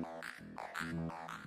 Mom, mom, mom.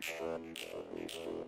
Transcription by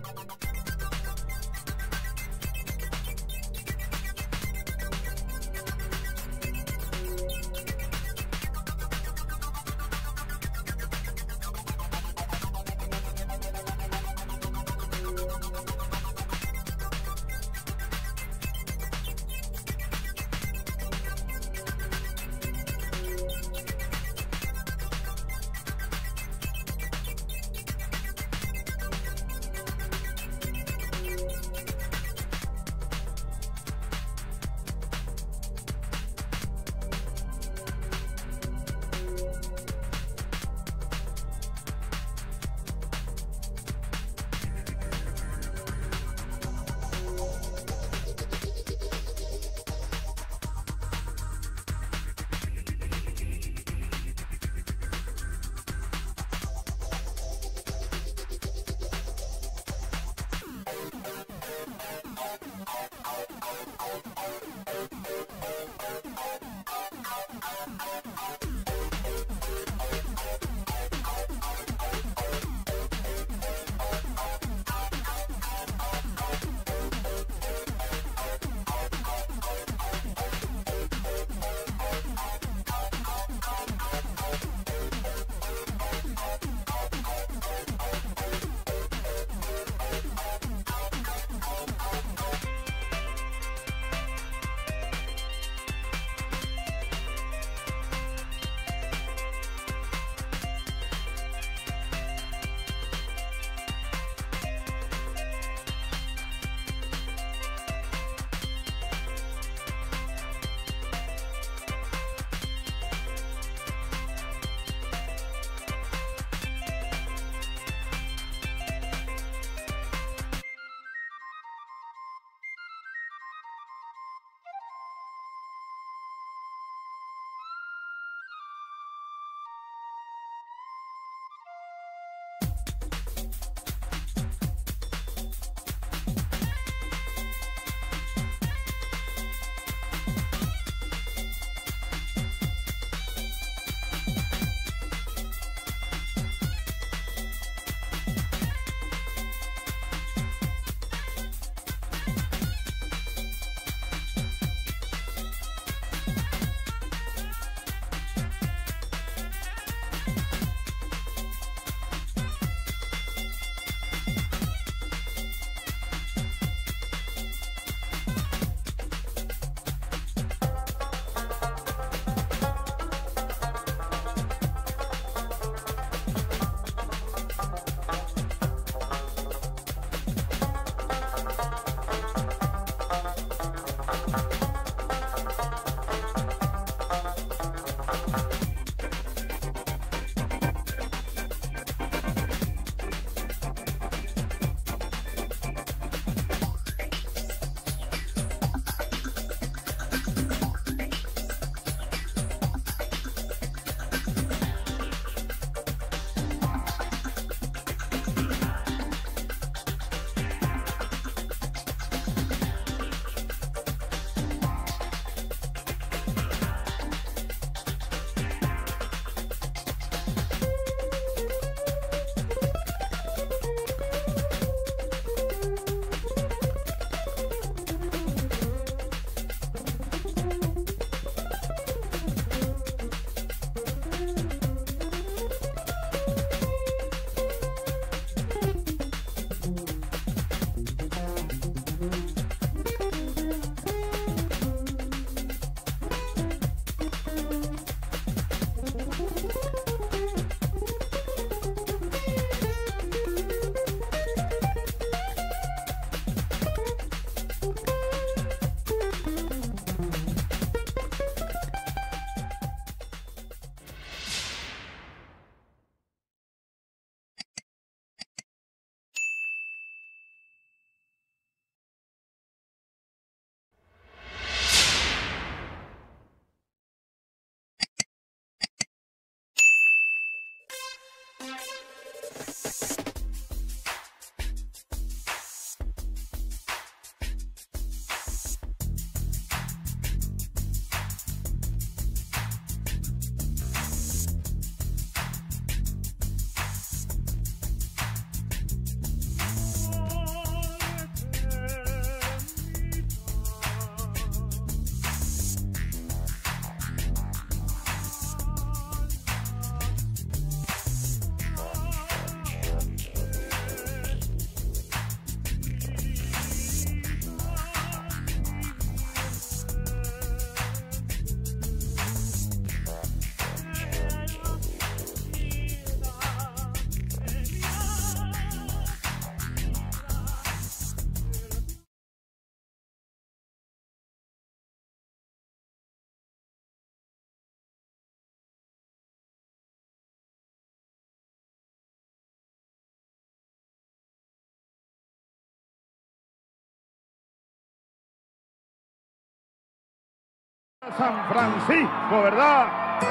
San Francisco, ¿verdad?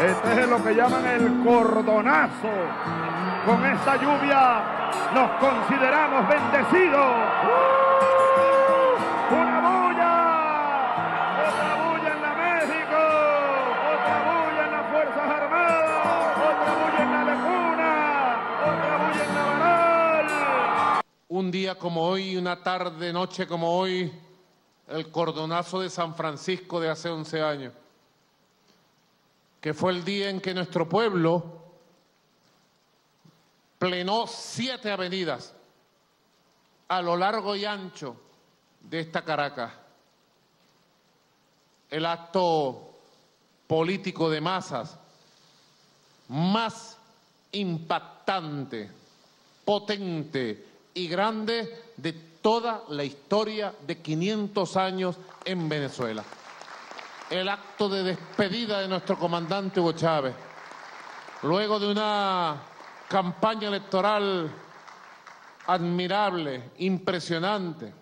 Este es lo que llaman el cordonazo. Con esta lluvia nos consideramos bendecidos. ¡Uh! ¡Una bulla! ¡Otra bulla en la México! ¡Otra bulla en las Fuerzas Armadas! ¡Otra bulla en la Laguna, ¡Otra bulla en la Un día como hoy, una tarde, noche como hoy, el cordonazo de San Francisco de hace 11 años, que fue el día en que nuestro pueblo plenó siete avenidas a lo largo y ancho de esta Caracas. El acto político de masas más impactante, potente y grande de toda la historia de 500 años en Venezuela. El acto de despedida de nuestro comandante Hugo Chávez, luego de una campaña electoral admirable, impresionante.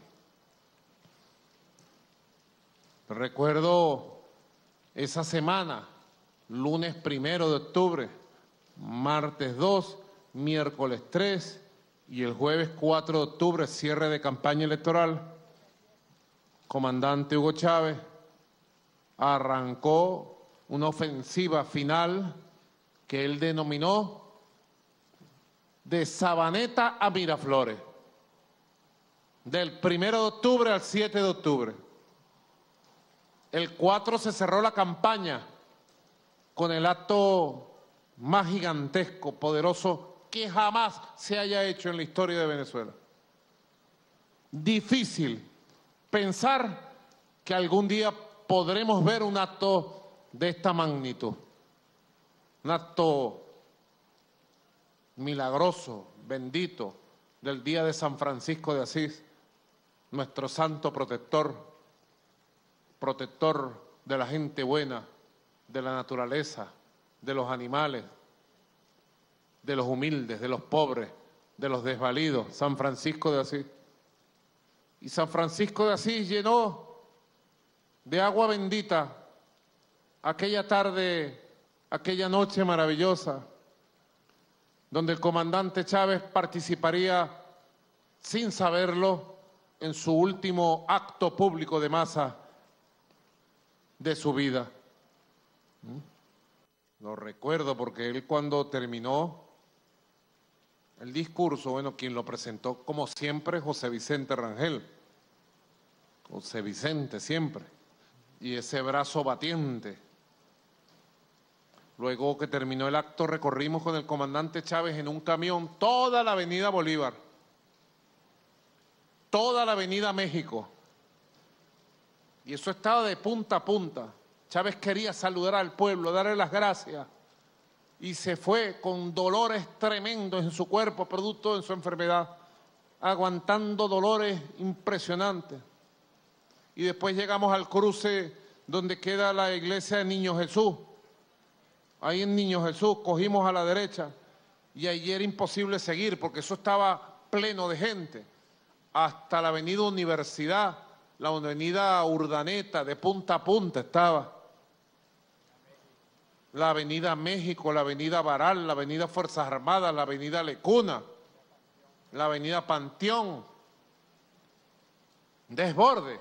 Recuerdo esa semana, lunes primero de octubre, martes dos, miércoles tres y el jueves 4 de octubre cierre de campaña electoral, comandante Hugo Chávez arrancó una ofensiva final que él denominó de Sabaneta a Miraflores, del 1 de octubre al 7 de octubre. El 4 se cerró la campaña con el acto más gigantesco, poderoso, que jamás se haya hecho en la historia de Venezuela. Difícil pensar que algún día podremos ver un acto de esta magnitud, un acto milagroso, bendito, del día de San Francisco de Asís, nuestro santo protector, protector de la gente buena, de la naturaleza, de los animales, de los humildes, de los pobres, de los desvalidos, San Francisco de Asís. Y San Francisco de Asís llenó de agua bendita aquella tarde, aquella noche maravillosa, donde el comandante Chávez participaría sin saberlo en su último acto público de masa de su vida. ¿Mm? Lo recuerdo porque él cuando terminó el discurso, bueno, quien lo presentó como siempre, José Vicente Rangel. José Vicente siempre. Y ese brazo batiente. Luego que terminó el acto, recorrimos con el comandante Chávez en un camión toda la avenida Bolívar, toda la avenida México. Y eso estaba de punta a punta. Chávez quería saludar al pueblo, darle las gracias y se fue con dolores tremendos en su cuerpo, producto de su enfermedad, aguantando dolores impresionantes. Y después llegamos al cruce donde queda la iglesia de Niño Jesús. Ahí en Niño Jesús cogimos a la derecha y allí era imposible seguir porque eso estaba pleno de gente. Hasta la avenida Universidad, la avenida Urdaneta, de punta a punta estaba la Avenida México, la Avenida Baral, la Avenida Fuerzas Armadas, la Avenida Lecuna, la Avenida Panteón, desborde.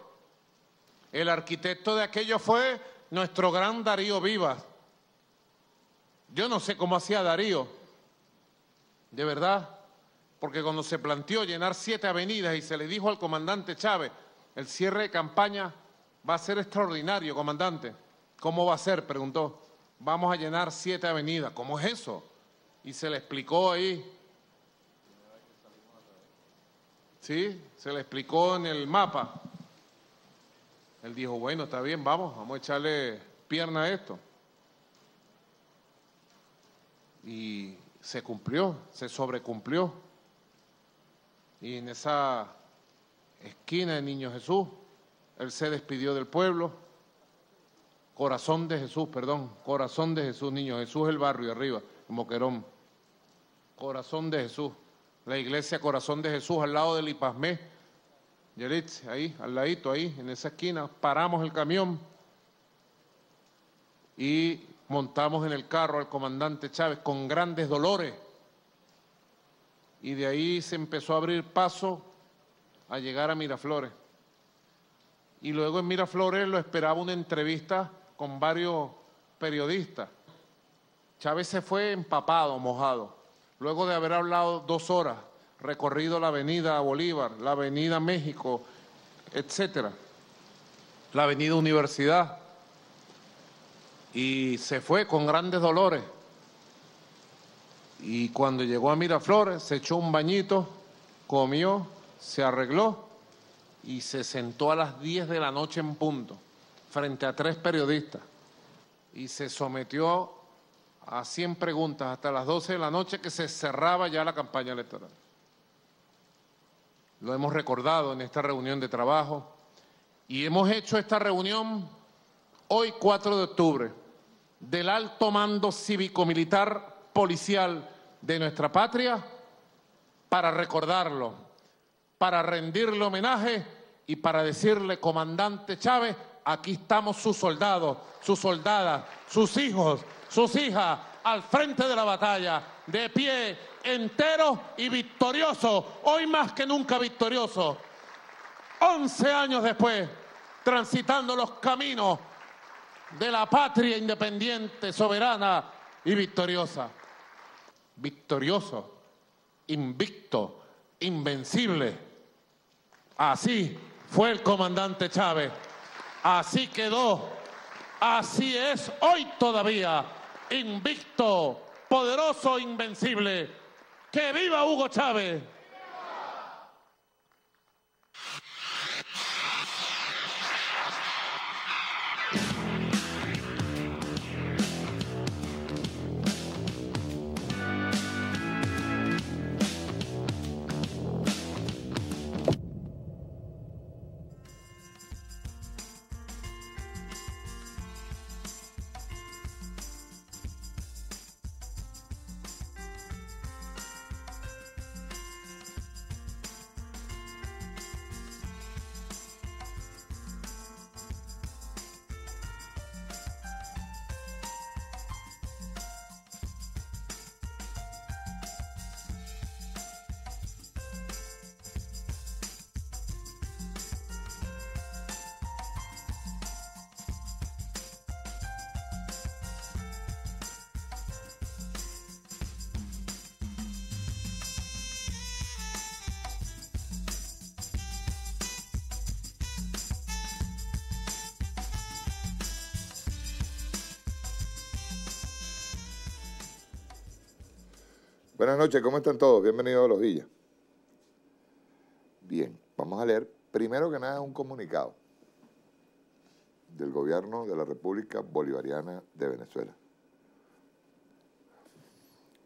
El arquitecto de aquello fue nuestro gran Darío Vivas. Yo no sé cómo hacía Darío, de verdad, porque cuando se planteó llenar siete avenidas y se le dijo al comandante Chávez, el cierre de campaña va a ser extraordinario, comandante. ¿Cómo va a ser? preguntó vamos a llenar siete avenidas. ¿Cómo es eso? Y se le explicó ahí. ¿Sí? Se le explicó en el mapa. Él dijo, bueno, está bien, vamos, vamos a echarle pierna a esto. Y se cumplió, se sobrecumplió. Y en esa esquina de Niño Jesús, él se despidió del pueblo Corazón de Jesús, perdón, Corazón de Jesús, niño, Jesús el barrio arriba, Moquerón, Corazón de Jesús, la iglesia Corazón de Jesús al lado del Ipazmé. Yeritz, ahí, al ladito, ahí, en esa esquina, paramos el camión y montamos en el carro al comandante Chávez con grandes dolores. Y de ahí se empezó a abrir paso a llegar a Miraflores. Y luego en Miraflores lo esperaba una entrevista con varios periodistas. Chávez se fue empapado, mojado, luego de haber hablado dos horas, recorrido la avenida Bolívar, la avenida México, etcétera, la avenida Universidad, y se fue con grandes dolores. Y cuando llegó a Miraflores, se echó un bañito, comió, se arregló y se sentó a las 10 de la noche en punto frente a tres periodistas y se sometió a 100 preguntas hasta las 12 de la noche que se cerraba ya la campaña electoral. Lo hemos recordado en esta reunión de trabajo y hemos hecho esta reunión hoy 4 de octubre del alto mando cívico-militar policial de nuestra patria para recordarlo, para rendirle homenaje y para decirle, comandante Chávez, Aquí estamos sus soldados, sus soldadas, sus hijos, sus hijas, al frente de la batalla, de pie, enteros y victoriosos, hoy más que nunca victoriosos. Once años después, transitando los caminos de la patria independiente, soberana y victoriosa. Victorioso, invicto, invencible. Así fue el comandante Chávez. Así quedó, así es hoy todavía, invicto, poderoso, invencible. ¡Que viva Hugo Chávez! Buenas noches, ¿cómo están todos? Bienvenidos a Los Villas. Bien, vamos a leer primero que nada un comunicado del gobierno de la República Bolivariana de Venezuela.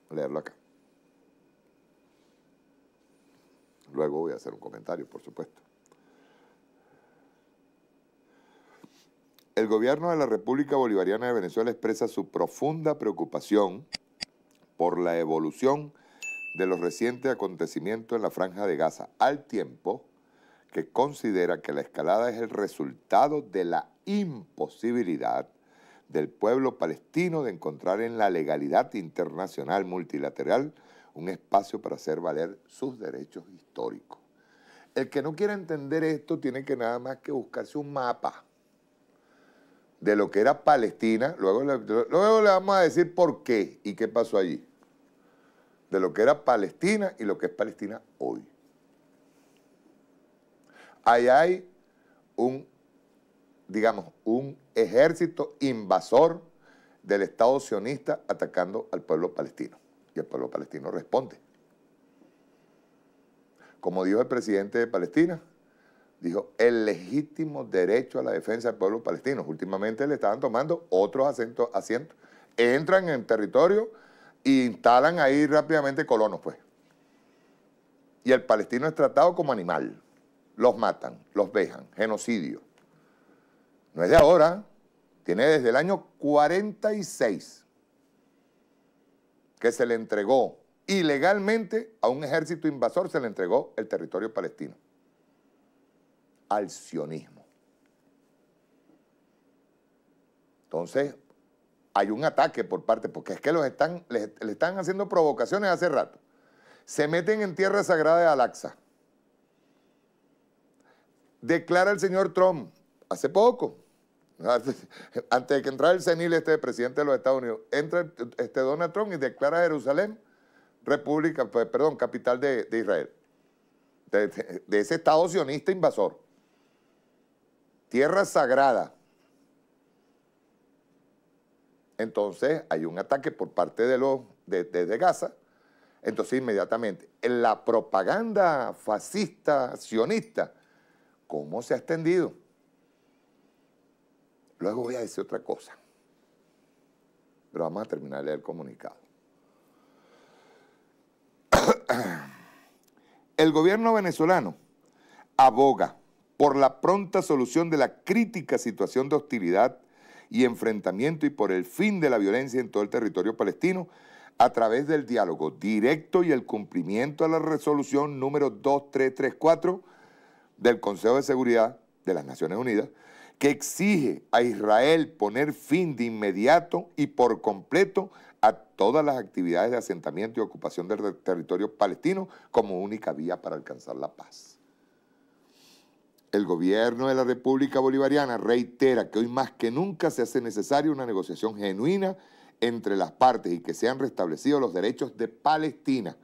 Voy a leerlo acá. Luego voy a hacer un comentario, por supuesto. El gobierno de la República Bolivariana de Venezuela expresa su profunda preocupación por la evolución de los recientes acontecimientos en la franja de Gaza, al tiempo que considera que la escalada es el resultado de la imposibilidad del pueblo palestino de encontrar en la legalidad internacional multilateral un espacio para hacer valer sus derechos históricos. El que no quiera entender esto tiene que nada más que buscarse un mapa de lo que era Palestina, luego le, vamos a decir por qué y qué pasó allí de lo que era Palestina y lo que es Palestina hoy. Ahí hay un, digamos, un ejército invasor del Estado sionista atacando al pueblo palestino. Y el pueblo palestino responde. Como dijo el presidente de Palestina, dijo el legítimo derecho a la defensa del pueblo palestino. Últimamente le estaban tomando otros asientos. asientos. Entran en territorio y instalan ahí rápidamente colonos, pues. Y el palestino es tratado como animal. Los matan, los vejan, genocidio. No es de ahora, tiene desde el año 46 que se le entregó ilegalmente a un ejército invasor, se le entregó el territorio palestino. Al sionismo. Entonces, hay un ataque por parte, porque es que los están, le, están haciendo provocaciones hace rato. Se meten en tierra sagrada de Alaxa. Declara el señor Trump hace poco, antes de que entrara el senil este presidente de los Estados Unidos, entra este Donald Trump y declara Jerusalén república, pues, perdón, capital de, Israel, de ese Estado sionista invasor. Tierra sagrada. Entonces hay un ataque por parte de los de, Gaza. Entonces inmediatamente la propaganda fascista, sionista, ¿cómo se ha extendido? Luego voy a decir otra cosa, pero vamos a terminar de leer el comunicado. El gobierno venezolano aboga por la pronta solución de la crítica situación de hostilidad y enfrentamiento y por el fin de la violencia en todo el territorio palestino a través del diálogo directo y el cumplimiento de la resolución número 2334 del Consejo de Seguridad de las Naciones Unidas, que exige a Israel poner fin de inmediato y por completo a todas las actividades de asentamiento y ocupación del territorio palestino como única vía para alcanzar la paz. El gobierno de la República Bolivariana reitera que hoy más que nunca se hace necesaria una negociación genuina entre las partes y que sean restablecidos los derechos de Palestina,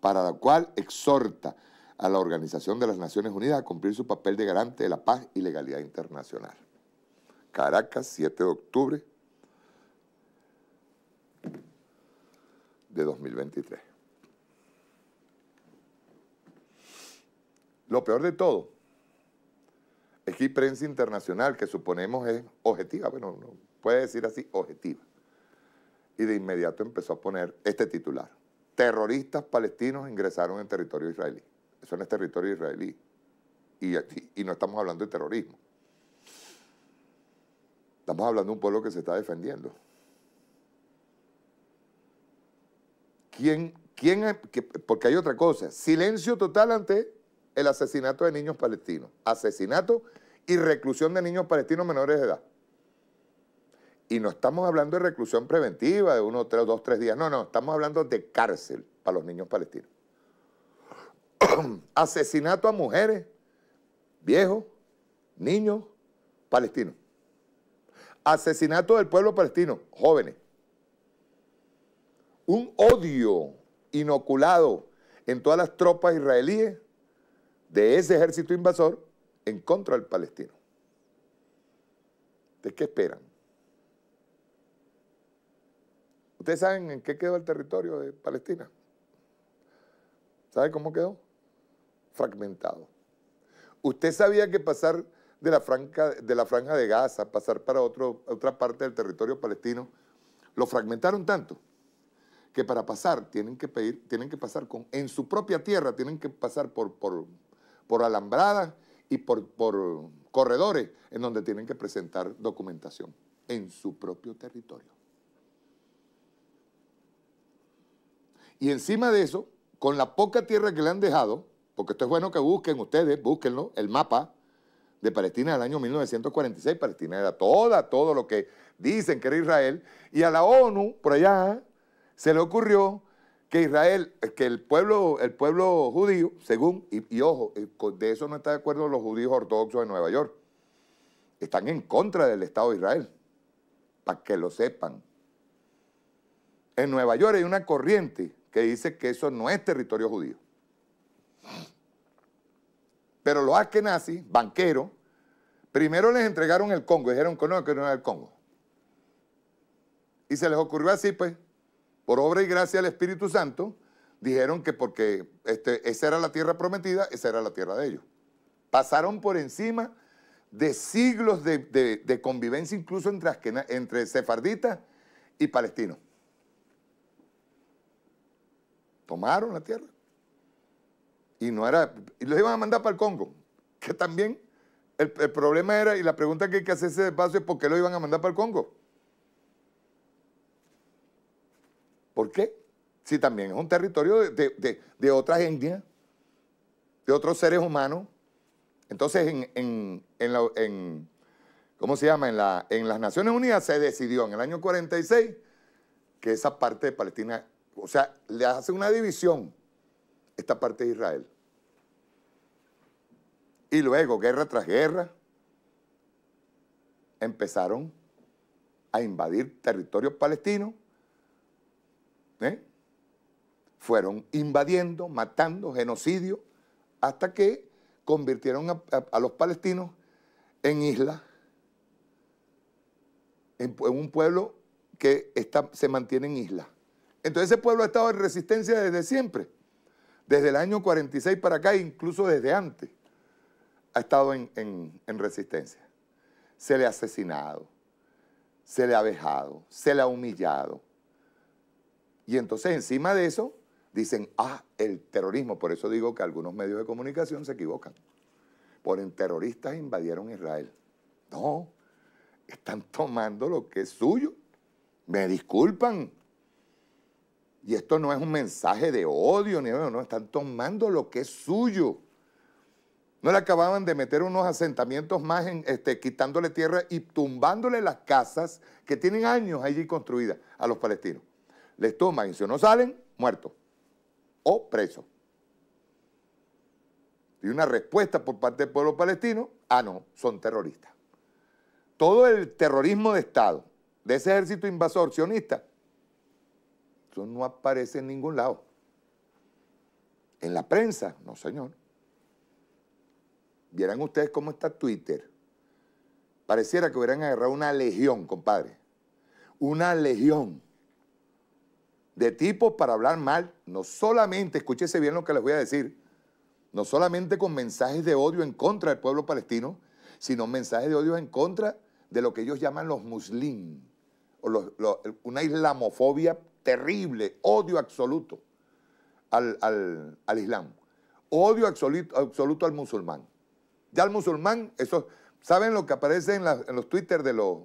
para la cual exhorta a la Organización de las Naciones Unidas a cumplir su papel de garante de la paz y legalidad internacional. Caracas, 7 de octubre de 2023. Lo peor de todo es prensa internacional que suponemos es objetiva, bueno, no puede decir así, objetiva. Y de inmediato empezó a poner este titular. Terroristas palestinos ingresaron en territorio israelí. Eso no es territorio israelí. Y, y no estamos hablando de terrorismo. Estamos hablando de un pueblo que se está defendiendo. ¿Quién, quién, porque hay otra cosa, silencio total ante el asesinato de niños palestinos. Asesinato y reclusión de niños palestinos menores de edad. Y no estamos hablando de reclusión preventiva de uno, tres, dos, tres días. No, no, estamos hablando de cárcel para los niños palestinos. asesinato a mujeres, viejos, niños palestinos. Asesinato del pueblo palestino, jóvenes. Un odio inoculado en todas las tropas israelíes de ese ejército invasor en contra del palestino. ¿De qué esperan? ¿Ustedes saben en qué quedó el territorio de Palestina? ¿Sabe cómo quedó? Fragmentado. ¿Usted sabía que pasar de la, de la franja de Gaza, pasar para otra parte del territorio palestino, lo fragmentaron tanto que para pasar tienen que, pedir, tienen que pasar con, en su propia tierra, tienen que pasar por, por, por alambradas y por, corredores en donde tienen que presentar documentación en su propio territorio. Y encima de eso, con la poca tierra que le han dejado, porque esto es bueno que busquen ustedes, búsquenlo, el mapa de Palestina del año 1946, Palestina era toda, todo lo que dicen que era Israel, y a la ONU, por allá, se le ocurrió que Israel, eh, que el pueblo, el pueblo judío, según, y, ojo, eh, de eso no está de acuerdo los judíos ortodoxos de Nueva York, están en contra del Estado de Israel, para que lo sepan. En Nueva York hay una corriente que dice que eso no es territorio judío. Pero los askenazis, banqueros, primero les entregaron el Congo, dijeron que no, que no era el Congo. Y se les ocurrió así, pues, por obra y gracia del Espíritu Santo, dijeron que porque este, esa era la tierra prometida, esa era la tierra de ellos. Pasaron por encima de siglos de, convivencia incluso entre, sefarditas y palestinos. Tomaron la tierra. Y no era. Y los iban a mandar para el Congo. Que también el, problema era, y la pregunta que hay que hacerse de paso es: ¿por qué lo iban a mandar para el Congo? ¿Por qué? Si también es un territorio de, de, de, otras etnias, de otros seres humanos. Entonces, en, ¿cómo se llama? En, la, en las Naciones Unidas se decidió en el año 46 que esa parte de Palestina, o sea, le hace una división esta parte de Israel. Y luego, guerra tras guerra, empezaron a invadir territorios palestinos, ¿eh? fueron invadiendo, matando, genocidio, hasta que convirtieron a, los palestinos en isla, en, un pueblo que está, se mantiene en isla. Entonces ese pueblo ha estado en resistencia desde siempre, desde el año 46 para acá, incluso desde antes, ha estado en, en resistencia. Se le ha asesinado, se le ha vejado, se le ha humillado, y entonces encima de eso dicen, ah, el terrorismo. Por eso digo que algunos medios de comunicación se equivocan. Por en terroristas invadieron Israel. No, están tomando lo que es suyo. Me disculpan. Y esto no es un mensaje de odio, ni no, no, están tomando lo que es suyo. No le acababan de meter unos asentamientos más, en, este, quitándole tierra y tumbándole las casas que tienen años allí construidas a los palestinos les toman y si no salen, muertos o presos. Y una respuesta por parte del pueblo palestino, ah no, son terroristas. Todo el terrorismo de Estado, de ese ejército invasor sionista, eso no aparece en ningún lado. En la prensa, no señor. Vieran ustedes cómo está Twitter. Pareciera que hubieran agarrado una legión, compadre. Una legión de tipo para hablar mal, no solamente, escúchese bien lo que les voy a decir, no solamente con mensajes de odio en contra del pueblo palestino, sino mensajes de odio en contra de lo que ellos llaman los muslims, o una islamofobia terrible, odio absoluto al, islam, odio absoluto, al musulmán. Ya al musulmán, eso, ¿saben lo que aparece en, en los twitter de los,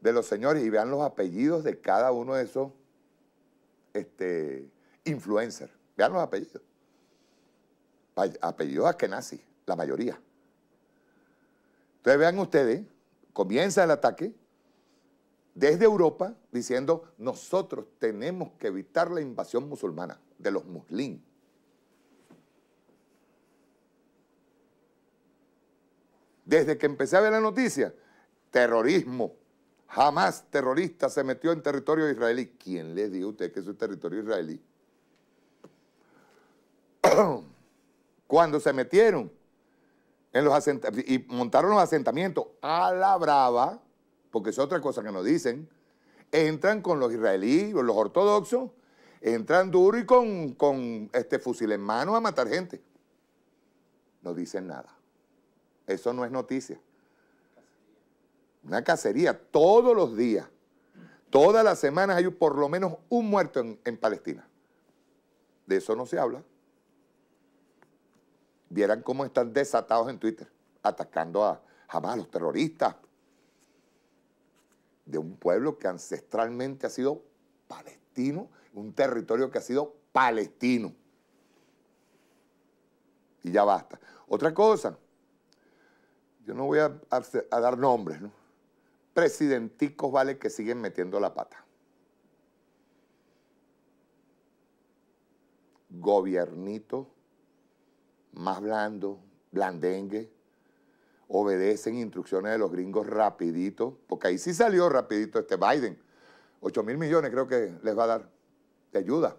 de los señores? Y vean los apellidos de cada uno de esos este, influencer, Vean los apellidos. Apellidos Askenazi, la mayoría. Entonces vean ustedes, comienza el ataque desde Europa diciendo, nosotros tenemos que evitar la invasión musulmana de los muslín. Desde que empecé a ver la noticia, terrorismo, jamás terrorista se metió en territorio israelí. ¿Quién les dijo a usted que eso es territorio israelí? Cuando se metieron en los y montaron los asentamientos a la brava, porque es otra cosa que nos dicen, entran con los israelíes, los ortodoxos, entran duro y con, con este fusil en mano a matar gente. No dicen nada. Eso no es noticia. Una cacería todos los días. Todas las semanas hay por lo menos un muerto en, Palestina. De eso no se habla. Vieran cómo están desatados en Twitter, atacando a jamás los terroristas de un pueblo que ancestralmente ha sido palestino, un territorio que ha sido palestino. Y ya basta. Otra cosa, yo no voy a dar nombres, ¿no? presidenticos, vale, que siguen metiendo la pata. Gobiernito, más blando, blandengue, obedecen instrucciones de los gringos rapidito, porque ahí sí salió rapidito este Biden. 8 mil millones creo que les va a dar de ayuda.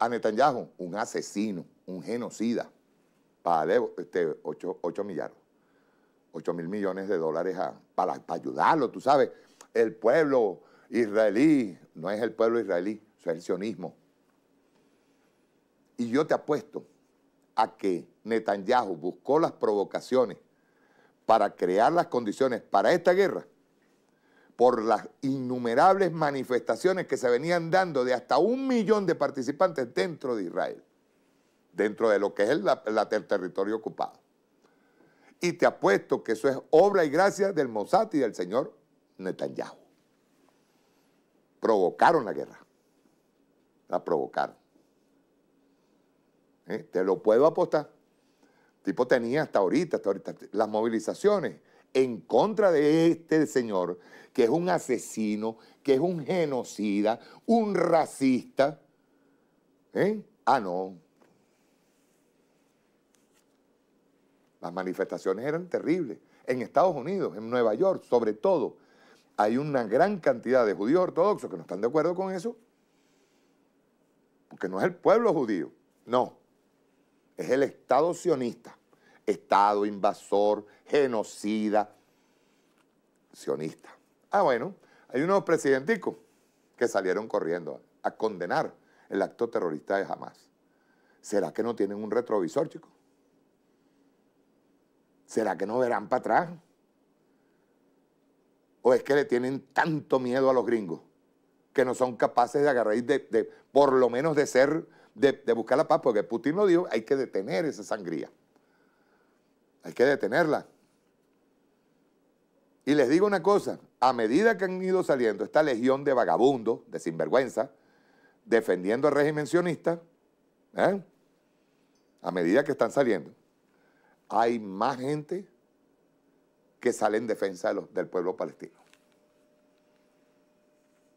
A Netanyahu, un asesino, un genocida. para este, 8, millaros. 8 mil millones de dólares para, ayudarlo, tú sabes. El pueblo israelí, no es el pueblo israelí, es el sionismo. Y yo te apuesto a que Netanyahu buscó las provocaciones para crear las condiciones para esta guerra por las innumerables manifestaciones que se venían dando de hasta un millón de participantes dentro de Israel, dentro de lo que es el territorio ocupado. Y te apuesto que eso es obra y gracia del Mossad y del señor Netanyahu. Provocaron la guerra. La provocaron. ¿Eh? Te lo puedo apostar. Tipo tenía hasta ahorita, hasta ahorita, las movilizaciones en contra de este señor, que es un asesino, que es un genocida, un racista. ¿Eh? Ah, no, Las manifestaciones eran terribles. En Estados Unidos, en Nueva York, sobre todo, hay una gran cantidad de judíos ortodoxos que no están de acuerdo con eso, porque no es el pueblo judío, no, es el Estado sionista, Estado invasor, genocida, sionista. Ah, bueno, hay unos presidenticos que salieron corriendo a condenar el acto terrorista de Hamas. ¿Será que no tienen un retrovisor, chicos? ¿Será que no verán para atrás? ¿O es que le tienen tanto miedo a los gringos que no son capaces de agarrar por lo menos de ser, de, buscar la paz? Porque Putin lo dijo, hay que detener esa sangría. Hay que detenerla. Y les digo una cosa, a medida que han ido saliendo esta legión de vagabundos, de sinvergüenza, defendiendo al régimen sionista, ¿eh? a medida que están saliendo, hay más gente que sale en defensa los, del pueblo palestino.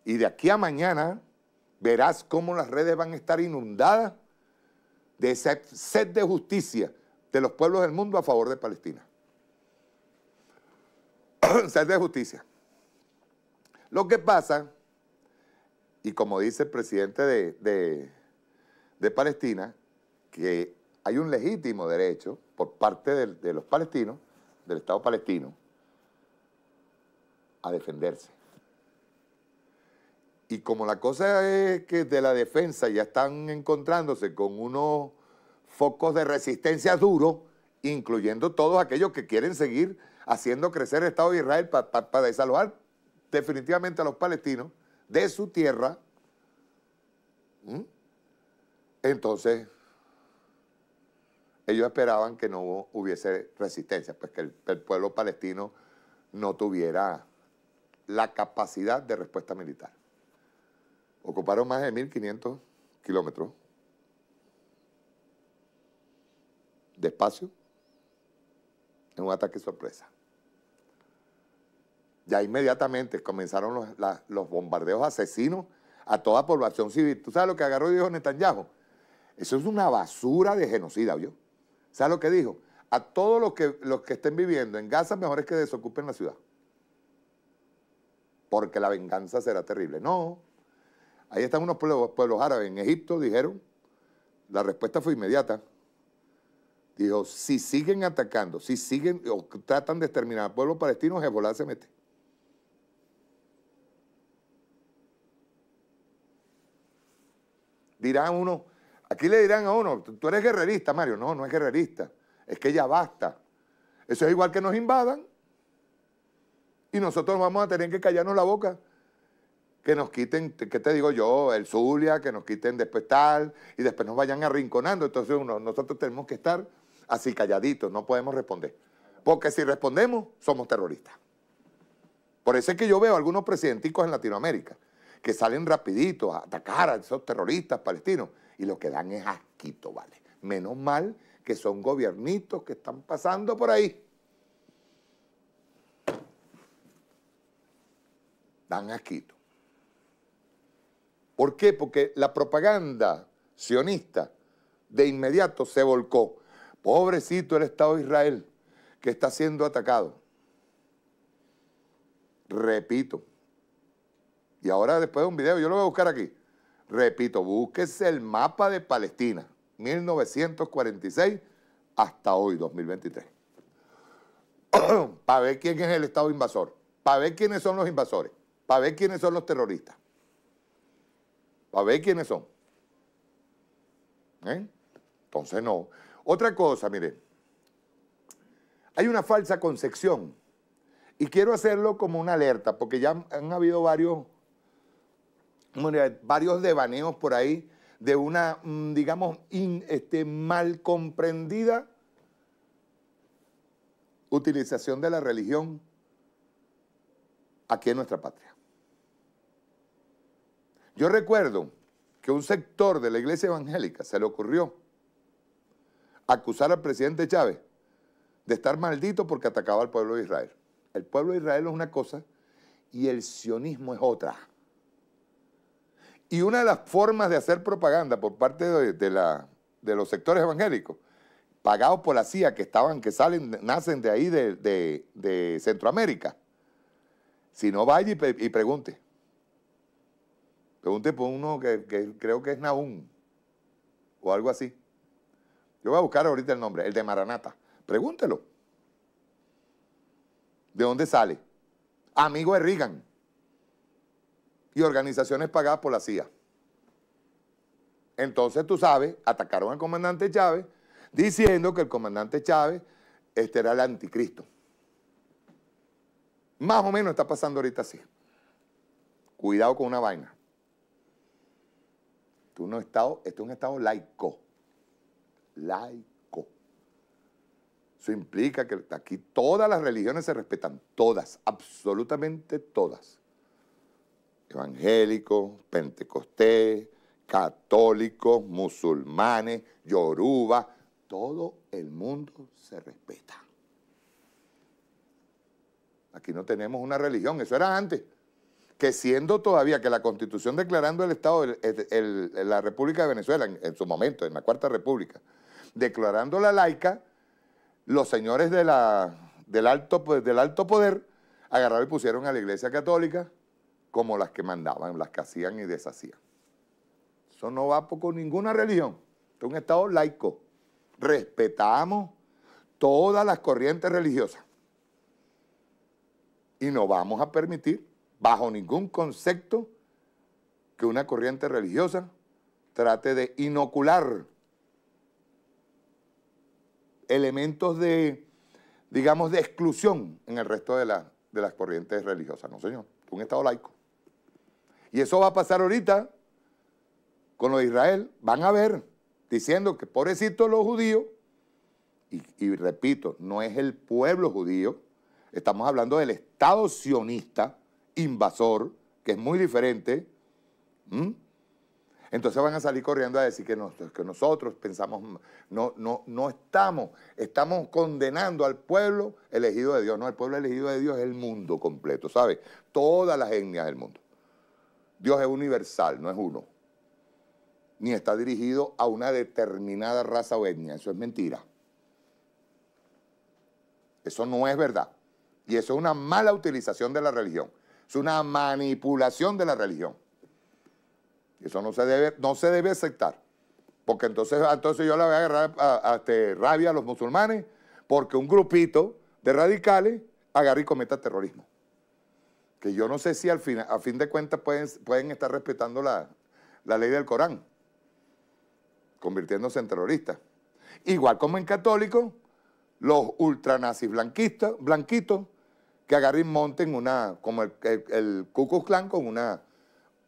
Y de aquí a mañana verás cómo las redes van a estar inundadas de ese sed de justicia de los pueblos del mundo a favor de Palestina. sed de justicia. Lo que pasa, y como dice el presidente de, de Palestina, que hay un legítimo derecho por parte de, los palestinos, del Estado palestino, a defenderse. Y como la cosa es que de la defensa ya están encontrándose con unos focos de resistencia duros, incluyendo todos aquellos que quieren seguir haciendo crecer el Estado de Israel para salvar definitivamente a los palestinos de su tierra, entonces ellos esperaban que no hubiese resistencia, pues que el, pueblo palestino no tuviera la capacidad de respuesta militar. Ocuparon más de 1.500 kilómetros de espacio en un ataque sorpresa. Ya inmediatamente comenzaron los, bombardeos asesinos a toda población civil. ¿Tú sabes lo que agarró y dijo Netanyahu? Eso es una basura de genocida, ¿vio? ¿Sabes lo que dijo? A todos los que, los que estén viviendo en Gaza, mejor es que desocupen la ciudad. Porque la venganza será terrible. No. Ahí están unos pueblos, árabes. En Egipto dijeron, la respuesta fue inmediata. Dijo, si siguen atacando, si siguen o tratan de exterminar al pueblo palestino, Hezbollah se mete. Dirá uno, Aquí le dirán a uno, tú eres guerrerista, Mario. No, no es guerrerista. Es que ya basta. Eso es igual que nos invadan y nosotros vamos a tener que callarnos la boca. Que nos quiten, ¿qué te digo yo? El Zulia, que nos quiten después tal y después nos vayan arrinconando. Entonces nosotros tenemos que estar así calladitos, no podemos responder. Porque si respondemos, somos terroristas. Por eso es que yo veo algunos presidenticos en Latinoamérica que salen rapidito a atacar a esos terroristas palestinos y lo que dan es asquito, ¿vale? Menos mal que son gobiernitos que están pasando por ahí. Dan asquito. ¿Por qué? Porque la propaganda sionista de inmediato se volcó. Pobrecito el Estado de Israel que está siendo atacado. Repito. Y ahora después de un video, yo lo voy a buscar aquí. Repito, búsquese el mapa de Palestina, 1946 hasta hoy, 2023. para ver quién es el Estado invasor, para ver quiénes son los invasores, para ver quiénes son los terroristas, para ver quiénes son. ¿Eh? Entonces no. Otra cosa, miren, hay una falsa concepción y quiero hacerlo como una alerta, porque ya han habido varios varios devaneos por ahí de una, mm, digamos, este, mal comprendida utilización de la religión aquí en nuestra patria. Yo recuerdo que un sector de la iglesia evangélica se le ocurrió acusar al presidente Chávez de estar maldito porque atacaba al pueblo de Israel. El pueblo de Israel es una cosa y el sionismo es otra. Y una de las formas de hacer propaganda por parte de, los sectores evangélicos, pagados por la CIA, que estaban, que salen, nacen de ahí de, Centroamérica. Si no, vaya y, pregunte. Pregunte por uno que, creo que es Naún o algo así. Yo voy a buscar ahorita el nombre, el de Maranata. Pregúntelo. ¿De dónde sale? Amigo de Reagan y organizaciones pagadas por la CIA. Entonces, tú sabes, atacaron al comandante Chávez diciendo que el comandante Chávez este, era el anticristo. Más o menos está pasando ahorita así. Cuidado con una vaina. Tú es un estado laico. Laico. Eso implica que aquí todas las religiones se respetan, todas, absolutamente todas evangélicos, pentecostés, católicos, musulmanes, yoruba, todo el mundo se respeta. Aquí no tenemos una religión, eso era antes. Que siendo todavía que la constitución declarando el Estado, la República de Venezuela, en, su momento, en la Cuarta República, declarando la laica, los señores del, alto, del alto poder agarraron y pusieron a la Iglesia Católica, como las que mandaban, las que hacían y deshacían. Eso no va con ninguna religión. Es un Estado laico. Respetamos todas las corrientes religiosas. Y no vamos a permitir, bajo ningún concepto, que una corriente religiosa trate de inocular elementos de, digamos, de exclusión en el resto de, de las corrientes religiosas. No, señor, un Estado laico. Y eso va a pasar ahorita con lo de Israel. Van a ver diciendo que pobrecitos los judíos, y, repito, no es el pueblo judío, estamos hablando del Estado sionista, invasor, que es muy diferente. Entonces van a salir corriendo a decir que, nosotros, que nosotros pensamos, no, no, no estamos, estamos condenando al pueblo elegido de Dios. No, el pueblo elegido de Dios es el mundo completo, ¿sabes? Todas las etnias del mundo. Dios es universal, no es uno. Ni está dirigido a una determinada raza o etnia. Eso es mentira. Eso no es verdad. Y eso es una mala utilización de la religión. Es una manipulación de la religión. Eso no se debe, no se debe aceptar. Porque entonces, ah, entonces yo le voy a agarrar a, este, rabia a los musulmanes porque un grupito de radicales agarra y cometa terrorismo que yo no sé si al fin, a fin de cuentas pueden, pueden estar respetando la, ley del Corán, convirtiéndose en terroristas. Igual como en católicos, los ultranazis blanquitos, que agarren y monten una, como el, el, el con una,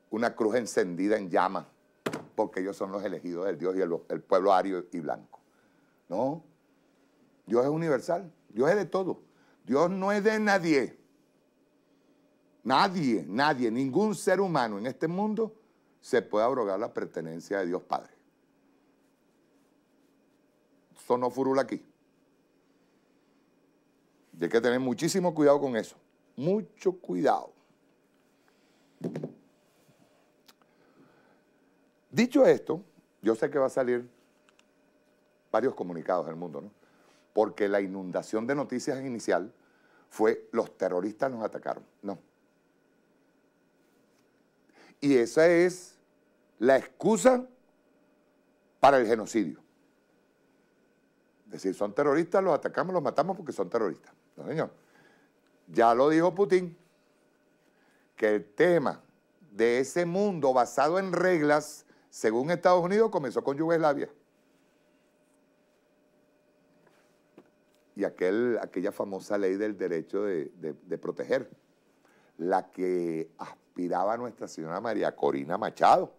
una cruz encendida en llamas, porque ellos son los elegidos del Dios y el, el pueblo ario y blanco. No, Dios es universal, Dios es de todo, Dios no es de nadie. Nadie, nadie, ningún ser humano en este mundo se puede abrogar la pertenencia de Dios Padre. Eso no furula aquí. Y hay que tener muchísimo cuidado con eso. Mucho cuidado. Dicho esto, yo sé que va a salir varios comunicados del mundo, ¿no? Porque la inundación de noticias inicial fue los terroristas nos atacaron. No, y esa es la excusa para el genocidio. Es decir, son terroristas, los atacamos, los matamos porque son terroristas. Ya lo dijo Putin, que el tema de ese mundo basado en reglas, según Estados Unidos, comenzó con Yugoslavia. Y aquel, aquella famosa ley del derecho de proteger, la que inspiraba nuestra señora María Corina Machado.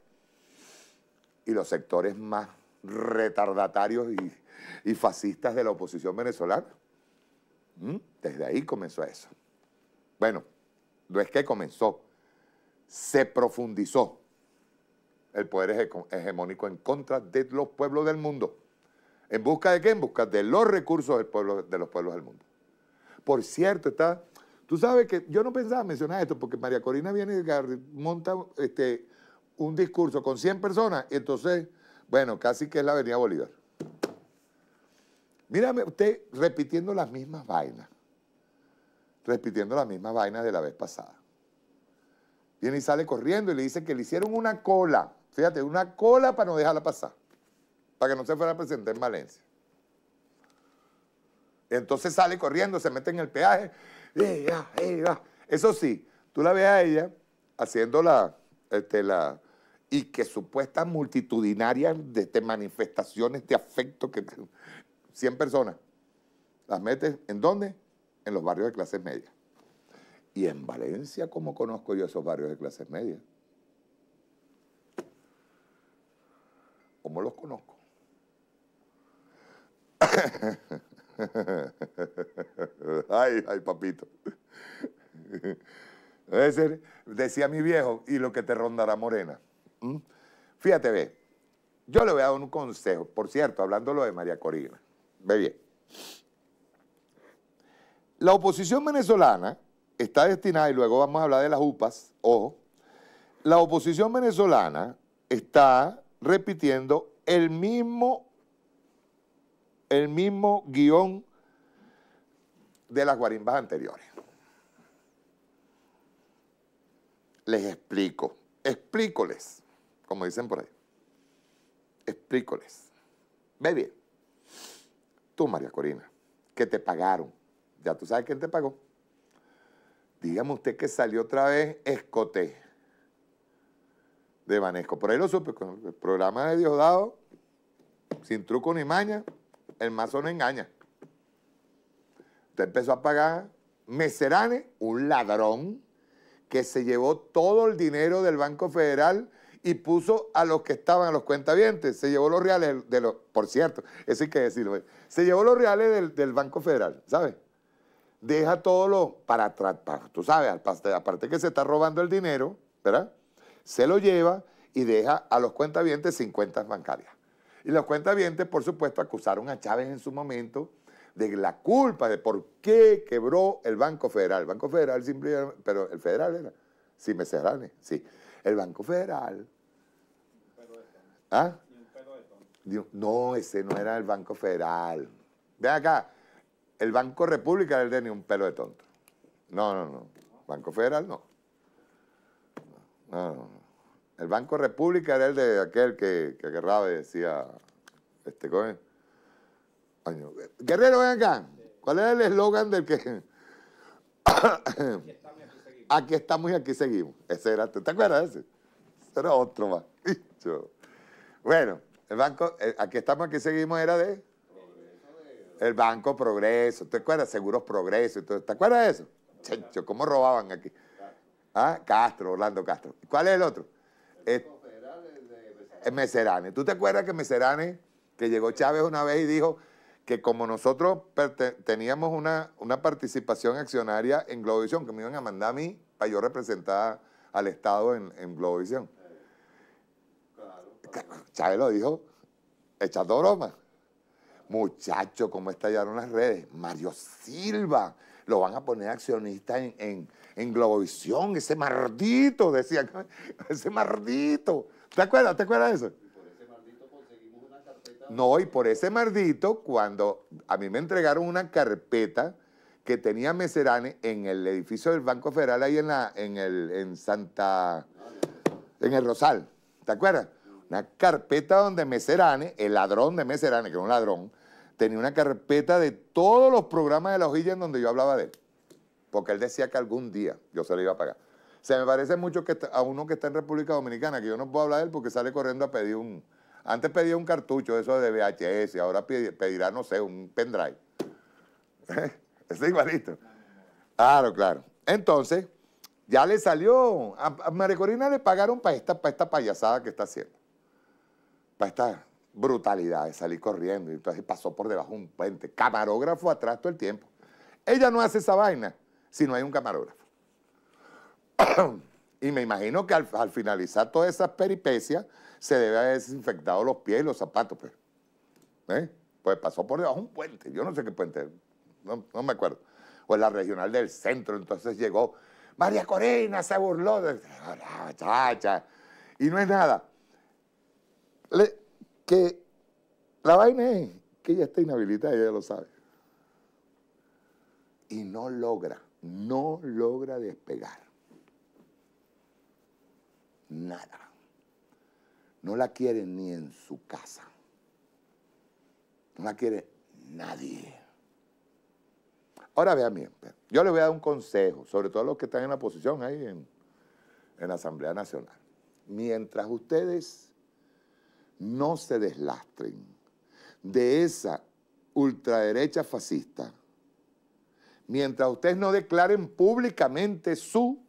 Y los sectores más retardatarios y, fascistas de la oposición venezolana. Mm, desde ahí comenzó eso. Bueno, no es que comenzó, se profundizó el poder hegemónico en contra de los pueblos del mundo. ¿En busca de qué? En busca de los recursos del pueblo, de los pueblos del mundo. Por cierto, está Tú sabes que yo no pensaba mencionar esto porque María Corina viene y monta este, un discurso con 100 personas, entonces, bueno, casi que es la Avenida Bolívar. Mírame usted repitiendo las mismas vainas, repitiendo las mismas vainas de la vez pasada. Viene y sale corriendo y le dice que le hicieron una cola, fíjate, una cola para no dejarla pasar, para que no se fuera a presentar en Valencia. Entonces sale corriendo, se mete en el peaje ella, Eso sí, tú la ves a ella haciendo la, este, la, y que supuestas multitudinarias de, manifestaciones de afecto que 100 personas las metes en dónde? En los barrios de clases medias. Y en Valencia, ¿cómo conozco yo esos barrios de clases medias? ¿Cómo los conozco? ay, ay, papito. decir, decía mi viejo, y lo que te rondará morena. ¿Mm? Fíjate, ve, yo le voy a dar un consejo, por cierto, hablándolo de María Corina. Ve bien. La oposición venezolana está destinada, y luego vamos a hablar de las UPAs, ojo, la oposición venezolana está repitiendo el mismo el mismo guión de las guarimbas anteriores. Les explico, explícoles, como dicen por ahí, explícoles. Ve bien, tú María Corina, que te pagaron, ya tú sabes quién te pagó. Dígame usted que salió otra vez escote de Vanesco. Por ahí lo supe, con el programa de Dios dado, sin truco ni maña, el mazo no engaña. Usted empezó a pagar Meserane, un ladrón que se llevó todo el dinero del Banco Federal y puso a los que estaban, a los cuentavientes, se llevó los reales de los, por cierto, eso hay que decirlo, eh. se llevó los reales del, Banco Federal, ¿sabes? Deja todo lo, para, tratar tú sabes, aparte que se está robando el dinero, ¿verdad? Se lo lleva y deja a los cuentavientes sin cuentas bancarias. Y los cuentavientes, por supuesto, acusaron a Chávez en su momento de la culpa de por qué quebró el Banco Federal. El Banco Federal simplemente, pero el federal era, sí, me cerraron, sí. El Banco Federal. ¿Ah? No, ese no era el Banco Federal. ve acá, el Banco República era el de ni un pelo de tonto. No, no, no. Banco Federal no. No, no, no. El Banco República era el de aquel que, que agarraba y decía, este coño. Guerrero, ven acá. ¿Cuál era el eslogan del que... aquí estamos y aquí seguimos. Ese era, ¿te acuerdas de ese? era otro más. Bueno, el banco, eh, aquí estamos, aquí seguimos, era de... El Banco Progreso, ¿te acuerdas? Seguros Progreso, ¿te acuerdas de eso? ¿cómo robaban aquí? ¿Ah? Castro, Orlando Castro. ¿Cuál es el otro? Es, eh, eh, Meserane. ¿Tú te acuerdas que Meserane, que llegó Chávez una vez y dijo que como nosotros teníamos una, una participación accionaria en Globovisión, que me iban a mandar a mí para yo representar al Estado en, en Globovisión? Chávez lo dijo echando broma. Muchacho, ¿cómo estallaron las redes? Mario Silva, lo van a poner accionista en, en Globovisión, ese mardito, decía, ese mardito. ¿Te acuerdas? ¿Te acuerdas de eso? Por ese mardito conseguimos una carpeta. No, y por ese mardito, cuando a mí me entregaron una carpeta que tenía Meserane en el edificio del Banco Federal, ahí en, la, en, el, en Santa, en el Rosal, ¿te acuerdas? Una carpeta donde Meserane, el ladrón de Meserane, que era un ladrón, tenía una carpeta de todos los programas de la hojilla en donde yo hablaba de él porque él decía que algún día yo se lo iba a pagar. Se me parece mucho que a uno que está en República Dominicana, que yo no puedo hablar de él porque sale corriendo a pedir un... Antes pedía un cartucho, eso de VHS, ahora pedirá, no sé, un pendrive. ¿Eh? Es igualito. Claro, claro. Entonces, ya le salió. A, Maricorina le pagaron para esta, para esta payasada que está haciendo. Para esta brutalidad de salir corriendo. Y entonces pasó por debajo un puente. Camarógrafo atrás todo el tiempo. Ella no hace esa vaina si no hay un camarógrafo. y me imagino que al, finalizar todas esas peripecias se debe haber desinfectado los pies y los zapatos. Pues, ¿Eh? pues pasó por debajo un puente, yo no sé qué puente, no, me acuerdo. O en la regional del centro, entonces llegó María Corina, se burló. De, Y no es nada. que la vaina es que ella está inhabilitada, ella lo sabe. Y no logra no logra despegar. Nada. No la quiere ni en su casa. No la quiere nadie. Ahora vean bien, yo les voy a dar un consejo, sobre todo a los que están en la posición ahí en, en la Asamblea Nacional. Mientras ustedes no se deslastren de esa ultraderecha fascista mientras ustedes no declaren públicamente su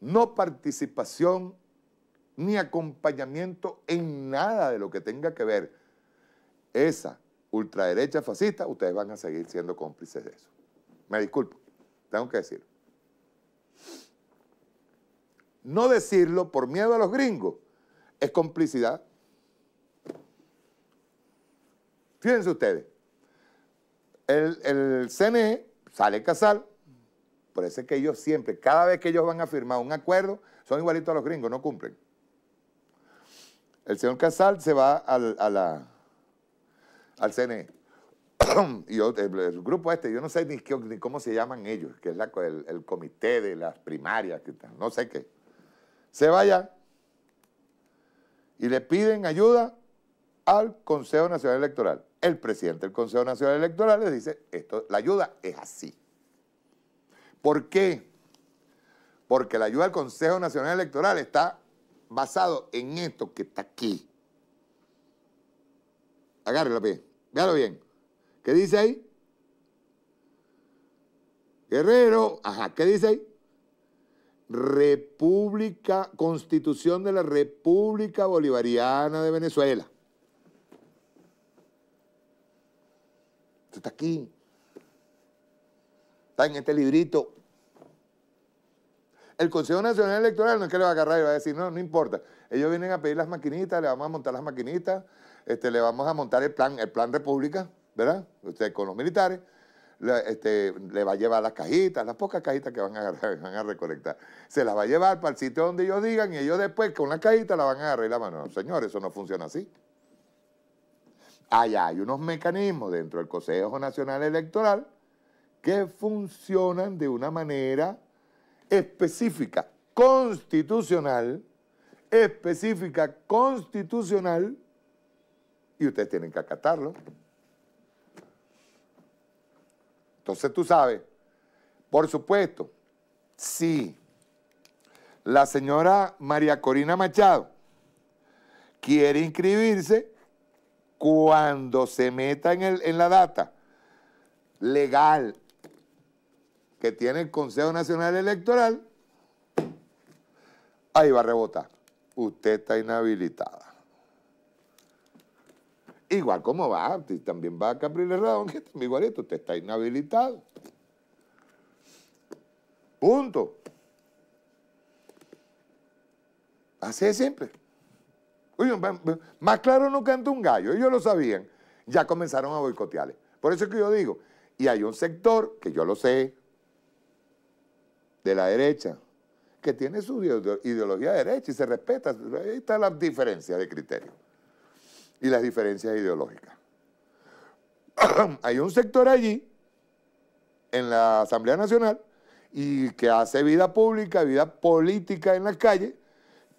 no participación ni acompañamiento en nada de lo que tenga que ver esa ultraderecha fascista, ustedes van a seguir siendo cómplices de eso. Me disculpo, tengo que decirlo. No decirlo por miedo a los gringos es complicidad. Fíjense ustedes, el, el CNE sale Casal, por que ellos siempre, cada vez que ellos van a firmar un acuerdo, son igualitos a los gringos, no cumplen. El señor Casal se va al, a al CNE. y el, grupo este, yo no sé ni, ni, cómo se llaman ellos, que es el, comité de las primarias, no sé qué. Se va allá y le piden ayuda al Consejo Nacional Electoral el presidente del Consejo Nacional Electoral les dice, esto, la ayuda es así. ¿Por qué? Porque la ayuda del Consejo Nacional Electoral está basado en esto que está aquí. Agárrelo bien, véalo bien. ¿Qué dice ahí? Guerrero, ajá, ¿qué dice ahí? República, Constitución de la República Bolivariana de Venezuela. Esto está aquí. Está en este librito. El Consejo Nacional Electoral no es que le va a agarrar y va a decir, no, no importa. Ellos vienen a pedir las maquinitas, le vamos a montar las maquinitas, este, le vamos a montar el plan, el plan República, ¿verdad? Usted con los militares. Le, este, le va a llevar las cajitas, las pocas cajitas que van a, van a recolectar. Se las va a llevar para el sitio donde ellos digan y ellos después con las cajitas la van a agarrar y la mano. Señor, eso no funciona así allá hay unos mecanismos dentro del Consejo Nacional Electoral que funcionan de una manera específica, constitucional, específica, constitucional, y ustedes tienen que acatarlo. Entonces tú sabes, por supuesto, si la señora María Corina Machado quiere inscribirse, cuando se meta en, el, en la data legal que tiene el Consejo Nacional Electoral, ahí va a rebotar. Usted está inhabilitada. Igual como va, también va a Capriles Radón, que también igualito, usted está inhabilitado. Punto. Así es siempre. Más claro no canta un gallo, ellos lo sabían, ya comenzaron a boicotearles. Por eso es que yo digo, y hay un sector, que yo lo sé, de la derecha, que tiene su ideología de derecha y se respeta. Ahí está la diferencia de criterio y las diferencias ideológicas. hay un sector allí, en la Asamblea Nacional, y que hace vida pública, vida política en las calles,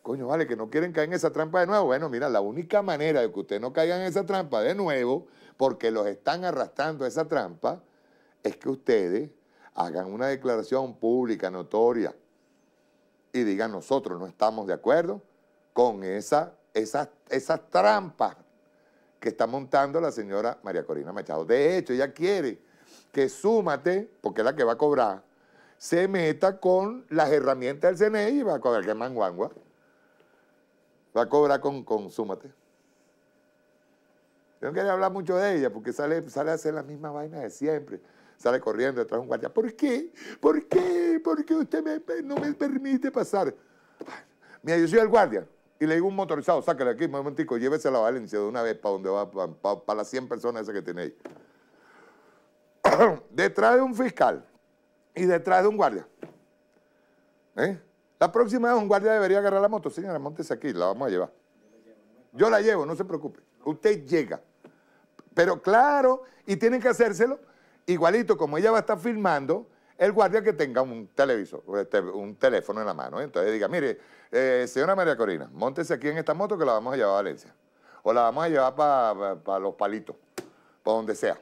Coño, vale, que no quieren caer en esa trampa de nuevo. Bueno, mira, la única manera de que ustedes no caigan en esa trampa de nuevo, porque los están arrastrando a esa trampa, es que ustedes hagan una declaración pública, notoria, y digan nosotros no estamos de acuerdo con esa, esas, esas trampas que está montando la señora María Corina Machado. De hecho, ella quiere que Súmate, porque es la que va a cobrar, se meta con las herramientas del CNI e y va a cobrar que manguangua. Va a cobrar con Consúmate. Yo no quería hablar mucho de ella porque sale, sale a hacer la misma vaina de siempre. Sale corriendo detrás de un guardia. ¿Por qué? ¿Por qué? ¿Por qué usted no me permite pasar? Me ayudó el guardia. Y le digo un motorizado, sácale aquí, un momentico, llévese a la Valencia de una vez para donde va, para, las 100 personas esas que tenéis. detrás de un fiscal y detrás de un guardia. ¿Eh? La próxima vez un guardia debería agarrar la moto. Señora, montese aquí, la vamos a llevar. Yo la llevo, no se preocupe. Usted llega. Pero claro, y tienen que hacérselo igualito como ella va a estar filmando, el guardia que tenga un televisor, este, un teléfono en la mano. Entonces diga, mire, eh, señora María Corina, montese aquí en esta moto que la vamos a llevar a Valencia. O la vamos a llevar para los palitos, para donde sea.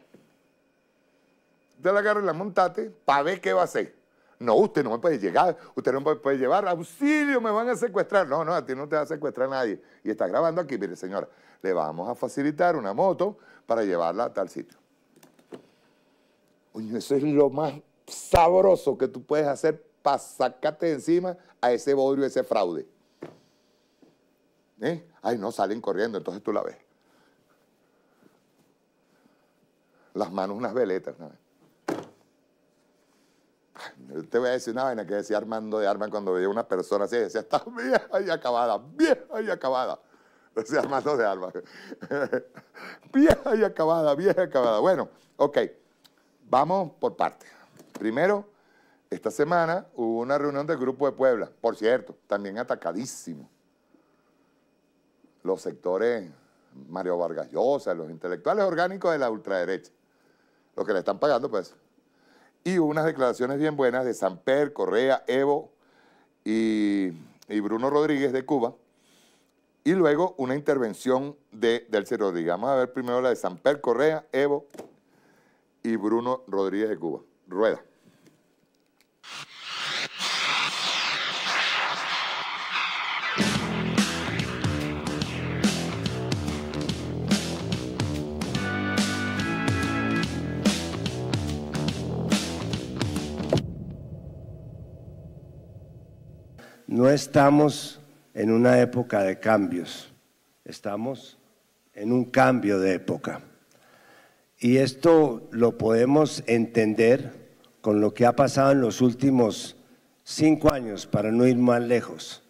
Usted la agarra y la montate para ver qué va a hacer. No, usted no me puede llegar, usted no me puede llevar, auxilio, me van a secuestrar. No, no, a ti no te va a secuestrar nadie. Y está grabando aquí, mire señora, le vamos a facilitar una moto para llevarla a tal sitio. Oye, eso es lo más sabroso que tú puedes hacer para sacarte de encima a ese bodrio, ese fraude. ¿Eh? Ay, no, salen corriendo, entonces tú la ves. Las manos unas veletas. ¿no? te voy a decir una vaina que decía Armando de Armas cuando veía una persona así, decía, está bien ahí acabada, bien ahí acabada. Decía Armando de Armas, vieja y acabada, bien acabada. Bueno, ok, vamos por partes. Primero, esta semana hubo una reunión del Grupo de Puebla, por cierto, también atacadísimo. Los sectores Mario Vargas Llosa, los intelectuales orgánicos de la ultraderecha. Los que le están pagando, pues, y unas declaraciones bien buenas de Per, Correa, Evo y, Bruno Rodríguez de Cuba, y luego una intervención de Delcy Rodríguez. Vamos a ver primero la de Samper, Correa, Evo y Bruno Rodríguez de Cuba. Rueda. no estamos en una época de cambios, estamos en un cambio de época. Y esto lo podemos entender con lo que ha pasado en los últimos cinco años, para no ir más lejos.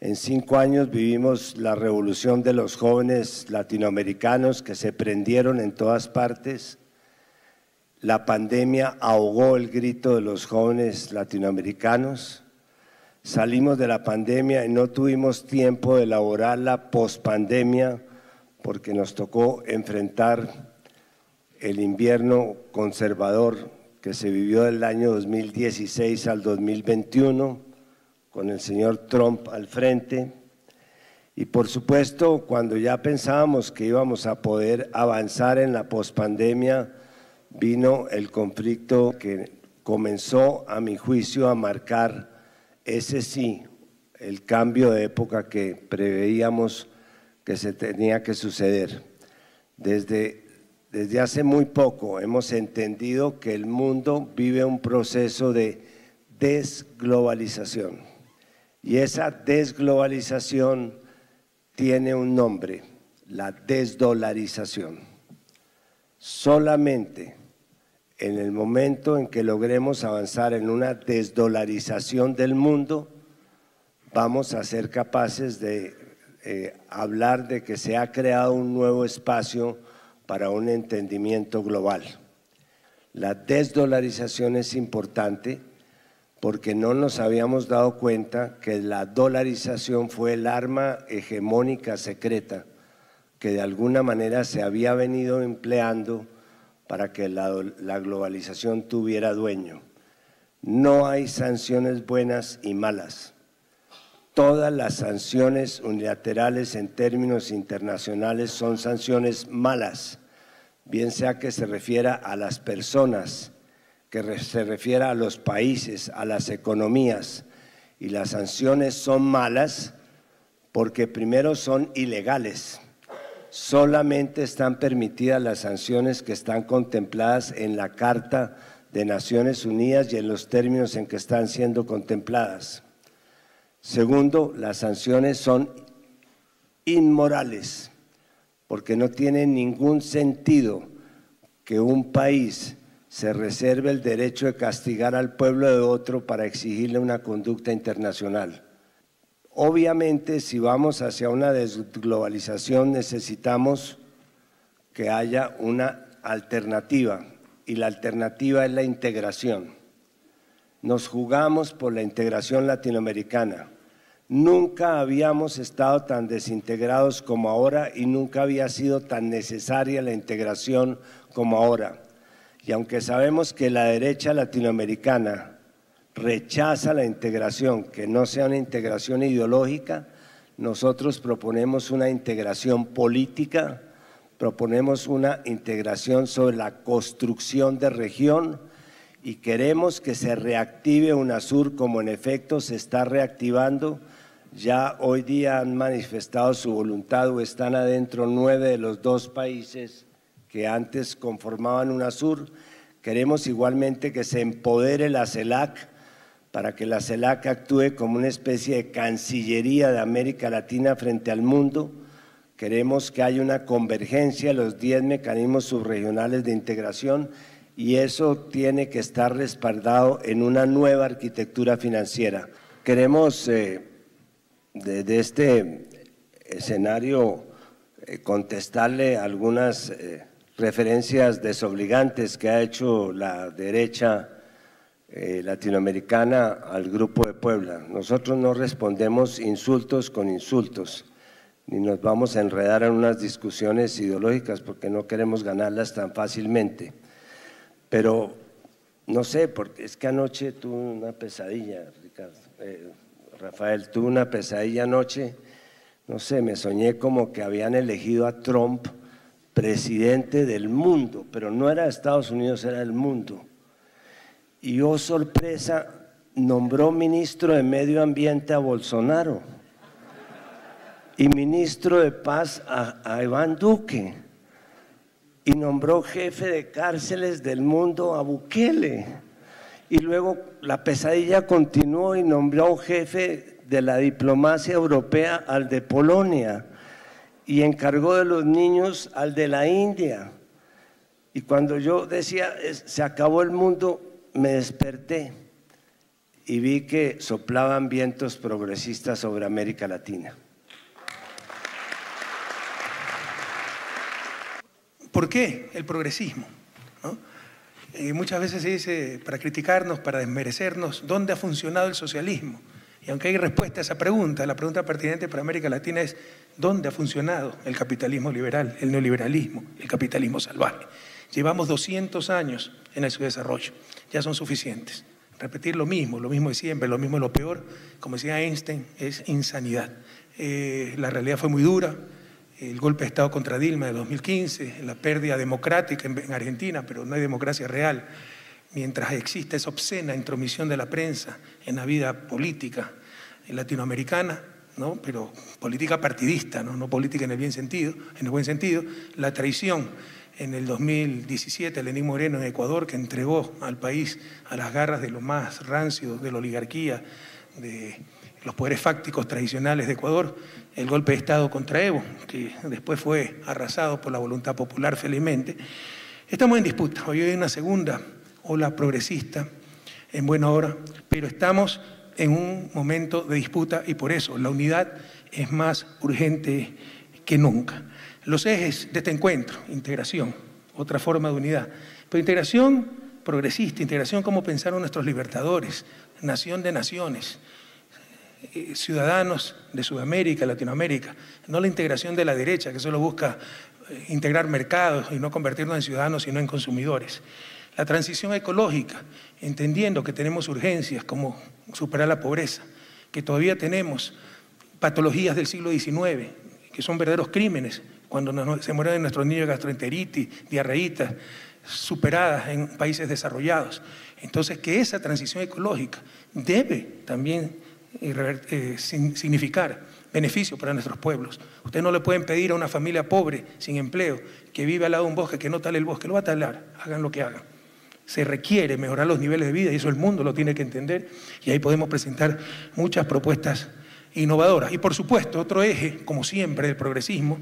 En cinco años vivimos la revolución de los jóvenes latinoamericanos que se prendieron en todas partes. La pandemia ahogó el grito de los jóvenes latinoamericanos. Salimos de la pandemia y no tuvimos tiempo de elaborar la pospandemia porque nos tocó enfrentar el invierno conservador que se vivió del año 2016 al 2021 con el señor Trump al frente. Y por supuesto, cuando ya pensábamos que íbamos a poder avanzar en la pospandemia, vino el conflicto que comenzó, a mi juicio, a marcar ese sí, el cambio de época que preveíamos que se tenía que suceder. Desde, desde hace muy poco hemos entendido que el mundo vive un proceso de desglobalización y esa desglobalización tiene un nombre, la desdolarización. Solamente en el momento en que logremos avanzar en una desdolarización del mundo, vamos a ser capaces de eh, hablar de que se ha creado un nuevo espacio para un entendimiento global. La desdolarización es importante porque no nos habíamos dado cuenta que la dolarización fue el arma hegemónica secreta que de alguna manera se había venido empleando para que la, globalización tuviera dueño. No hay sanciones buenas y malas. Todas las sanciones unilaterales en términos internacionales son sanciones malas, bien sea que se refiera a las personas, que se refiera a los países, a las economías. Y las sanciones son malas porque primero son ilegales solamente están permitidas las sanciones que están contempladas en la Carta de Naciones Unidas y en los términos en que están siendo contempladas. Segundo, las sanciones son inmorales, porque no tiene ningún sentido que un país se reserve el derecho de castigar al pueblo de otro para exigirle una conducta internacional. Obviamente, si vamos hacia una desglobalización, necesitamos que haya una alternativa, y la alternativa es la integración. Nos jugamos por la integración latinoamericana. Nunca habíamos estado tan desintegrados como ahora y nunca había sido tan necesaria la integración como ahora. Y aunque sabemos que la derecha latinoamericana rechaza la integración, que no sea una integración ideológica, nosotros proponemos una integración política, proponemos una integración sobre la construcción de región y queremos que se reactive UNASUR como en efecto se está reactivando. Ya hoy día han manifestado su voluntad o están adentro nueve de los dos países que antes conformaban UNASUR. Queremos igualmente que se empodere la CELAC para que la CELAC actúe como una especie de Cancillería de América Latina frente al mundo. Queremos que haya una convergencia de los 10 mecanismos subregionales de integración y eso tiene que estar respaldado en una nueva arquitectura financiera. Queremos, desde eh, este escenario, eh, contestarle algunas eh, referencias desobligantes que ha hecho la derecha eh, latinoamericana al grupo de Puebla. Nosotros no respondemos insultos con insultos, ni nos vamos a enredar en unas discusiones ideológicas porque no queremos ganarlas tan fácilmente. Pero no sé, porque es que anoche tuve una pesadilla, eh, Rafael, tuve una pesadilla anoche, no sé, me soñé como que habían elegido a Trump presidente del mundo, pero no era Estados Unidos, era el mundo y oh sorpresa, nombró ministro de Medio Ambiente a Bolsonaro y ministro de Paz a, Iván Duque y nombró jefe de cárceles del mundo a Bukele. Y luego la pesadilla continuó y nombró jefe de la diplomacia europea al de Polonia y encargó de los niños al de la India. Y cuando yo decía, se acabó el mundo, me desperté y vi que soplaban vientos progresistas sobre América Latina. ¿Por qué el progresismo? muchas veces se dice, para criticarnos, para desmerecernos, ¿dónde ha funcionado el socialismo? Y aunque hay respuesta a esa pregunta, la pregunta pertinente para América Latina es, ¿dónde ha funcionado el capitalismo liberal, el neoliberalismo, el capitalismo salvaje? Llevamos 200 años en su desarrollo son suficientes. Repetir lo mismo, lo mismo de siempre, lo mismo de lo peor, como decía Einstein, es insanidad. Eh, la realidad fue muy dura, el golpe de Estado contra Dilma de 2015, la pérdida democrática en, Argentina, pero no hay democracia real. Mientras exista esa obscena intromisión de la prensa en la vida política latinoamericana, ¿no? pero política partidista, ¿no? no política en el, bien sentido, en el buen sentido, la traición en el 2017 Lenín Moreno en Ecuador, que entregó al país a las garras de lo más rancio de la oligarquía, de los poderes fácticos tradicionales de Ecuador, el golpe de Estado contra Evo, que después fue arrasado por la voluntad popular, felizmente. Estamos en disputa, hoy hay una segunda ola progresista, en buena hora, pero estamos en un momento de disputa y por eso la unidad es más urgente que nunca los ejes de este encuentro, integración, otra forma de unidad, pero integración progresista, integración como pensaron nuestros libertadores, nación de naciones, eh, ciudadanos de Sudamérica, Latinoamérica, no la integración de la derecha que solo busca eh, integrar mercados y no convertirnos en ciudadanos sino en consumidores. La transición ecológica, entendiendo que tenemos urgencias como superar la pobreza, que todavía tenemos patologías del siglo XIX, que son verdaderos crímenes cuando se mueren nuestros niños de gastroenteritis, diarreitas, superadas en países desarrollados. Entonces, que esa transición ecológica debe también eh, eh, significar beneficio para nuestros pueblos. Ustedes no le pueden pedir a una familia pobre, sin empleo, que vive al lado de un bosque, que no tale el bosque, lo va a talar, hagan lo que hagan. Se requiere mejorar los niveles de vida y eso el mundo lo tiene que entender y ahí podemos presentar muchas propuestas innovadoras. Y por supuesto, otro eje, como siempre, del progresismo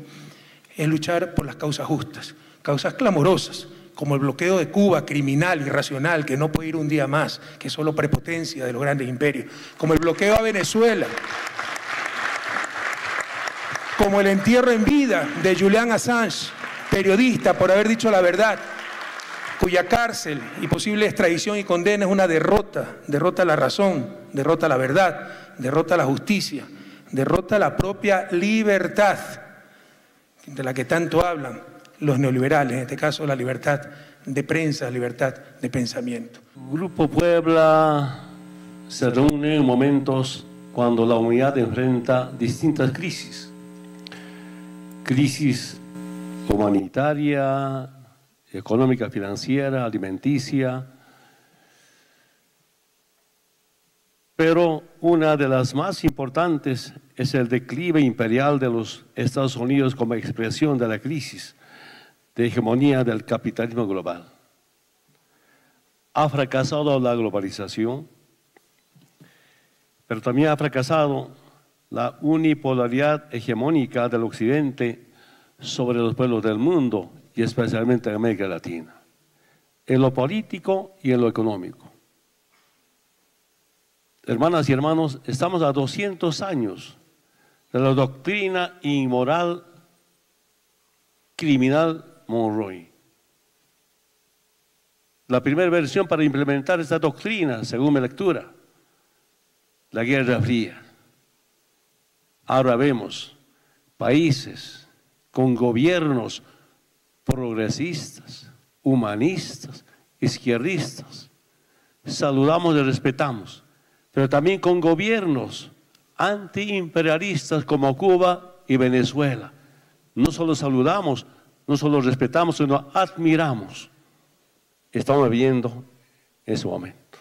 es luchar por las causas justas, causas clamorosas, como el bloqueo de Cuba, criminal, irracional, que no puede ir un día más, que es solo prepotencia de los grandes imperios, como el bloqueo a Venezuela, como el entierro en vida de Julian Assange, periodista por haber dicho la verdad, cuya cárcel y posible extradición y condena es una derrota, derrota la razón, derrota la verdad, derrota la justicia, derrota la propia libertad de la que tanto hablan los neoliberales, en este caso la libertad de prensa, la libertad de pensamiento. Grupo Puebla se reúne en momentos cuando la humanidad enfrenta distintas crisis. Crisis humanitaria, económica, financiera, alimenticia, Pero una de las más importantes es el declive imperial de los Estados Unidos como expresión de la crisis de hegemonía del capitalismo global. Ha fracasado la globalización, pero también ha fracasado la unipolaridad hegemónica del Occidente sobre los pueblos del mundo y especialmente en América Latina, en lo político y en lo económico hermanas y hermanos, estamos a 200 años de la doctrina inmoral criminal Monroy. La primera versión para implementar esta doctrina, según mi lectura, la Guerra Fría. Ahora vemos países con gobiernos progresistas, humanistas, izquierdistas. Saludamos y respetamos pero también con gobiernos antiimperialistas como Cuba y Venezuela. No solo saludamos, no solo respetamos, sino admiramos. Estamos viviendo ese momento.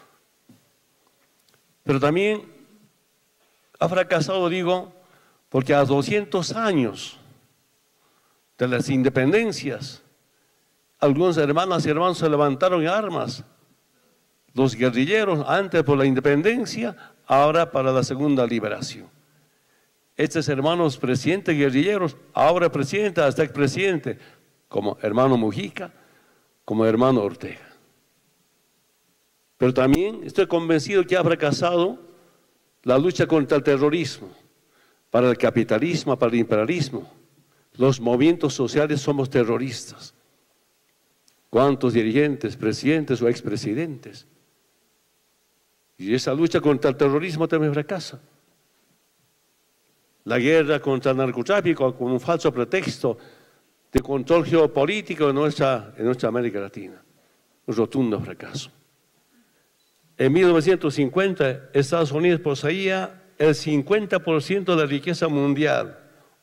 Pero también ha fracasado, digo, porque a 200 años de las independencias, algunos hermanas y hermanos se levantaron en armas los guerrilleros, antes por la independencia, ahora para la segunda liberación. Estos hermanos presidentes guerrilleros, ahora presidentes, hasta expresidentes, como hermano Mujica, como hermano Ortega. Pero también estoy convencido que ha fracasado la lucha contra el terrorismo, para el capitalismo, para el imperialismo. Los movimientos sociales somos terroristas. ¿Cuántos dirigentes, presidentes o expresidentes y esa lucha contra el terrorismo también fracasa. La guerra contra el narcotráfico con un falso pretexto de control geopolítico en nuestra, en nuestra América Latina. Un rotundo fracaso. En 1950, Estados Unidos poseía el 50% de la riqueza mundial.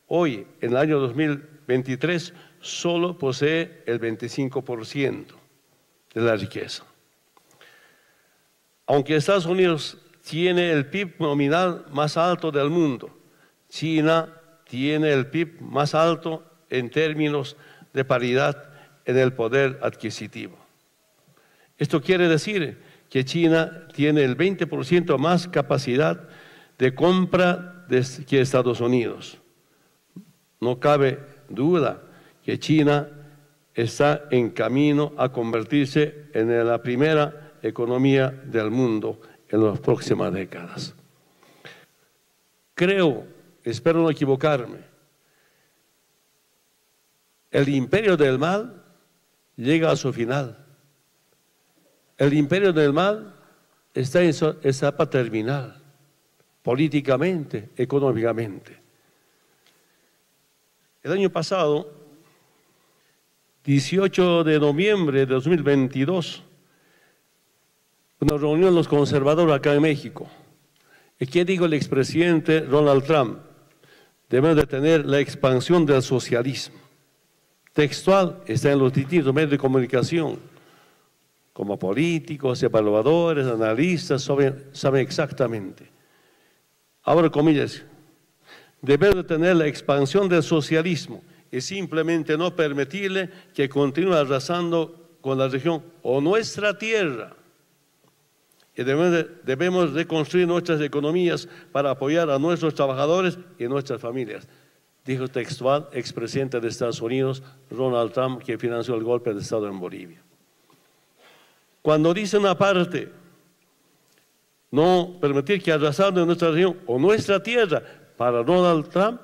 Hoy, en el año 2023, solo posee el 25% de la riqueza. Aunque Estados Unidos tiene el PIB nominal más alto del mundo, China tiene el PIB más alto en términos de paridad en el poder adquisitivo. Esto quiere decir que China tiene el 20% más capacidad de compra que Estados Unidos. No cabe duda que China está en camino a convertirse en la primera economía del mundo en las próximas décadas. Creo, espero no equivocarme, el imperio del mal llega a su final. El imperio del mal está en su etapa terminal, políticamente, económicamente. El año pasado, 18 de noviembre de 2022, una reunión de los conservadores acá en México. ¿Y qué dijo el expresidente Donald Trump? Debemos detener la expansión del socialismo. Textual está en los distintos medios de comunicación, como políticos, evaluadores, analistas, saben, exactamente. Ahora comillas, debemos detener la expansión del socialismo y simplemente no permitirle que continúe arrasando con la región o nuestra tierra debemos reconstruir nuestras economías para apoyar a nuestros trabajadores y nuestras familias. Dijo textual expresidente de Estados Unidos, Ronald Trump, que financió el golpe de Estado en Bolivia. Cuando dice una parte, no permitir que arrasando nuestra región o nuestra tierra, para Donald Trump,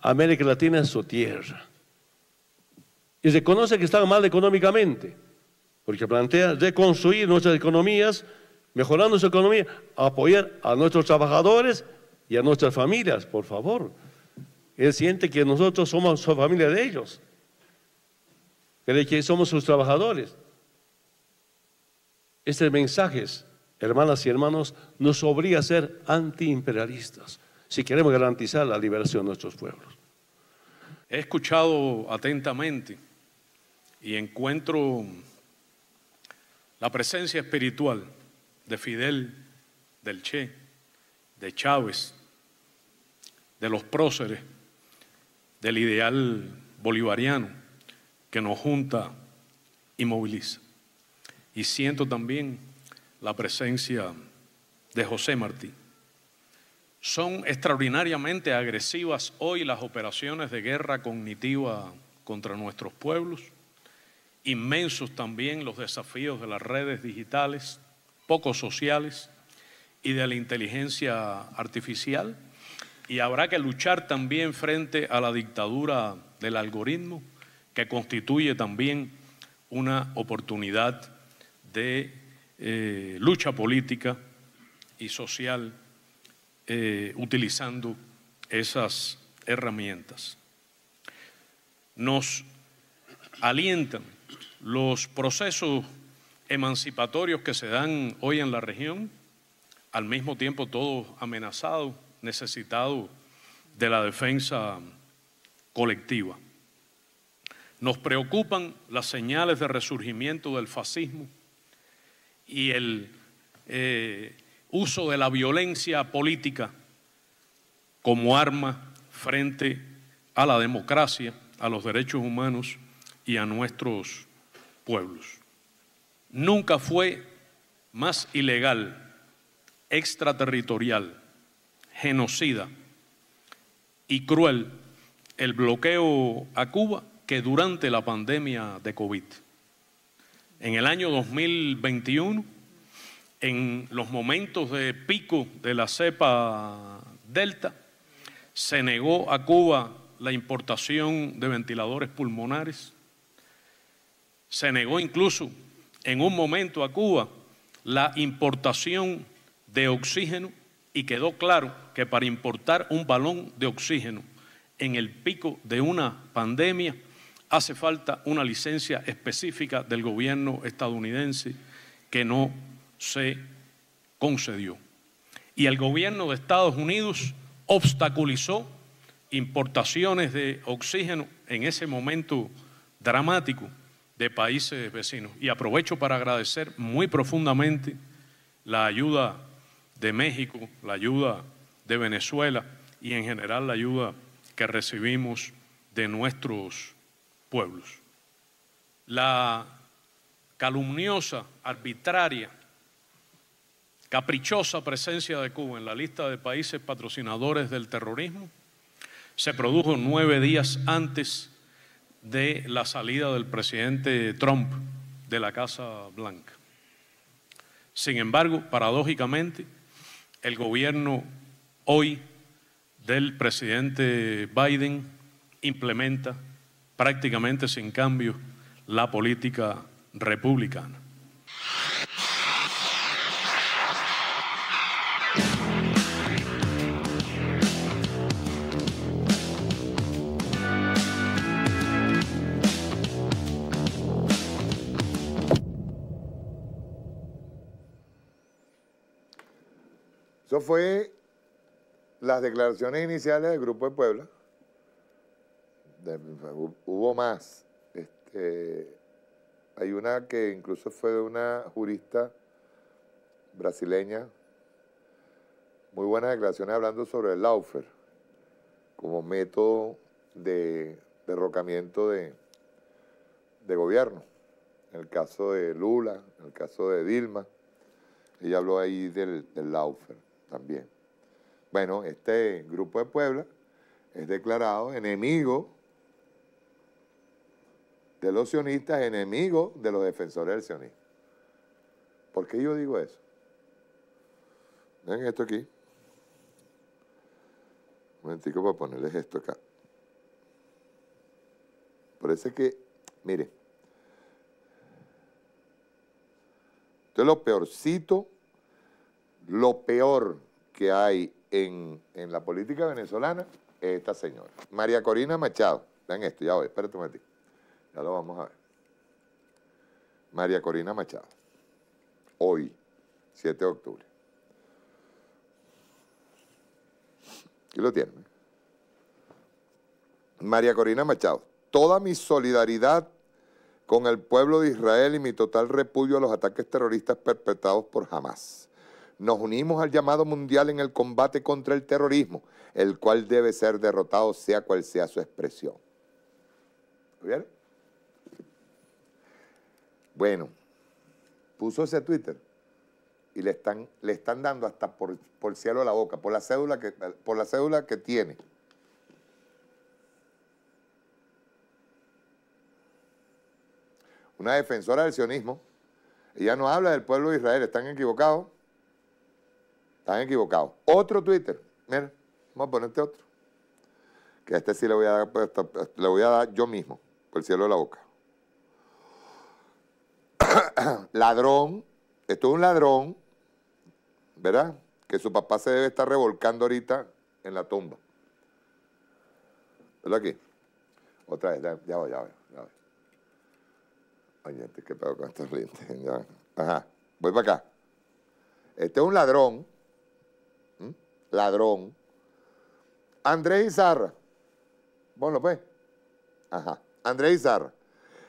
América Latina es su tierra. Y reconoce que están mal económicamente, porque plantea reconstruir nuestras economías mejorando su economía, apoyar a nuestros trabajadores y a nuestras familias, por favor. Él siente que nosotros somos su familia de ellos. Cree que somos sus trabajadores. Estos mensajes, hermanas y hermanos, nos obliga a ser antiimperialistas si queremos garantizar la liberación de nuestros pueblos. He escuchado atentamente y encuentro la presencia espiritual de Fidel, del Che, de Chávez, de los próceres, del ideal bolivariano que nos junta y moviliza. Y siento también la presencia de José Martí. Son extraordinariamente agresivas hoy las operaciones de guerra cognitiva contra nuestros pueblos, inmensos también los desafíos de las redes digitales poco sociales y de la inteligencia artificial. Y habrá que luchar también frente a la dictadura del algoritmo, que constituye también una oportunidad de eh, lucha política y social eh, utilizando esas herramientas. Nos alientan los procesos emancipatorios que se dan hoy en la región, al mismo tiempo todos amenazados, necesitados de la defensa colectiva. Nos preocupan las señales de resurgimiento del fascismo y el eh, uso de la violencia política como arma frente a la democracia, a los derechos humanos y a nuestros pueblos nunca fue más ilegal, extraterritorial, genocida y cruel el bloqueo a Cuba que durante la pandemia de COVID. En el año 2021, en los momentos de pico de la cepa Delta, se negó a Cuba la importación de ventiladores pulmonares, se negó incluso en un momento a Cuba la importación de oxígeno y quedó claro que para importar un balón de oxígeno en el pico de una pandemia hace falta una licencia específica del gobierno estadounidense que no se concedió. Y el gobierno de Estados Unidos obstaculizó importaciones de oxígeno en ese momento dramático de países vecinos. Y aprovecho para agradecer muy profundamente la ayuda de México, la ayuda de Venezuela y en general la ayuda que recibimos de nuestros pueblos. La calumniosa, arbitraria, caprichosa presencia de Cuba en la lista de países patrocinadores del terrorismo se produjo nueve días antes de la salida del presidente Trump de la Casa Blanca. Sin embargo, paradójicamente, el gobierno hoy del presidente Biden implementa prácticamente sin cambio la política republicana. Eso fue las declaraciones iniciales del Grupo de Puebla. hubo más. Este, hay una que incluso fue de una jurista brasileña, muy buenas declaraciones hablando sobre el Laufer como método de derrocamiento de, gobierno. En el caso de Lula, en el caso de Dilma, ella habló ahí del Laufer también. Bueno, este grupo de Puebla es declarado enemigo de los sionistas, enemigo de los defensores del sionismo. ¿Por qué yo digo eso? Ven esto aquí. Un momentico para ponerles esto acá. Parece que, mire, esto es lo peorcito lo peor que hay en, la política venezolana es esta señora. María Corina Machado. Vean esto, ya voy, espérate un momentito. Ya lo vamos a ver. María Corina Machado. Hoy, 7 de octubre. Aquí lo tienen. ¿eh? María Corina Machado. Toda mi solidaridad con el pueblo de Israel y mi total repudio a los ataques terroristas perpetrados por Hamas nos unimos al llamado mundial en el combate contra el terrorismo, el cual debe ser derrotado sea cual sea su expresión. ¿Vieron? Bueno, puso ese Twitter y le están, le están dando hasta por, por cielo a la boca, por la cédula que, por la cédula que tiene. Una defensora del sionismo. Ella no habla del pueblo de Israel, están equivocados. Están equivocados. Otro Twitter. Mira, vamos a ponerte otro. Que este sí le voy a dar, pues, le voy a dar yo mismo, por el cielo de la boca. ladrón. Esto es un ladrón, ¿verdad? Que su papá se debe estar revolcando ahorita en la tumba. ¿Verdad aquí? Otra vez, ya, voy, ya voy, ya gente, qué pedo con estos lentes. Ajá, voy para acá. Este es un ladrón ladrón. Andrés Izarra, lo ves? Pues. Ajá, Andrés Izarra.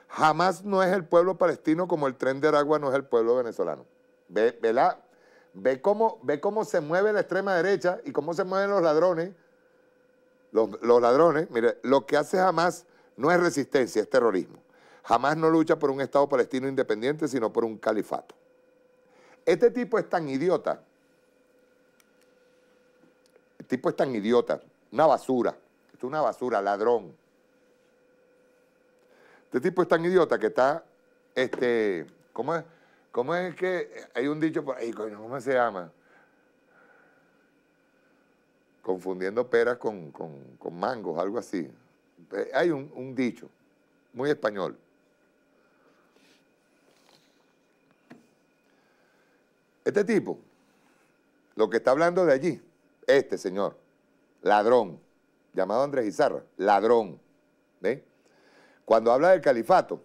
Jamás no es el pueblo palestino como el tren de Aragua no es el pueblo venezolano. Ve, cómo, ve cómo se mueve la extrema derecha y cómo se mueven los ladrones. Los, los ladrones, mire, lo que hace jamás no es resistencia, es terrorismo. Jamás no lucha por un Estado palestino independiente, sino por un califato. Este tipo es tan idiota tipo es tan idiota, una basura, es una basura, ladrón. Este tipo es tan idiota que está, este, ¿cómo es? es que hay un dicho por ahí, cómo se llama? Confundiendo peras con, mangos, algo así. Eh, hay un, un dicho muy español. Este tipo, lo que está hablando de allí, este señor, ladrón, llamado Andrés Izarra, ladrón. ¿ve? Cuando habla del califato,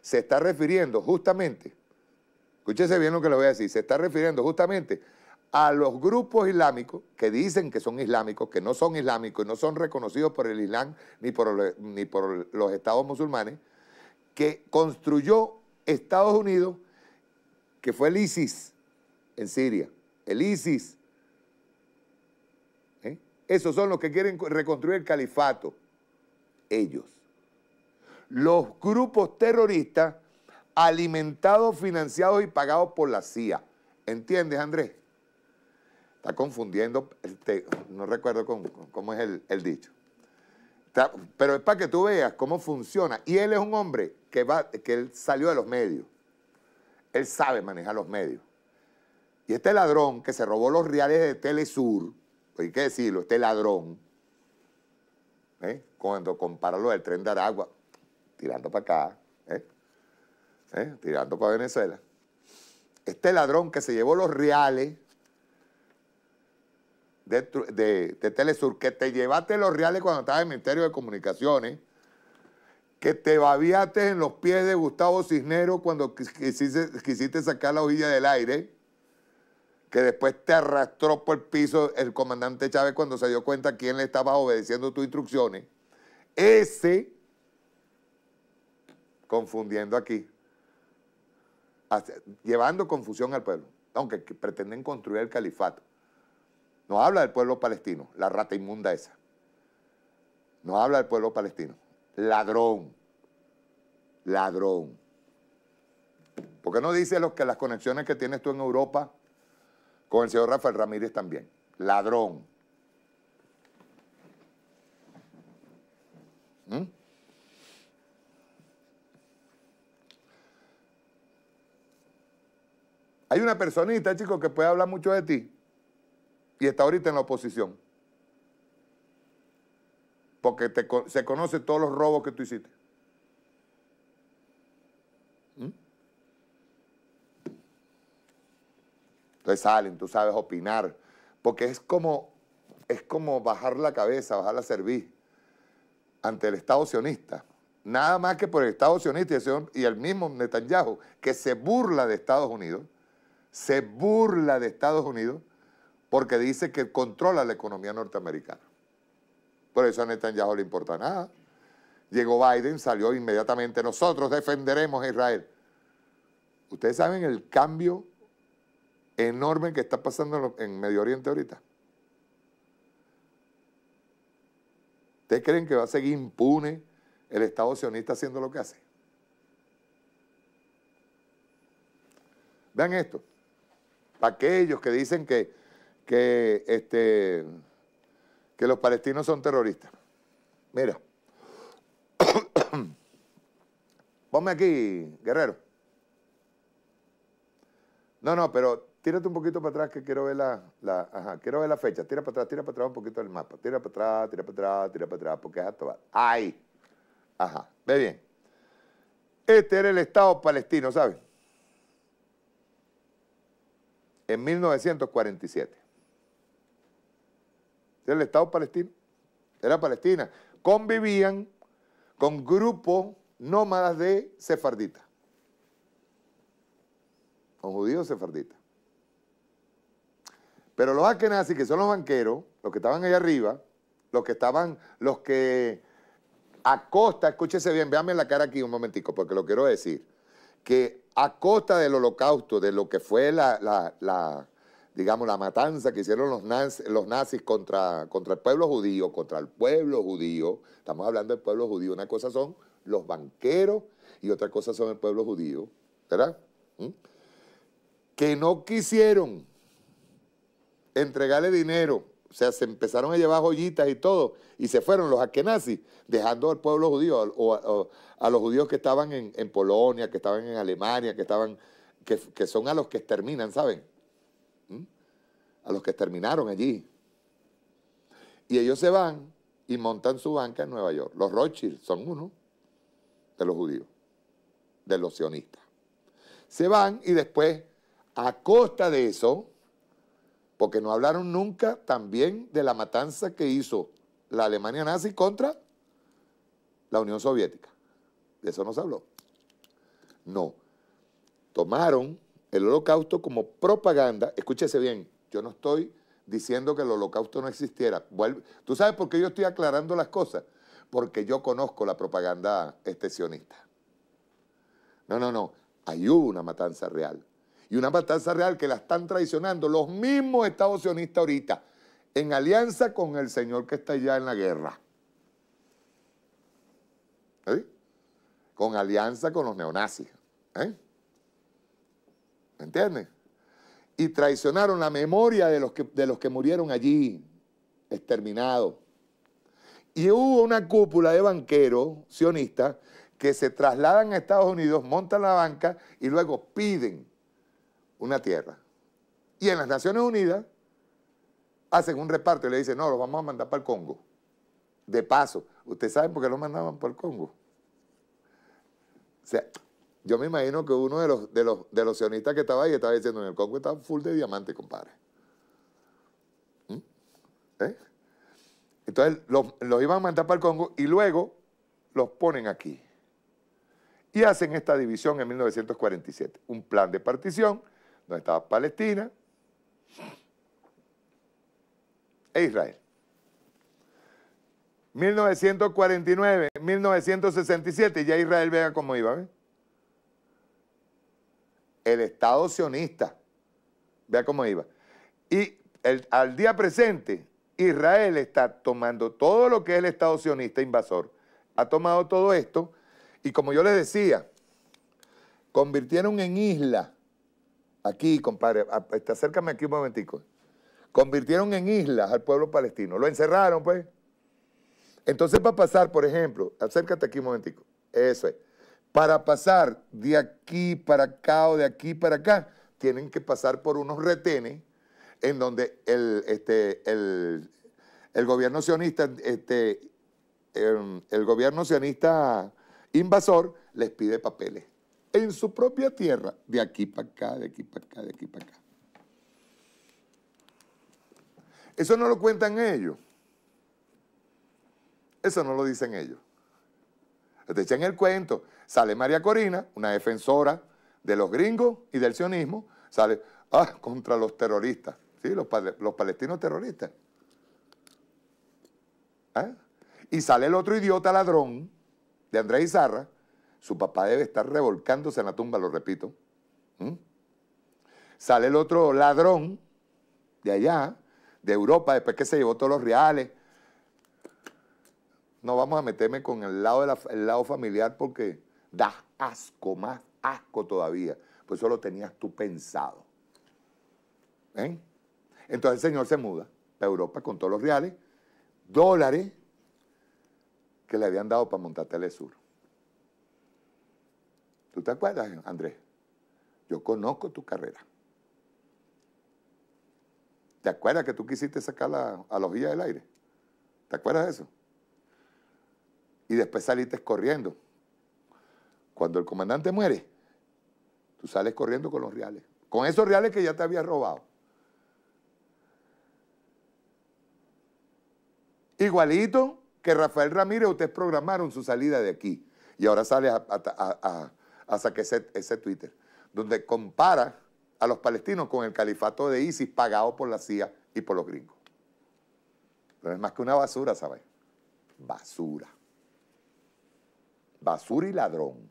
se está refiriendo justamente, escúchese bien lo que le voy a decir, se está refiriendo justamente a los grupos islámicos que dicen que son islámicos, que no son islámicos y no son reconocidos por el Islam ni por, ni por los estados musulmanes, que construyó Estados Unidos, que fue el ISIS en Siria. El ISIS esos son los que quieren reconstruir el califato. Ellos. Los grupos terroristas alimentados, financiados y pagados por la CIA. ¿Entiendes, Andrés? Está confundiendo, este, no recuerdo cómo, es el, dicho. pero es para que tú veas cómo funciona. Y él es un hombre que, va, que él salió de los medios. Él sabe manejar los medios. Y este ladrón que se robó los reales de Telesur, hay que decirlo, este ladrón, ¿eh? cuando compara lo del tren de Aragua, tirando para acá, ¿eh? ¿Eh? tirando para Venezuela, este ladrón que se llevó los reales de, Telesur, que te llevaste los reales cuando estabas en el Ministerio de Comunicaciones, que te babiaste en los pies de Gustavo cisnero cuando quisiste, quisiste sacar la hojilla del aire, que después te arrastró por el piso el comandante Chávez cuando se dio cuenta quién le estaba obedeciendo tus instrucciones, ese, confundiendo aquí, llevando confusión al pueblo, aunque pretenden construir el califato, no habla del pueblo palestino, la rata inmunda esa, no habla del pueblo palestino, ladrón, ladrón. ¿Por qué no dice los que las conexiones que tienes tú en Europa con el señor Rafael Ramírez también, ladrón. ¿Mm? Hay una personita, chicos, que puede hablar mucho de ti y está ahorita en la oposición. Porque se conoce todos los robos que tú hiciste. Entonces salen, tú sabes opinar, porque es como, es como bajar la cabeza, bajar la cerviz ante el Estado sionista, nada más que por el Estado sionista y el mismo Netanyahu, que se burla de Estados Unidos, se burla de Estados Unidos porque dice que controla la economía norteamericana. Por eso a Netanyahu le importa nada. Llegó Biden, salió inmediatamente, nosotros defenderemos a Israel. Ustedes saben el cambio enorme que está pasando en Medio Oriente ahorita. ¿Ustedes creen que va a seguir impune el Estado sionista haciendo lo que hace? Vean esto. Para aquellos que dicen que, que, este, que los palestinos son terroristas. Mira. Ponme aquí, guerrero. No, no, pero Tírate un poquito para atrás que quiero ver la, quiero ver la fecha. Tira para atrás, tira para atrás un poquito el mapa. Tira para atrás, tira para atrás, tira para atrás, porque es hasta Ahí. Ajá, ve bien. Este era el Estado palestino, ¿sabes? En 1947. Era el Estado palestino. Era Palestina. Convivían con grupos nómadas de sefarditas. Con judíos sefarditas. Pero los nazis, que son los banqueros, los que estaban allá arriba, los que estaban, los que a costa, escúchese bien, véame la cara aquí un momentico, porque lo quiero decir, que a costa del holocausto, de lo que fue la, digamos, la matanza que hicieron los, nazis contra, contra el pueblo judío, contra el pueblo judío, estamos hablando del pueblo judío, una cosa son los banqueros y otra cosa son el pueblo judío, ¿verdad? ¿Mm? Que no quisieron entregarle dinero. O sea, se empezaron a llevar joyitas y todo, y se fueron los akenazis, dejando al pueblo judío, o, a los judíos que estaban en, Polonia, que estaban en Alemania, que estaban, que, que son a los que exterminan, ¿saben? ¿Mm? A los que exterminaron allí. Y ellos se van y montan su banca en Nueva York. Los Rothschild son uno de los judíos, de los sionistas. Se van y después, a costa de eso, porque no hablaron nunca también de la matanza que hizo la Alemania nazi contra la Unión Soviética. De eso no se habló. No. Tomaron el holocausto como propaganda. Escúchese bien, yo no estoy diciendo que el holocausto no existiera. ¿Tú sabes por qué yo estoy aclarando las cosas? Porque yo conozco la propaganda este sionista. No, no, no. Ahí hubo una matanza real y una batalla real que la están traicionando los mismos estados sionistas ahorita, en alianza con el señor que está allá en la guerra. ¿Sí? ¿Eh? Con alianza con los neonazis. ¿eh? ¿Me entienden? Y traicionaron la memoria de los de los que murieron allí, exterminados. Y hubo una cúpula de banqueros sionistas que se trasladan a Estados Unidos, montan la banca y luego piden una tierra. Y en las Naciones Unidas hacen un reparto y le dicen, no, los vamos a mandar para el Congo. De paso, ¿ustedes saben por qué los mandaban para el Congo? O sea, yo me imagino que uno de los, de los, de los sionistas que estaba ahí estaba diciendo, en el Congo está full de diamantes, compadre. ¿Mm? ¿Eh? Entonces los, los iban a mandar para el Congo y luego los ponen aquí. Y hacen esta división en 1947, un plan de partición donde estaba Palestina e Israel. 1949, 1967, ya Israel vea cómo iba. El Estado sionista, vea cómo iba. Y al día presente, Israel está tomando todo lo que es el Estado sionista invasor. Ha tomado todo esto y como yo les decía, convirtieron en isla Aquí, compadre, este, acércame aquí un momentico. Convirtieron en islas al pueblo palestino. Lo encerraron, pues. Entonces, para pasar, por ejemplo, acércate aquí un momentico. Eso es. Para pasar de aquí para acá o de aquí para acá, tienen que pasar por unos retenes en donde el, este, el, gobierno sionista, este, em, el gobierno sionista invasor les pide papeles en su propia tierra, de aquí para acá, de aquí para acá, de aquí para acá. Eso no lo cuentan ellos. Eso no lo dicen ellos. Te echan el cuento. Sale María Corina, una defensora de los gringos y del sionismo, sale ah, contra los terroristas, ¿sí? los, palestinos terroristas. ¿Ah? Y sale el otro idiota ladrón de Andrés Izarra, su papá debe estar revolcándose en la tumba, lo repito. Sale el otro ladrón de allá, de Europa, después que se llevó todos los reales. No vamos a meterme con el lado, lado familiar porque da asco, más asco todavía. Pues eso lo tenías tú pensado. ¿eh? Entonces el señor se muda a Europa con todos los reales, dólares que le habían dado para montar sur. ¿Tú te acuerdas, Andrés? Yo conozco tu carrera. ¿Te acuerdas que tú quisiste sacar a los del aire? ¿Te acuerdas de eso? Y después saliste corriendo. Cuando el comandante muere, tú sales corriendo con los reales. Con esos reales que ya te habías robado. Igualito que Rafael Ramírez, ustedes programaron su salida de aquí. Y ahora sales a, hasta que ese, ese Twitter, donde compara a los palestinos con el califato de ISIS pagado por la CIA y por los gringos. Pero es más que una basura, ¿sabes? Basura. Basura y ladrón.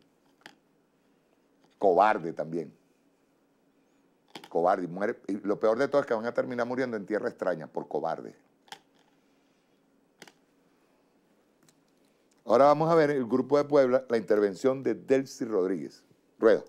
Cobarde también. Cobarde. muere. Y lo peor de todo es que van a terminar muriendo en tierra extraña por cobarde. Ahora vamos a ver el grupo de Puebla, la intervención de Delcy Rodríguez. Rueda.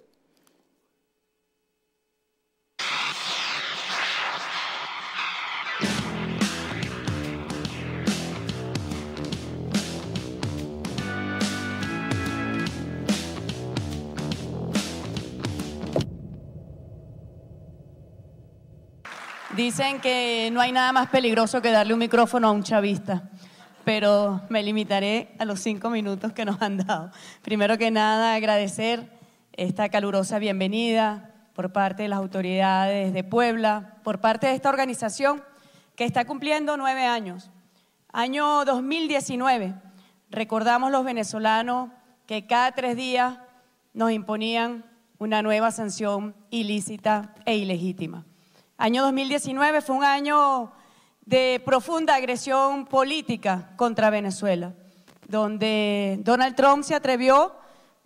Dicen que no hay nada más peligroso que darle un micrófono a un chavista pero me limitaré a los cinco minutos que nos han dado. Primero que nada, agradecer esta calurosa bienvenida por parte de las autoridades de Puebla, por parte de esta organización que está cumpliendo nueve años. Año 2019, recordamos los venezolanos que cada tres días nos imponían una nueva sanción ilícita e ilegítima. Año 2019 fue un año de profunda agresión política contra Venezuela, donde Donald Trump se atrevió,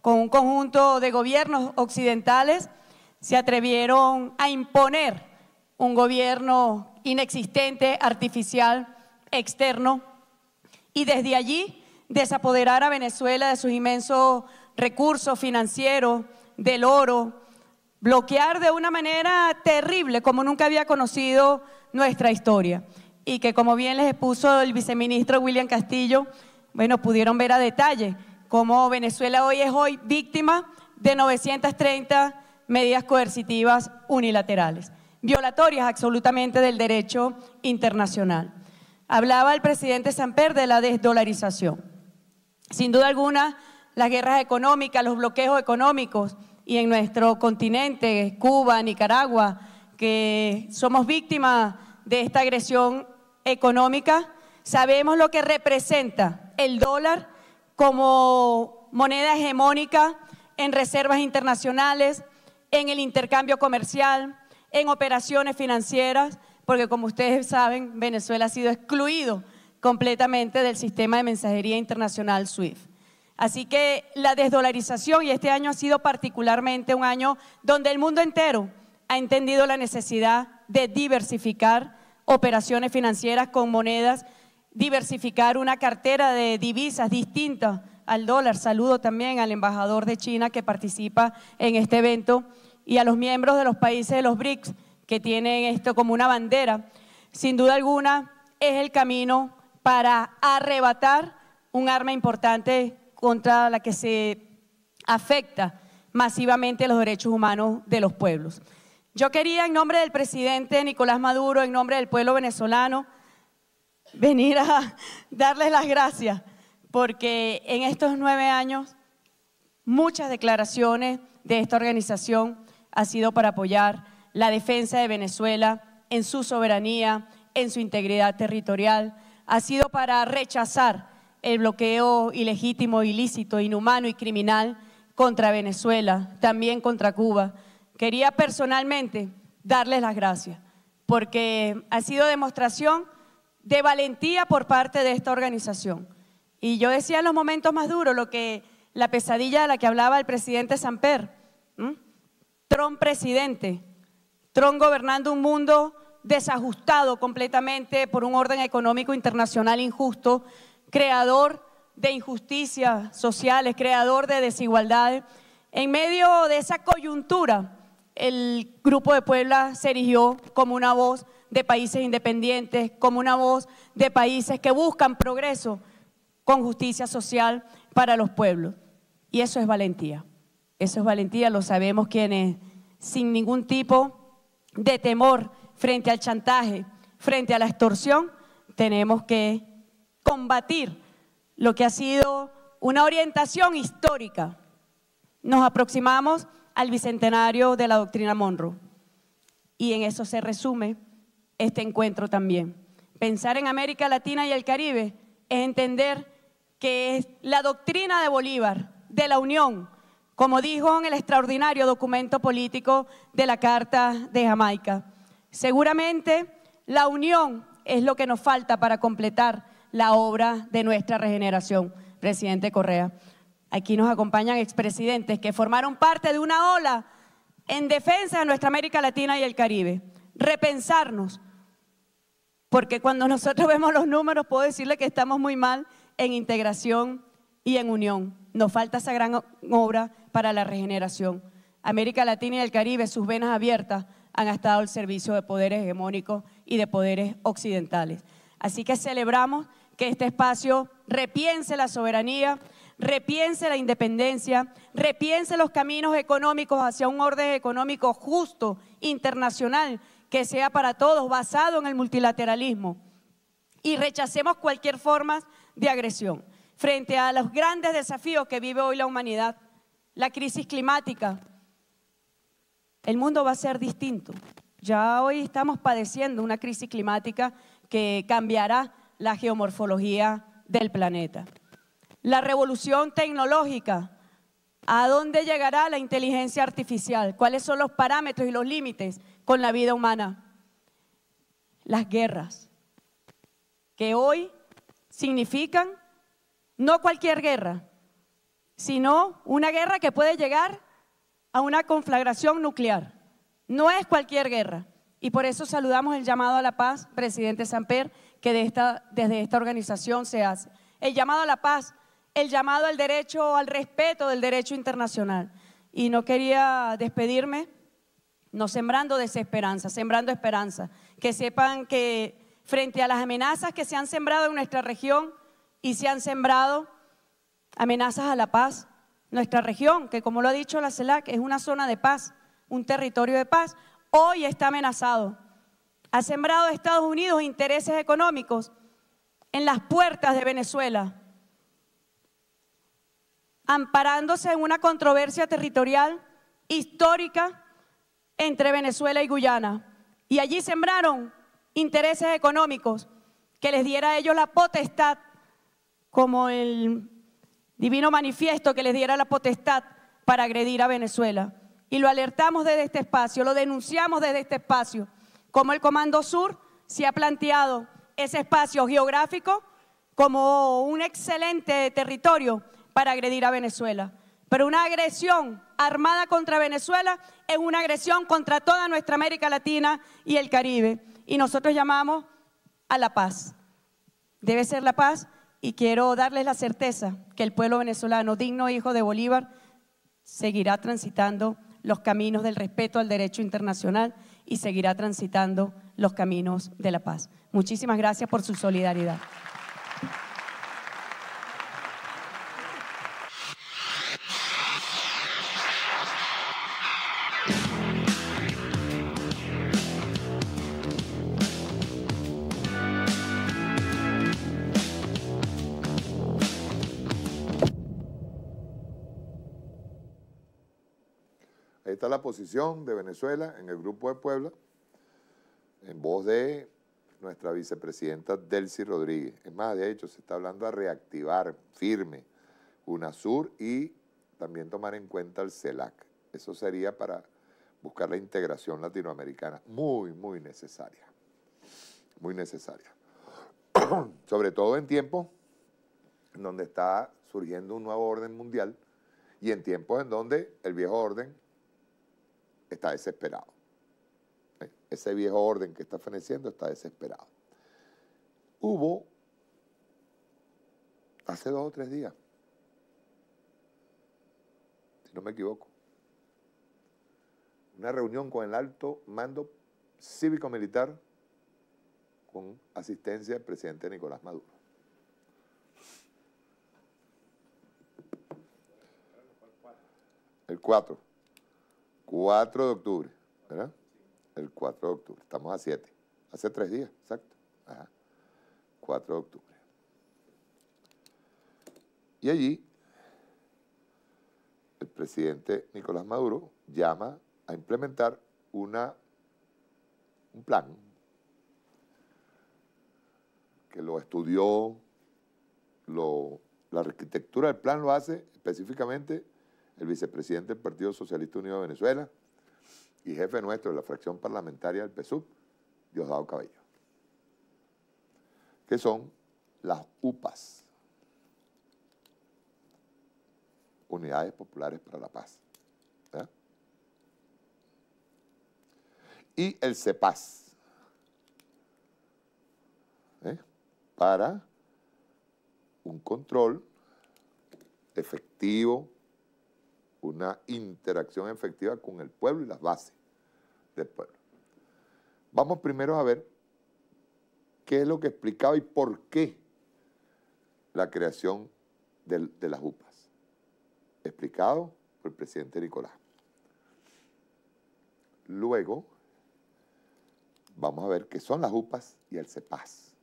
con un conjunto de gobiernos occidentales, se atrevieron a imponer un gobierno inexistente, artificial, externo, y desde allí desapoderar a Venezuela de sus inmensos recursos financieros, del oro, bloquear de una manera terrible como nunca había conocido nuestra historia y que como bien les expuso el viceministro William Castillo, bueno, pudieron ver a detalle cómo Venezuela hoy es hoy víctima de 930 medidas coercitivas unilaterales, violatorias absolutamente del derecho internacional. Hablaba el presidente Samper de la desdolarización. Sin duda alguna, las guerras económicas, los bloqueos económicos y en nuestro continente, Cuba, Nicaragua, que somos víctimas de esta agresión económica, sabemos lo que representa el dólar como moneda hegemónica en reservas internacionales, en el intercambio comercial, en operaciones financieras, porque como ustedes saben, Venezuela ha sido excluido completamente del sistema de mensajería internacional SWIFT. Así que la desdolarización, y este año ha sido particularmente un año donde el mundo entero ha entendido la necesidad de diversificar operaciones financieras con monedas, diversificar una cartera de divisas distinta al dólar. Saludo también al embajador de China que participa en este evento y a los miembros de los países de los BRICS que tienen esto como una bandera. Sin duda alguna es el camino para arrebatar un arma importante contra la que se afecta masivamente los derechos humanos de los pueblos. Yo quería en nombre del presidente Nicolás Maduro, en nombre del pueblo venezolano, venir a darles las gracias, porque en estos nueve años muchas declaraciones de esta organización han sido para apoyar la defensa de Venezuela en su soberanía, en su integridad territorial, ha sido para rechazar el bloqueo ilegítimo, ilícito, inhumano y criminal contra Venezuela, también contra Cuba Quería personalmente darles las gracias porque ha sido demostración de valentía por parte de esta organización. Y yo decía en los momentos más duros que la pesadilla de la que hablaba el presidente Samper, Trump Tron presidente, Tron gobernando un mundo desajustado completamente por un orden económico internacional injusto, creador de injusticias sociales, creador de desigualdades. En medio de esa coyuntura, el Grupo de Puebla se erigió como una voz de países independientes, como una voz de países que buscan progreso con justicia social para los pueblos. Y eso es valentía. Eso es valentía, lo sabemos quienes sin ningún tipo de temor frente al chantaje, frente a la extorsión, tenemos que combatir lo que ha sido una orientación histórica. Nos aproximamos al bicentenario de la doctrina Monroe. Y en eso se resume este encuentro también. Pensar en América Latina y el Caribe es entender que es la doctrina de Bolívar, de la Unión, como dijo en el extraordinario documento político de la Carta de Jamaica. Seguramente la unión es lo que nos falta para completar la obra de nuestra regeneración, presidente Correa. Aquí nos acompañan expresidentes que formaron parte de una ola en defensa de nuestra América Latina y el Caribe. Repensarnos, porque cuando nosotros vemos los números puedo decirle que estamos muy mal en integración y en unión. Nos falta esa gran obra para la regeneración. América Latina y el Caribe, sus venas abiertas, han estado al servicio de poderes hegemónicos y de poderes occidentales. Así que celebramos que este espacio repiense la soberanía repiense la independencia, repiense los caminos económicos hacia un orden económico justo, internacional, que sea para todos, basado en el multilateralismo. Y rechacemos cualquier forma de agresión. Frente a los grandes desafíos que vive hoy la humanidad, la crisis climática, el mundo va a ser distinto. Ya hoy estamos padeciendo una crisis climática que cambiará la geomorfología del planeta la revolución tecnológica, a dónde llegará la inteligencia artificial, cuáles son los parámetros y los límites con la vida humana. Las guerras, que hoy significan no cualquier guerra, sino una guerra que puede llegar a una conflagración nuclear. No es cualquier guerra. Y por eso saludamos el llamado a la paz, presidente Samper, que desde esta organización se hace. El llamado a la paz el llamado al derecho, al respeto del derecho internacional. Y no quería despedirme, no sembrando desesperanza, sembrando esperanza. Que sepan que frente a las amenazas que se han sembrado en nuestra región y se han sembrado amenazas a la paz, nuestra región, que como lo ha dicho la CELAC, es una zona de paz, un territorio de paz, hoy está amenazado. Ha sembrado Estados Unidos intereses económicos en las puertas de Venezuela amparándose en una controversia territorial histórica entre Venezuela y Guyana. Y allí sembraron intereses económicos que les diera a ellos la potestad, como el divino manifiesto que les diera la potestad para agredir a Venezuela. Y lo alertamos desde este espacio, lo denunciamos desde este espacio, como el Comando Sur se ha planteado ese espacio geográfico como un excelente territorio para agredir a Venezuela. Pero una agresión armada contra Venezuela es una agresión contra toda nuestra América Latina y el Caribe. Y nosotros llamamos a la paz. Debe ser la paz y quiero darles la certeza que el pueblo venezolano, digno hijo de Bolívar, seguirá transitando los caminos del respeto al derecho internacional y seguirá transitando los caminos de la paz. Muchísimas gracias por su solidaridad. la posición de Venezuela en el Grupo de Puebla, en voz de nuestra vicepresidenta Delcy Rodríguez. Es más, de hecho, se está hablando a reactivar firme UNASUR y también tomar en cuenta el CELAC. Eso sería para buscar la integración latinoamericana, muy, muy necesaria, muy necesaria. Sobre todo en tiempos en donde está surgiendo un nuevo orden mundial y en tiempos en donde el viejo orden está desesperado. Ese viejo orden que está feneciendo está desesperado. Hubo, hace dos o tres días, si no me equivoco, una reunión con el alto mando cívico-militar con asistencia del presidente Nicolás Maduro. El 4. 4 de octubre, ¿verdad? El 4 de octubre, estamos a 7, hace tres días, exacto. Ajá. 4 de octubre. Y allí, el presidente Nicolás Maduro llama a implementar una, un plan que lo estudió, la arquitectura del plan lo hace específicamente el vicepresidente del Partido Socialista Unido de Venezuela y jefe nuestro de la fracción parlamentaria del PSUV, Diosdado Cabello, que son las UPAs, Unidades Populares para la Paz. Y el CEPAS, ¿eh? para un control efectivo, una interacción efectiva con el pueblo y las bases del pueblo. Vamos primero a ver qué es lo que explicaba y por qué la creación de, las UPAs, explicado por el presidente Nicolás. Luego, vamos a ver qué son las UPAs y el CEPAS.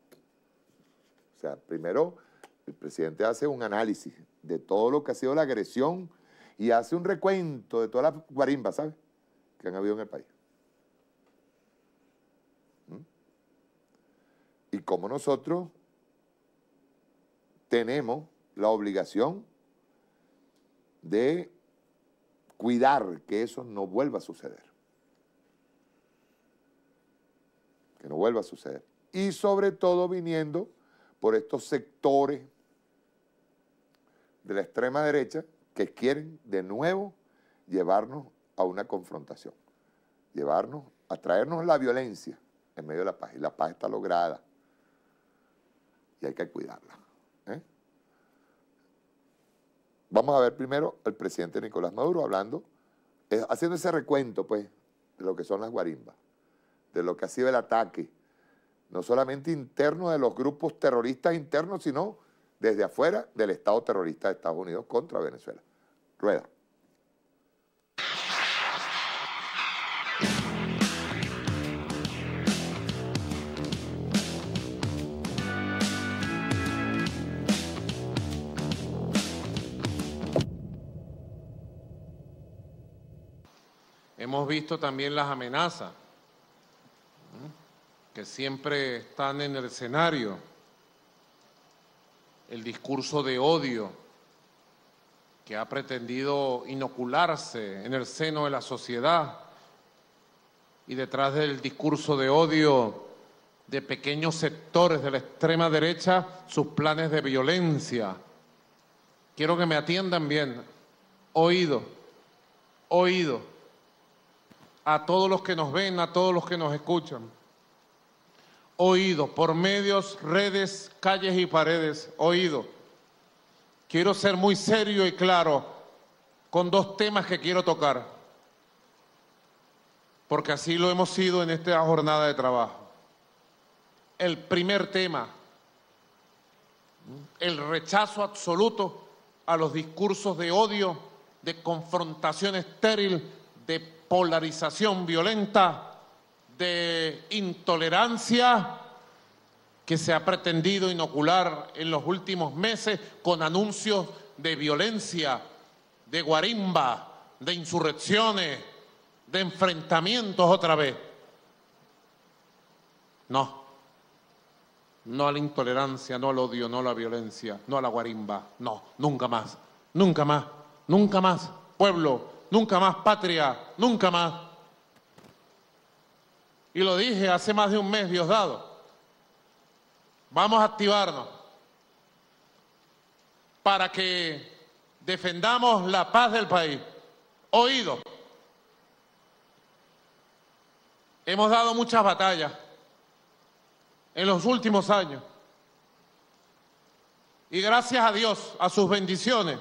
O sea, primero el presidente hace un análisis de todo lo que ha sido la agresión y hace un recuento de todas las guarimbas, ¿sabes? Que han habido en el país. ¿Mm? Y como nosotros tenemos la obligación de cuidar que eso no vuelva a suceder. Que no vuelva a suceder. Y sobre todo viniendo por estos sectores de la extrema derecha que quieren de nuevo llevarnos a una confrontación, llevarnos a traernos la violencia en medio de la paz. Y la paz está lograda y hay que cuidarla. ¿eh? Vamos a ver primero al presidente Nicolás Maduro hablando, eh, haciendo ese recuento, pues, de lo que son las guarimbas, de lo que ha sido el ataque, no solamente interno de los grupos terroristas internos, sino desde afuera del Estado terrorista de Estados Unidos contra Venezuela. Rueda. Hemos visto también las amenazas que siempre están en el escenario el discurso de odio que ha pretendido inocularse en el seno de la sociedad y detrás del discurso de odio de pequeños sectores de la extrema derecha sus planes de violencia. Quiero que me atiendan bien, oído, oído, a todos los que nos ven, a todos los que nos escuchan oído, por medios, redes, calles y paredes, oído. Quiero ser muy serio y claro con dos temas que quiero tocar, porque así lo hemos sido en esta jornada de trabajo. El primer tema, el rechazo absoluto a los discursos de odio, de confrontación estéril, de polarización violenta de intolerancia que se ha pretendido inocular en los últimos meses con anuncios de violencia, de guarimba, de insurrecciones, de enfrentamientos otra vez. No, no a la intolerancia, no al odio, no a la violencia, no a la guarimba, no, nunca más, nunca más, nunca más, pueblo, nunca más patria, nunca más y lo dije hace más de un mes, Diosdado, vamos a activarnos para que defendamos la paz del país. Oído. Hemos dado muchas batallas en los últimos años. Y gracias a Dios, a sus bendiciones,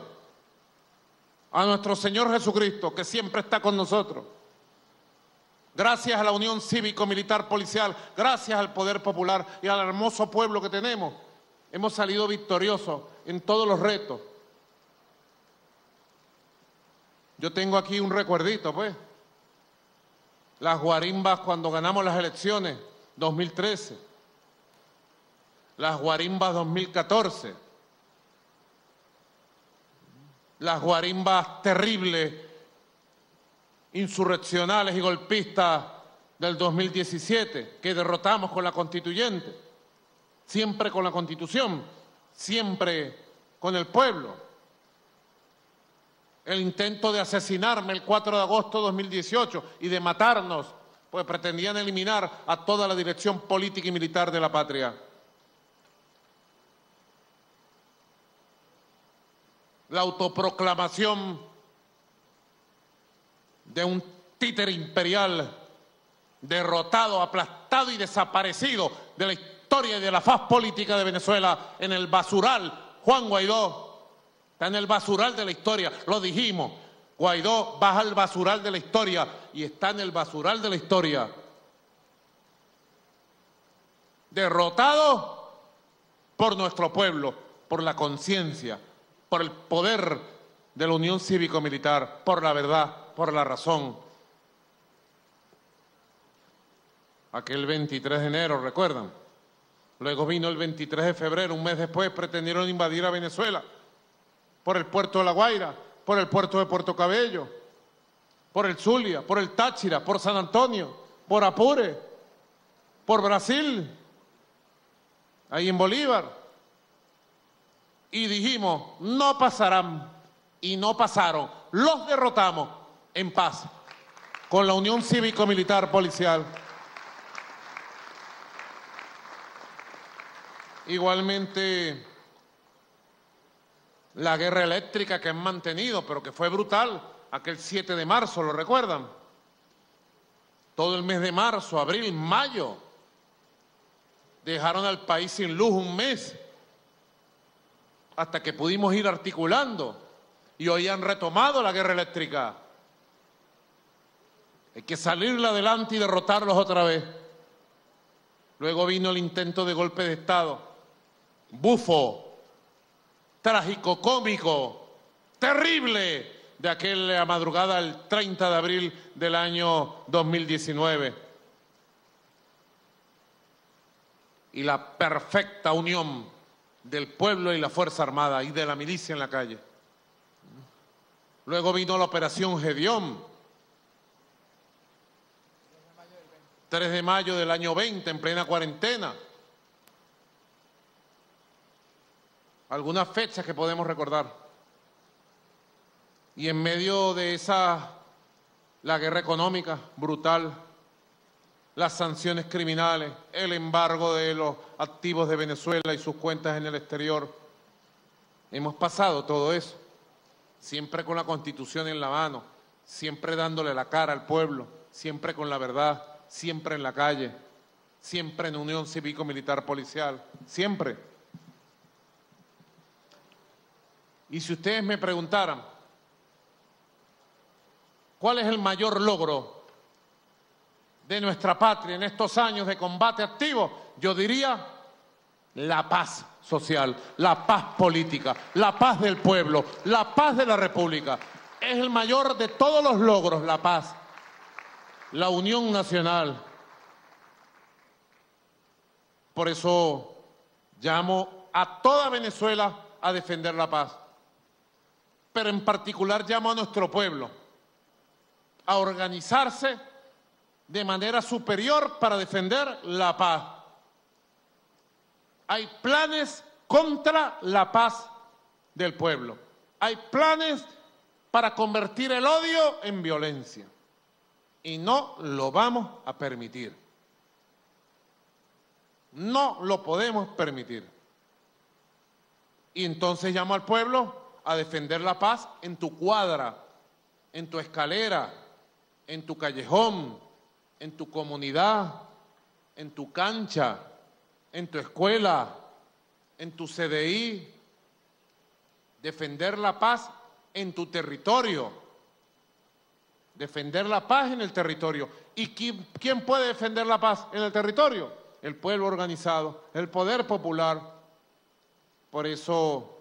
a nuestro Señor Jesucristo, que siempre está con nosotros, gracias a la Unión Cívico Militar Policial, gracias al Poder Popular y al hermoso pueblo que tenemos, hemos salido victoriosos en todos los retos. Yo tengo aquí un recuerdito, pues. Las guarimbas cuando ganamos las elecciones, 2013. Las guarimbas 2014. Las guarimbas terribles insurreccionales y golpistas del 2017, que derrotamos con la constituyente, siempre con la constitución, siempre con el pueblo. El intento de asesinarme el 4 de agosto de 2018 y de matarnos, pues pretendían eliminar a toda la dirección política y militar de la patria. La autoproclamación de un títere imperial derrotado, aplastado y desaparecido de la historia y de la faz política de Venezuela en el basural. Juan Guaidó está en el basural de la historia, lo dijimos. Guaidó baja al basural de la historia y está en el basural de la historia. Derrotado por nuestro pueblo, por la conciencia, por el poder de la Unión Cívico-Militar, por la verdad, por la razón. Aquel 23 de enero, ¿recuerdan? Luego vino el 23 de febrero, un mes después pretendieron invadir a Venezuela por el puerto de La Guaira, por el puerto de Puerto Cabello, por el Zulia, por el Táchira, por San Antonio, por Apure, por Brasil, ahí en Bolívar. Y dijimos, no pasarán. Y no pasaron. Los derrotamos en paz con la Unión Cívico-Militar Policial. Igualmente, la guerra eléctrica que han mantenido, pero que fue brutal, aquel 7 de marzo, ¿lo recuerdan? Todo el mes de marzo, abril, mayo, dejaron al país sin luz un mes, hasta que pudimos ir articulando y hoy han retomado la guerra eléctrica hay que salirla adelante y derrotarlos otra vez. Luego vino el intento de golpe de Estado. Bufo, trágico, cómico, terrible de aquella eh, madrugada el 30 de abril del año 2019. Y la perfecta unión del pueblo y la Fuerza Armada y de la milicia en la calle. Luego vino la operación Gedeón, 3 de mayo del año 20, en plena cuarentena. Algunas fechas que podemos recordar. Y en medio de esa, la guerra económica brutal, las sanciones criminales, el embargo de los activos de Venezuela y sus cuentas en el exterior, hemos pasado todo eso, siempre con la constitución en la mano, siempre dándole la cara al pueblo, siempre con la verdad siempre en la calle, siempre en unión cívico-militar policial, siempre. Y si ustedes me preguntaran, ¿cuál es el mayor logro de nuestra patria en estos años de combate activo? Yo diría la paz social, la paz política, la paz del pueblo, la paz de la República. Es el mayor de todos los logros, la paz la unión nacional. Por eso llamo a toda Venezuela a defender la paz, pero en particular llamo a nuestro pueblo a organizarse de manera superior para defender la paz. Hay planes contra la paz del pueblo. Hay planes para convertir el odio en violencia y no lo vamos a permitir. No lo podemos permitir. Y entonces llamo al pueblo a defender la paz en tu cuadra, en tu escalera, en tu callejón, en tu comunidad, en tu cancha, en tu escuela, en tu CDI. Defender la paz en tu territorio defender la paz en el territorio. ¿Y quién, puede defender la paz en el territorio? El pueblo organizado, el poder popular. Por eso,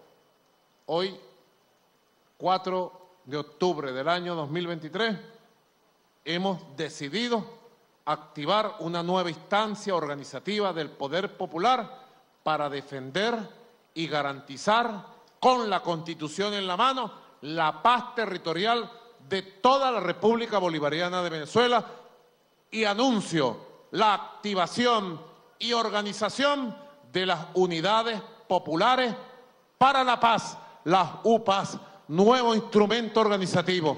hoy, 4 de octubre del año 2023, hemos decidido activar una nueva instancia organizativa del poder popular para defender y garantizar con la Constitución en la mano la paz territorial de toda la República Bolivariana de Venezuela y anuncio la activación y organización de las unidades populares para la paz, las UPAS, nuevo instrumento organizativo.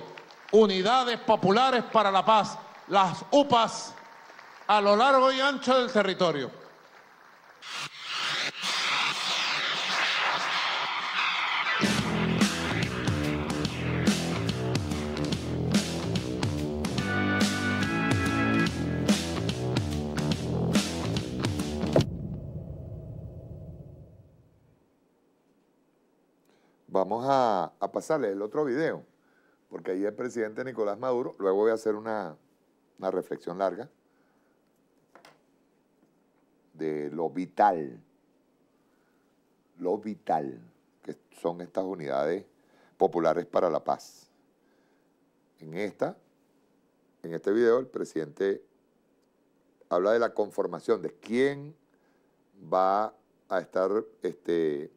Unidades populares para la paz, las UPAS, a lo largo y ancho del territorio. Vamos a, pasarle el otro video, porque ahí el presidente Nicolás Maduro, luego voy a hacer una, reflexión larga de lo vital, lo vital que son estas unidades populares para la paz. En, esta, en este video el presidente habla de la conformación, de quién va a estar, este,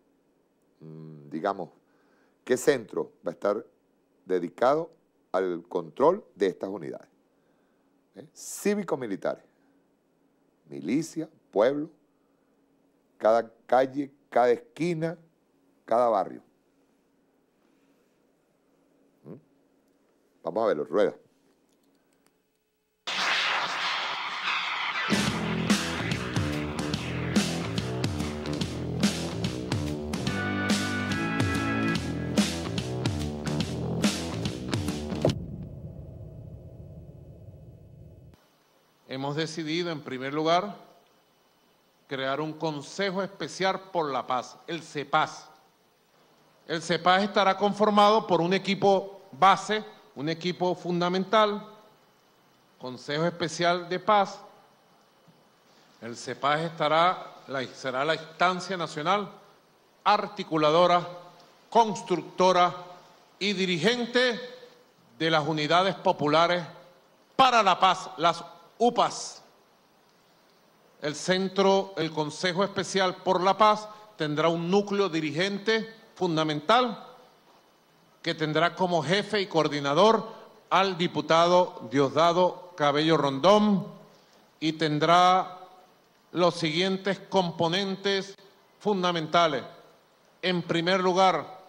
mm, digamos, ¿Qué centro va a estar dedicado al control de estas unidades? cívico ¿Eh? Cívico-militares, milicia, pueblo, cada calle, cada esquina, cada barrio. ¿Mm? Vamos a verlo, ruedas. decidido, en primer lugar, crear un Consejo Especial por la Paz, el CEPAS. El CEPAS estará conformado por un equipo base, un equipo fundamental, Consejo Especial de Paz. El CEPAS estará, será la instancia nacional articuladora, constructora y dirigente de las unidades populares para la paz, las UPAS, el Centro, el Consejo Especial por la Paz, tendrá un núcleo dirigente fundamental que tendrá como jefe y coordinador al diputado Diosdado Cabello Rondón y tendrá los siguientes componentes fundamentales. En primer lugar,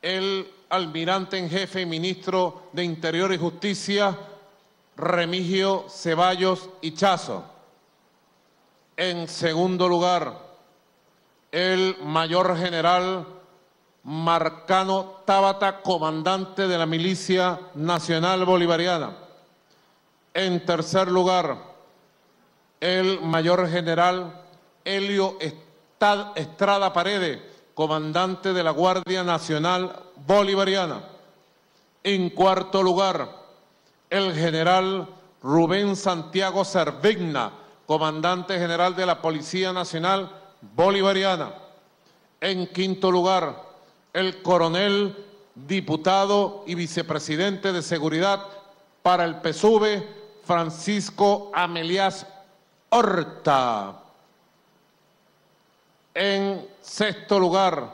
el almirante en jefe y ministro de Interior y Justicia, Remigio Ceballos Hichazo. En segundo lugar, el mayor general Marcano Tábata, comandante de la Milicia Nacional Bolivariana. En tercer lugar, el mayor general Helio Estrada Paredes, comandante de la Guardia Nacional Bolivariana. En cuarto lugar, el general Rubén Santiago Cervigna, comandante general de la Policía Nacional Bolivariana. En quinto lugar, el coronel diputado y vicepresidente de Seguridad para el PSUV, Francisco Amelías Horta. En sexto lugar,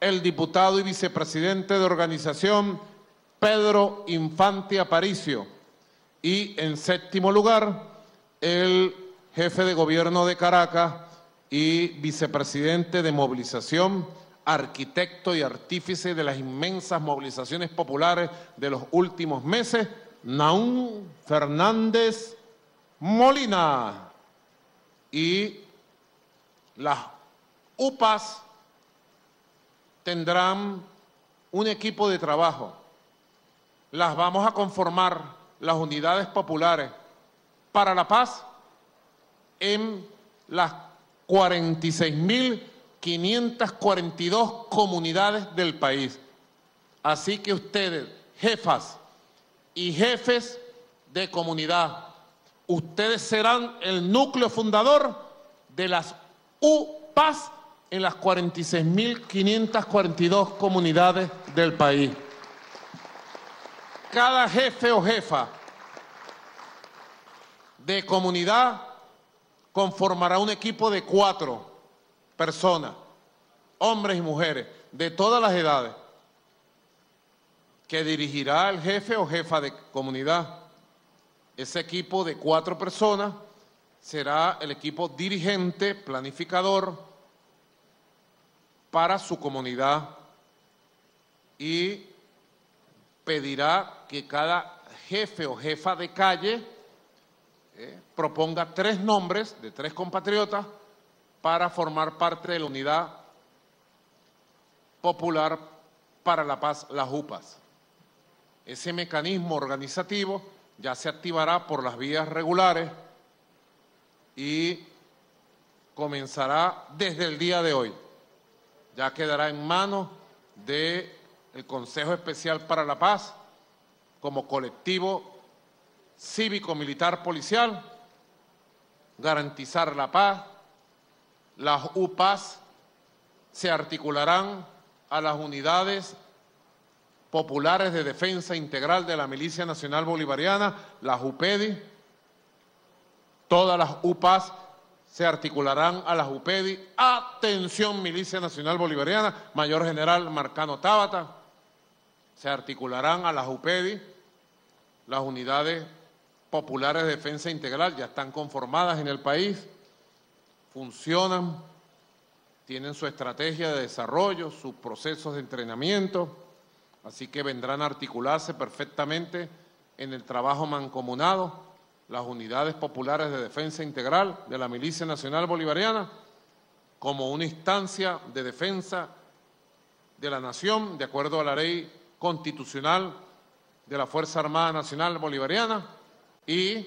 el diputado y vicepresidente de Organización Pedro Infante Aparicio. Y en séptimo lugar, el jefe de gobierno de Caracas y vicepresidente de movilización, arquitecto y artífice de las inmensas movilizaciones populares de los últimos meses, Naún Fernández Molina. Y las UPAs tendrán un equipo de trabajo las vamos a conformar las unidades populares para la paz en las 46.542 comunidades del país. Así que ustedes, jefas y jefes de comunidad, ustedes serán el núcleo fundador de las UPAS en las 46.542 comunidades del país cada jefe o jefa de comunidad conformará un equipo de cuatro personas, hombres y mujeres, de todas las edades, que dirigirá el jefe o jefa de comunidad. Ese equipo de cuatro personas será el equipo dirigente, planificador para su comunidad y pedirá que cada jefe o jefa de calle eh, proponga tres nombres de tres compatriotas para formar parte de la unidad popular para la paz, las UPAS. Ese mecanismo organizativo ya se activará por las vías regulares y comenzará desde el día de hoy. Ya quedará en manos de el Consejo Especial para la Paz como colectivo cívico-militar-policial, garantizar la paz. Las UPAS se articularán a las unidades populares de defensa integral de la Milicia Nacional Bolivariana, las UPEDI. Todas las UPAS se articularán a las UPEDI. Atención, Milicia Nacional Bolivariana, Mayor General Marcano Tábata se articularán a las UPEDI, las unidades populares de defensa integral, ya están conformadas en el país, funcionan, tienen su estrategia de desarrollo, sus procesos de entrenamiento, así que vendrán a articularse perfectamente en el trabajo mancomunado las unidades populares de defensa integral de la Milicia Nacional Bolivariana como una instancia de defensa de la nación de acuerdo a la ley constitucional de la Fuerza Armada Nacional Bolivariana y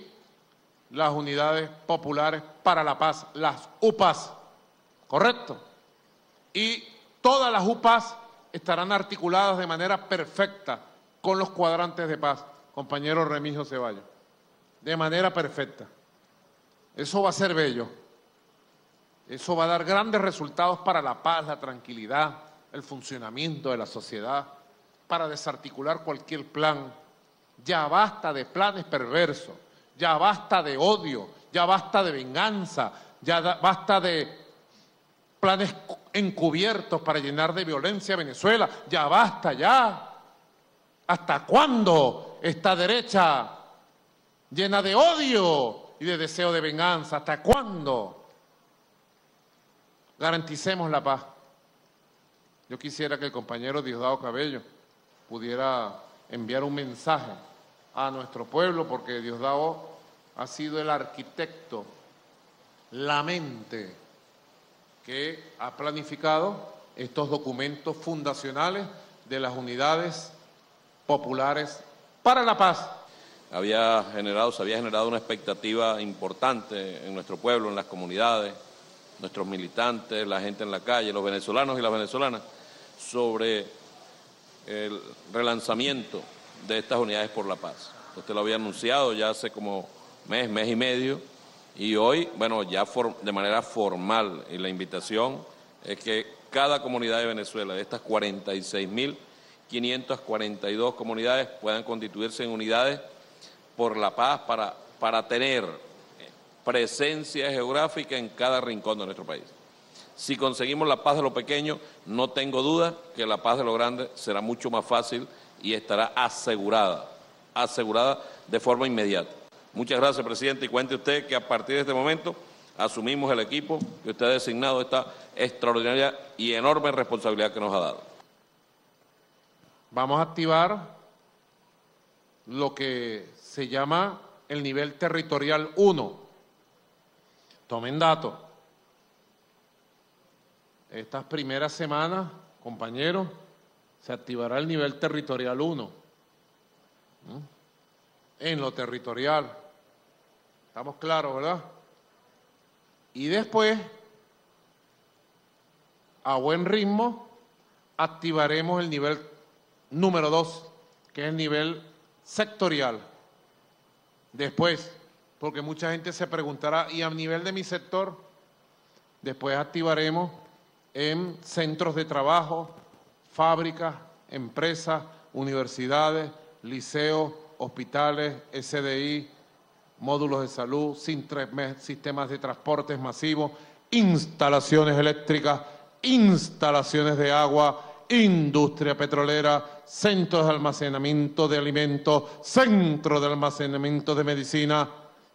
las unidades populares para la paz, las UPAS, ¿correcto? Y todas las UPAS estarán articuladas de manera perfecta con los cuadrantes de paz, compañero Remigio Ceballos, de manera perfecta. Eso va a ser bello, eso va a dar grandes resultados para la paz, la tranquilidad, el funcionamiento de la sociedad, para desarticular cualquier plan. Ya basta de planes perversos, ya basta de odio, ya basta de venganza, ya basta de planes encubiertos para llenar de violencia a Venezuela, ya basta, ya. ¿Hasta cuándo esta derecha llena de odio y de deseo de venganza? ¿Hasta cuándo? Garanticemos la paz. Yo quisiera que el compañero Diosdado Cabello pudiera enviar un mensaje a nuestro pueblo, porque Diosdado ha sido el arquitecto, la mente que ha planificado estos documentos fundacionales de las unidades populares para la paz. Había generado, se había generado una expectativa importante en nuestro pueblo, en las comunidades, nuestros militantes, la gente en la calle, los venezolanos y las venezolanas, sobre el relanzamiento de estas unidades por la paz. Usted lo había anunciado ya hace como mes, mes y medio, y hoy, bueno, ya de manera formal, y la invitación es que cada comunidad de Venezuela, de estas 46.542 comunidades, puedan constituirse en unidades por la paz para, para tener presencia geográfica en cada rincón de nuestro país. Si conseguimos la paz de lo pequeño, no tengo duda que la paz de lo grande será mucho más fácil y estará asegurada, asegurada de forma inmediata. Muchas gracias, presidente, y cuente usted que a partir de este momento asumimos el equipo que usted ha designado esta extraordinaria y enorme responsabilidad que nos ha dado. Vamos a activar lo que se llama el nivel territorial 1. Tomen datos estas primeras semanas, compañeros, se activará el nivel territorial 1. En lo territorial. Estamos claros, ¿verdad? Y después, a buen ritmo, activaremos el nivel número 2, que es el nivel sectorial. Después, porque mucha gente se preguntará, ¿y a nivel de mi sector? Después activaremos en centros de trabajo, fábricas, empresas, universidades, liceos, hospitales, SDI, módulos de salud, sistemas de transportes masivos, instalaciones eléctricas, instalaciones de agua, industria petrolera, centros de almacenamiento de alimentos, centro de almacenamiento de medicina,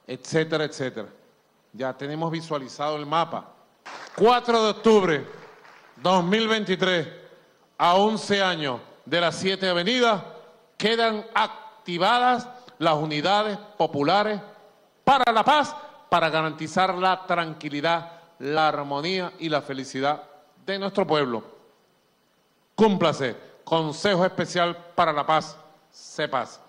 etcétera, etcétera. Ya tenemos visualizado el mapa. 4 de octubre, 2023 a 11 años de las 7 avenidas, quedan activadas las unidades populares para la paz, para garantizar la tranquilidad, la armonía y la felicidad de nuestro pueblo. Cúmplase, Consejo Especial para la Paz, Sepas.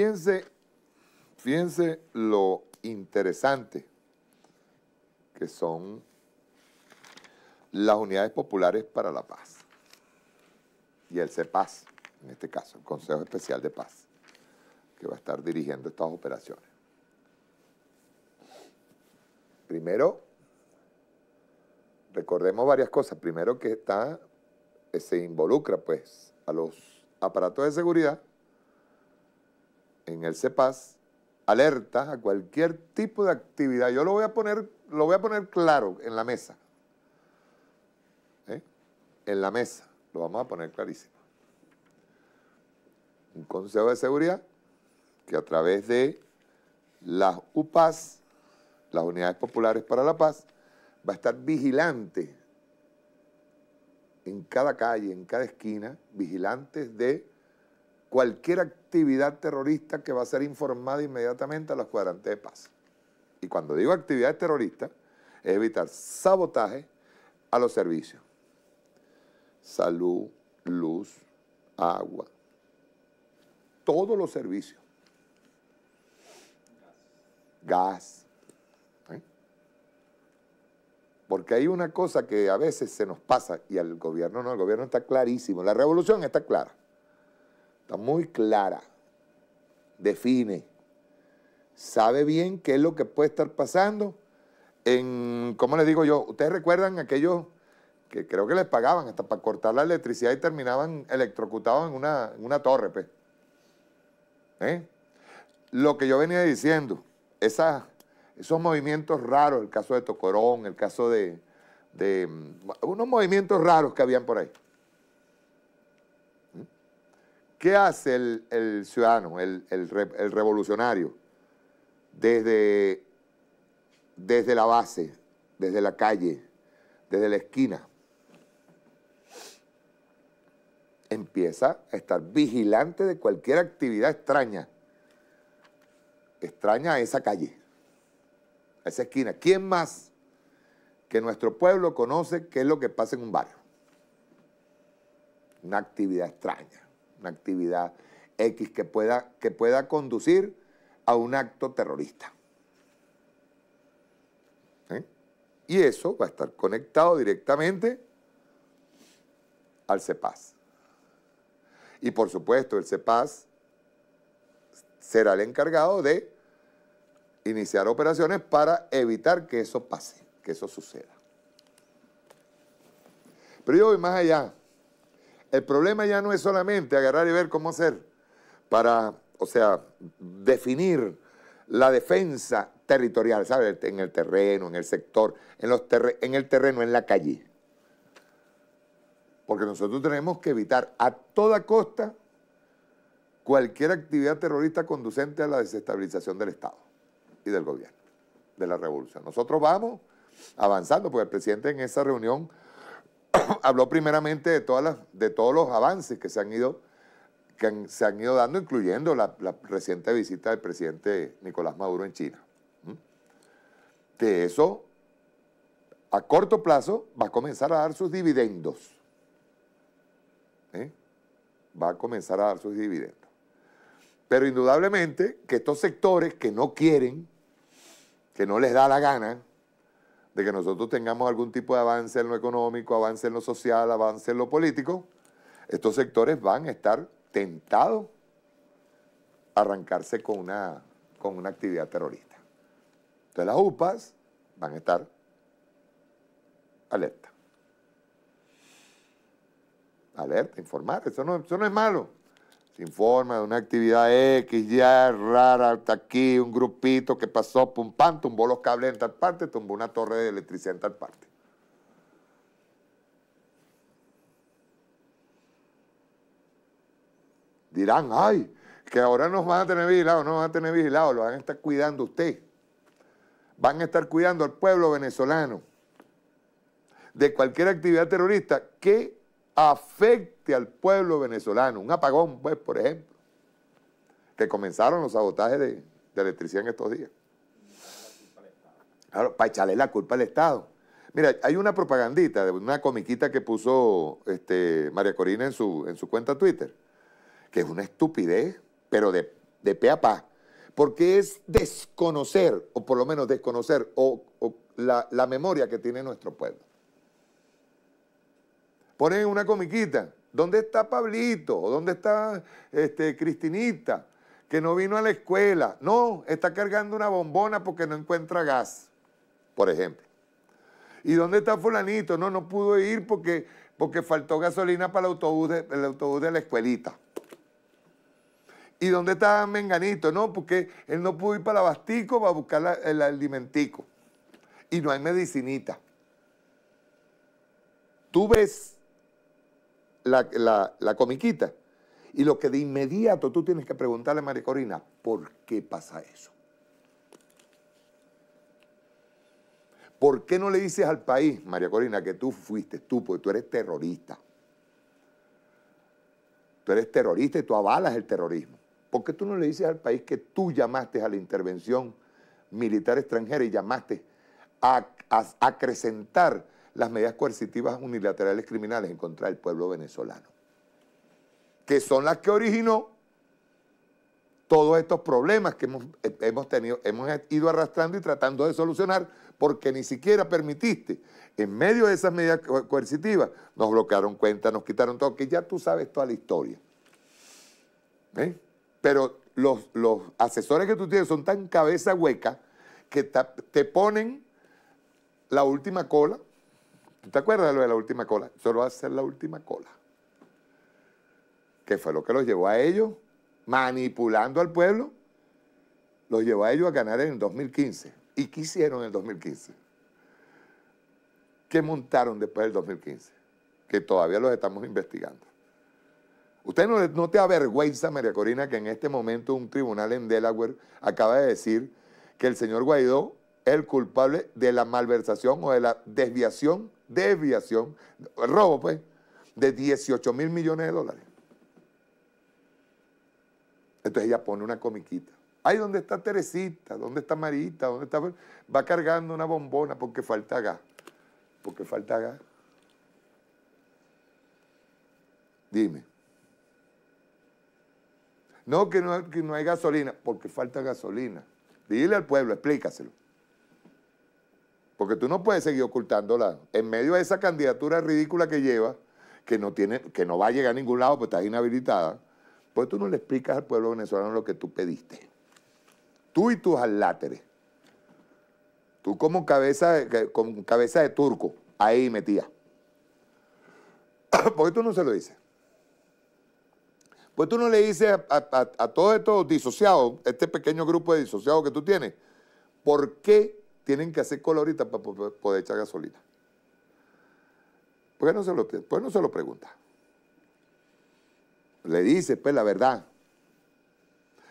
Fíjense, fíjense lo interesante que son las unidades populares para la paz y el CEPAS, en este caso, el Consejo Especial de Paz, que va a estar dirigiendo estas operaciones. Primero, recordemos varias cosas. Primero que está, eh, se involucra pues a los aparatos de seguridad en el CEPAS alerta a cualquier tipo de actividad. Yo lo voy a poner, lo voy a poner claro en la mesa. ¿Eh? En la mesa, lo vamos a poner clarísimo. Un consejo de seguridad que a través de las UPAS, las Unidades Populares para la Paz, va a estar vigilante en cada calle, en cada esquina, vigilantes de cualquier actividad terrorista que va a ser informada inmediatamente a los cuadrantes de paz. Y cuando digo actividad terrorista, es evitar sabotaje a los servicios. Salud, luz, agua, todos los servicios. Gas. ¿Eh? Porque hay una cosa que a veces se nos pasa y al gobierno no, el gobierno está clarísimo, la revolución está clara. Está muy clara. Define. Sabe bien qué es lo que puede estar pasando. En, ¿cómo les digo yo? Ustedes recuerdan aquellos que creo que les pagaban hasta para cortar la electricidad y terminaban electrocutados en una, una torre, pues. ¿Eh? Lo que yo venía diciendo, esos movimientos raros, el caso de Tocorón, el caso de mm, unos movimientos raros que habían por ahí. ¿Qué hace el, ciudadano, el, revolucionario, desde, desde la base, desde la calle, desde la esquina? Empieza a estar vigilante de cualquier actividad extraña, extraña a esa calle, a esa esquina. ¿Quién más que nuestro pueblo conoce qué es lo que pasa en un barrio? Una actividad extraña una actividad X que pueda, que pueda conducir a un acto terrorista. Y eso va a estar conectado directamente al CEPAS. Y por supuesto, el CEPAS será el encargado de iniciar operaciones para evitar que eso pase, que eso suceda. Pero yo voy más allá. El problema ya no es solamente agarrar y ver cómo hacer para, o sea, definir la defensa territorial, ¿sabes? En el terreno, en el sector, en, los en el terreno, en la calle. Porque nosotros tenemos que evitar a toda costa cualquier actividad terrorista conducente a la desestabilización del Estado y del gobierno, de la revolución. Nosotros vamos avanzando, porque el presidente en esa reunión habló primeramente de, todas las, de todos los avances que se han ido, que se han ido dando, incluyendo la, reciente visita del presidente Nicolás Maduro en China. De eso, a corto plazo, va a comenzar a dar sus dividendos. ¿eh? Va a comenzar a dar sus dividendos. Pero indudablemente que estos sectores que no quieren, que no les da la gana, de que nosotros tengamos algún tipo de avance en lo económico, avance en lo social, avance en lo político, estos sectores van a estar tentados a arrancarse con una, con una actividad terrorista. Entonces las UPAs van a estar alerta. Alerta, informar, eso no, eso no es malo informa de una actividad X, ya rara, hasta aquí, un grupito que pasó, pum, pam, tumbó los cables en tal parte, tumbó una torre de electricidad en tal parte. Dirán, ay, que ahora nos van a tener vigilados, no nos van a tener vigilados, lo van a estar cuidando ustedes, Van a estar cuidando al pueblo venezolano de cualquier actividad terrorista que afecte al pueblo venezolano. Un apagón, pues, por ejemplo, que comenzaron los sabotajes de, electricidad en estos días. para echarle la culpa al Estado. Mira, hay una propagandita, una comiquita que puso este, María Corina en su, en su cuenta Twitter, que es una estupidez, pero de, de pe a pa, porque es desconocer, o por lo menos desconocer, la memoria que tiene nuestro pueblo ponen una comiquita. ¿Dónde está Pablito? ¿Dónde está este, Cristinita? Que no vino a la escuela. No, está cargando una bombona porque no encuentra gas, por ejemplo. ¿Y dónde está fulanito? No, no pudo ir porque, porque faltó gasolina para el autobús, de, autobús de la escuelita. ¿Y dónde está Menganito? No, porque él no pudo ir para el abastico para buscar el alimentico. Y no hay medicinita. Tú ves la, comiquita. Y lo que de inmediato tú tienes que preguntarle a María Corina, ¿por qué pasa eso? ¿Por qué no le dices al país, María Corina, que tú fuiste tú, porque tú eres terrorista? Tú eres terrorista y tú avalas el terrorismo. ¿Por qué tú no le dices al país que tú llamaste a la intervención militar extranjera y llamaste a acrecentar las medidas coercitivas unilaterales criminales en contra del pueblo venezolano, que son las que originó todos estos problemas que hemos, eh, tenido, hemos ido arrastrando y tratando de solucionar porque ni siquiera permitiste. En medio de esas medidas coercitivas nos bloquearon cuentas, nos quitaron todo, que ya tú sabes toda la historia. Pero los, los, asesores que tú tienes son tan cabeza hueca que te ponen la última cola ¿Tú te acuerdas de lo de la última cola? Solo va a ser la última cola. ¿Qué fue lo que los llevó a ellos, manipulando al pueblo, los llevó a ellos a ganar en el 2015. ¿Y qué hicieron en el 2015? ¿Qué montaron después del 2015? Que todavía los estamos investigando. ¿Usted no, no, te avergüenza, María Corina, que en este momento un tribunal en Delaware acaba de decir que el señor Guaidó es el culpable de la malversación o de la desviación desviación, robo pues, de 18 mil millones de dólares. Entonces ella pone una comiquita. Ahí donde está Teresita, ¿Dónde está Marita, ¿Dónde está... Va cargando una bombona porque falta gas. Porque falta gas. Dime. No que, no que no hay gasolina, porque falta gasolina. Dile al pueblo, explícaselo. Porque tú no puedes seguir ocultándola. En medio de esa candidatura ridícula que lleva, que no, tiene, que no va a llegar a ningún lado, porque está inhabilitada, pues tú no le explicas al pueblo venezolano lo que tú pediste. Tú y tus aláteres. Tú como cabeza, cabeza de turco, ahí metía. ¿Por qué tú no se lo dices? Pues tú no le dices a, a todos estos disociados, este pequeño grupo de disociados que tú tienes, ¿por qué tienen que hacer colorita para poder echar gasolina. ¿Por pues qué no se lo, pues no se lo pregunta? Le dice, pues, la verdad.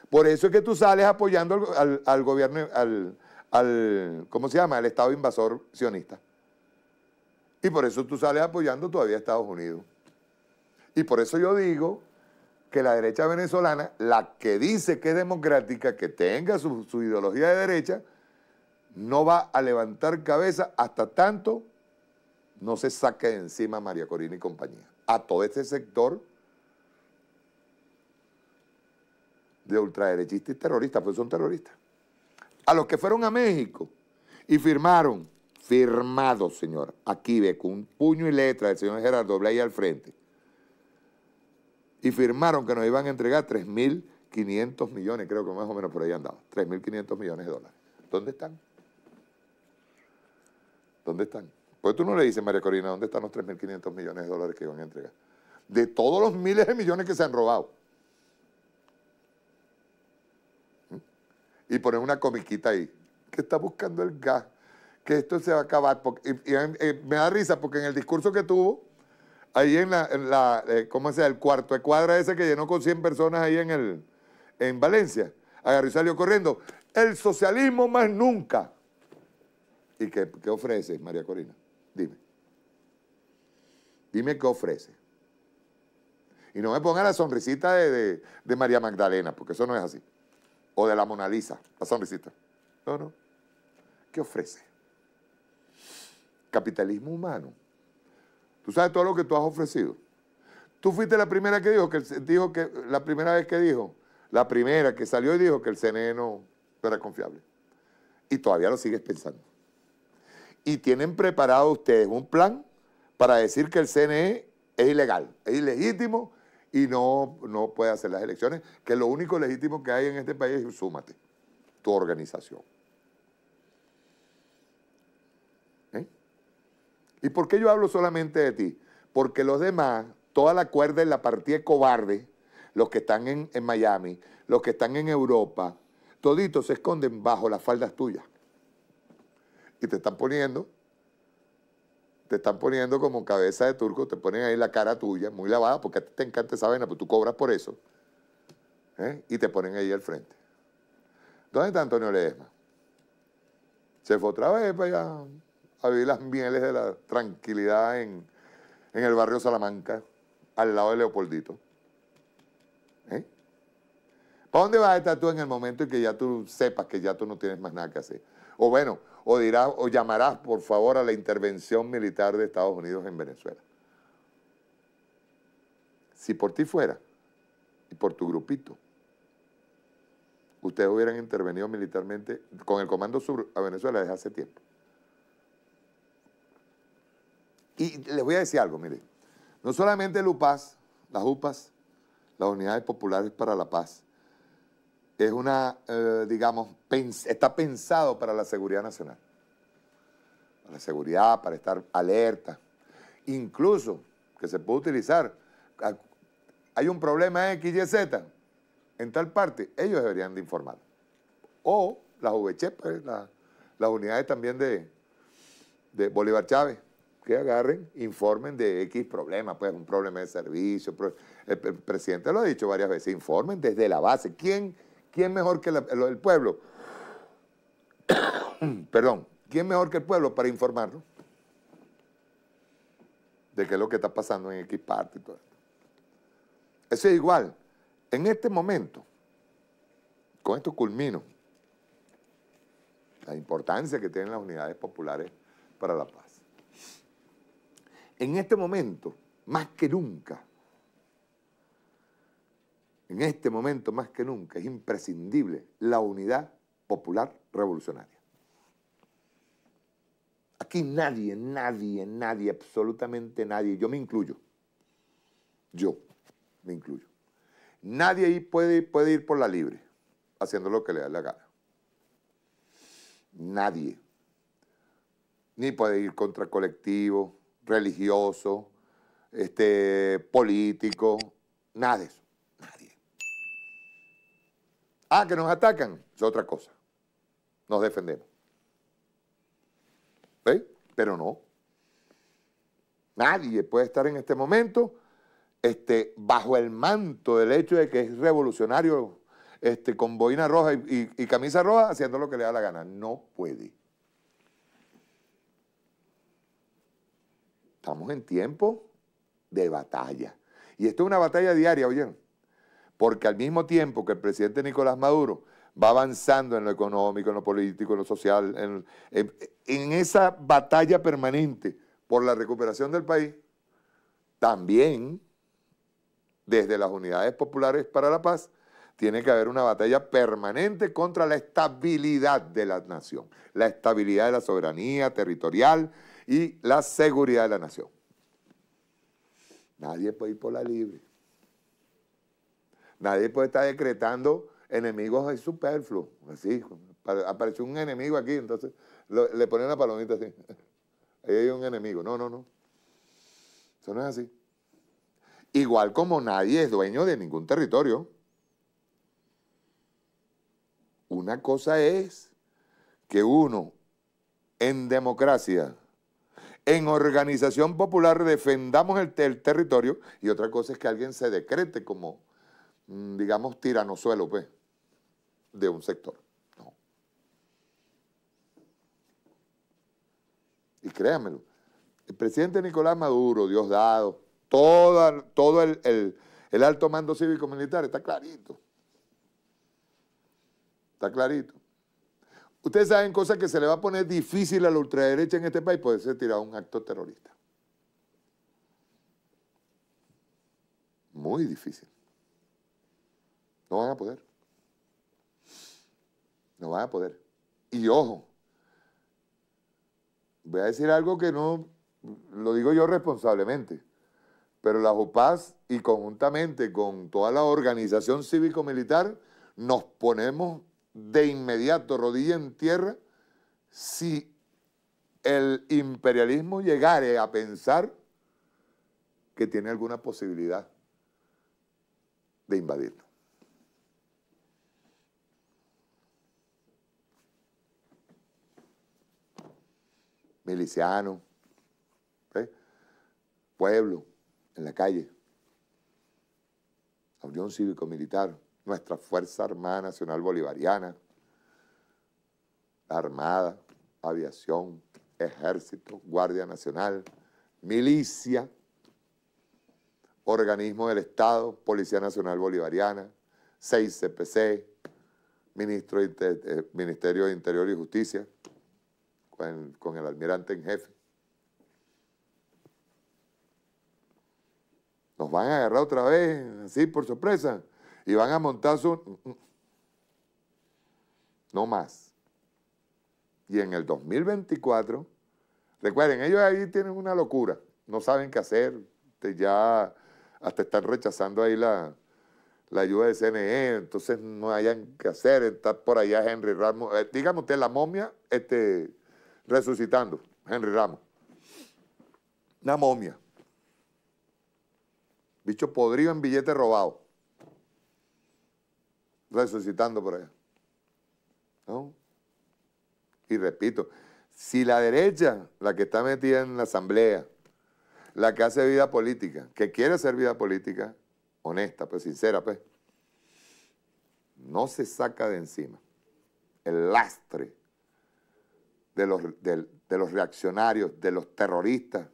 Por eso es que tú sales apoyando al, al gobierno, al, al, ¿cómo se llama? Al Estado invasor sionista. Y por eso tú sales apoyando todavía a Estados Unidos. Y por eso yo digo que la derecha venezolana, la que dice que es democrática, que tenga su ideología de derecha, no va a levantar cabeza hasta tanto no se saque de encima María Corina y compañía. A todo este sector de ultraderechistas y terroristas, pues son terroristas. A los que fueron a México y firmaron, firmados, señor, aquí ve con un puño y letra del señor Gerardo Blay al frente, y firmaron que nos iban a entregar 3.500 millones, creo que más o menos por ahí andaban, 3.500 millones de dólares. ¿Dónde están? ¿Dónde están? Pues tú no le dices, María Corina, ¿dónde están los 3.500 millones de dólares que iban a entregar? De todos los miles de millones que se han robado. ¿Mm? Y pones una comiquita ahí, que está buscando el gas, que esto se va a acabar. y, eh, me da risa porque en el discurso que tuvo, ahí en la, eh, ¿cómo se llama? El cuarto de cuadra ese que llenó con 100 personas ahí en, el, en Valencia, agarró salió corriendo. El socialismo más nunca. ¿Y qué, qué ofreces, María Corina? Dime. Dime qué ofrece Y no me ponga la sonrisita de, María Magdalena, porque eso no es así. O de la Mona Lisa, la sonrisita. No, no. ¿Qué ofrece? Capitalismo humano. Tú sabes todo lo que tú has ofrecido. Tú fuiste la primera que dijo que, dijo que la primera vez que dijo, la primera que salió y dijo que el CNE no era confiable. Y todavía lo sigues pensando y tienen preparado ustedes un plan para decir que el CNE es ilegal, es ilegítimo y no, no puede hacer las elecciones, que lo único legítimo que hay en este país es súmate, tu organización. ¿Eh? ¿Y por qué yo hablo solamente de ti? Porque los demás, toda la cuerda de la partida cobarde, los que están en, en Miami, los que están en Europa, toditos se esconden bajo las faldas tuyas y te están poniendo, te están poniendo como cabeza de turco, te ponen ahí la cara tuya, muy lavada, porque a ti te encanta esa vena pues tú cobras por eso, ¿eh? y te ponen ahí al frente. ¿Dónde está Antonio Ledesma? Se fue otra vez para allá a vivir las mieles de la tranquilidad en, en el barrio Salamanca, al lado de Leopoldito. ¿Eh? ¿Para dónde vas a estar tú en el momento en que ya tú sepas que ya tú no tienes más nada que hacer? O bueno, o, dirás, o llamarás por favor a la intervención militar de Estados Unidos en Venezuela. Si por ti fuera y por tu grupito, ustedes hubieran intervenido militarmente con el Comando Sur a Venezuela desde hace tiempo. Y les voy a decir algo, mire, no solamente el UPAS, las UPAS, las Unidades Populares para la Paz, es una, eh, digamos, está pensado para la seguridad nacional. Para la seguridad, para estar alerta. Incluso que se puede utilizar. Hay un problema X, Y, Z en tal parte, ellos deberían de informar. O las VCHEP, pues, las unidades también de, de Bolívar Chávez, que agarren, informen de X problema, pues un problema de servicio. El, el presidente lo ha dicho varias veces, informen desde la base. ¿Quién? ¿Quién mejor que el pueblo? Perdón, ¿quién mejor que el pueblo para informarlo de qué es lo que está pasando en X parte y todo esto? Eso es igual. En este momento, con esto culmino, la importancia que tienen las unidades populares para la paz. En este momento, más que nunca, en este momento más que nunca es imprescindible la unidad popular revolucionaria. Aquí nadie, nadie, nadie, absolutamente nadie, yo me incluyo, yo me incluyo. Nadie ahí puede, puede ir por la libre, haciendo lo que le da la gana. Nadie. Ni puede ir contra colectivo, religioso, este, político, nada de eso. Ah, que nos atacan, es otra cosa. Nos defendemos. ¿Veis? Pero no. Nadie puede estar en este momento este, bajo el manto del hecho de que es revolucionario este, con boina roja y, camisa roja haciendo lo que le da la gana. No puede. Estamos en tiempo de batalla. Y esto es una batalla diaria, oigan porque al mismo tiempo que el presidente Nicolás Maduro va avanzando en lo económico, en lo político, en lo social, en, esa batalla permanente por la recuperación del país, también desde las unidades populares para la paz, tiene que haber una batalla permanente contra la estabilidad de la nación, la estabilidad de la soberanía territorial y la seguridad de la nación. Nadie puede ir por la libre. Nadie puede estar decretando enemigos es superfluo. Así, apareció un enemigo aquí, entonces le ponen una palomita así. Ahí hay un enemigo. No, no, no. Eso no es así. Igual como nadie es dueño de ningún territorio. Una cosa es que uno en democracia, en organización popular defendamos el territorio y otra cosa es que alguien se decrete como Mm, digamos, tiranosuelo, pues, de un sector. No. Y créanme el presidente Nicolás Maduro, Diosdado, todo, todo el, el alto mando cívico-militar está clarito. Está clarito. Ustedes saben cosas que se le va a poner difícil a la ultraderecha en este país, puede ser tirado un acto terrorista. Muy difícil. No van a poder. No van a poder. Y ojo, voy a decir algo que no lo digo yo responsablemente, pero la UPAS y conjuntamente con toda la organización cívico-militar nos ponemos de inmediato rodilla en tierra si el imperialismo llegare a pensar que tiene alguna posibilidad de invadirnos. Miliciano, ¿eh? pueblo, en la calle. Unión Cívico-Militar, nuestra Fuerza Armada Nacional Bolivariana, Armada, Aviación, Ejército, Guardia Nacional, Milicia, Organismo del Estado, Policía Nacional Bolivariana, 6 CPC, eh, Ministerio de Interior y Justicia, con el almirante en jefe. Nos van a agarrar otra vez, así por sorpresa, y van a montar su... Mm, mm. No más. Y en el 2024, recuerden, ellos ahí tienen una locura, no saben qué hacer, ya hasta están rechazando ahí la, la ayuda de CNE, entonces no hayan qué hacer, está por allá Henry Ramos, eh, dígame usted, la momia, este, resucitando, Henry Ramos. Una momia. Bicho podrido en billete robado. Resucitando por allá. ¿No? Y repito, si la derecha, la que está metida en la asamblea, la que hace vida política, que quiere hacer vida política, honesta, pues sincera, pues, no se saca de encima el lastre de los, de, los reaccionarios, de los terroristas,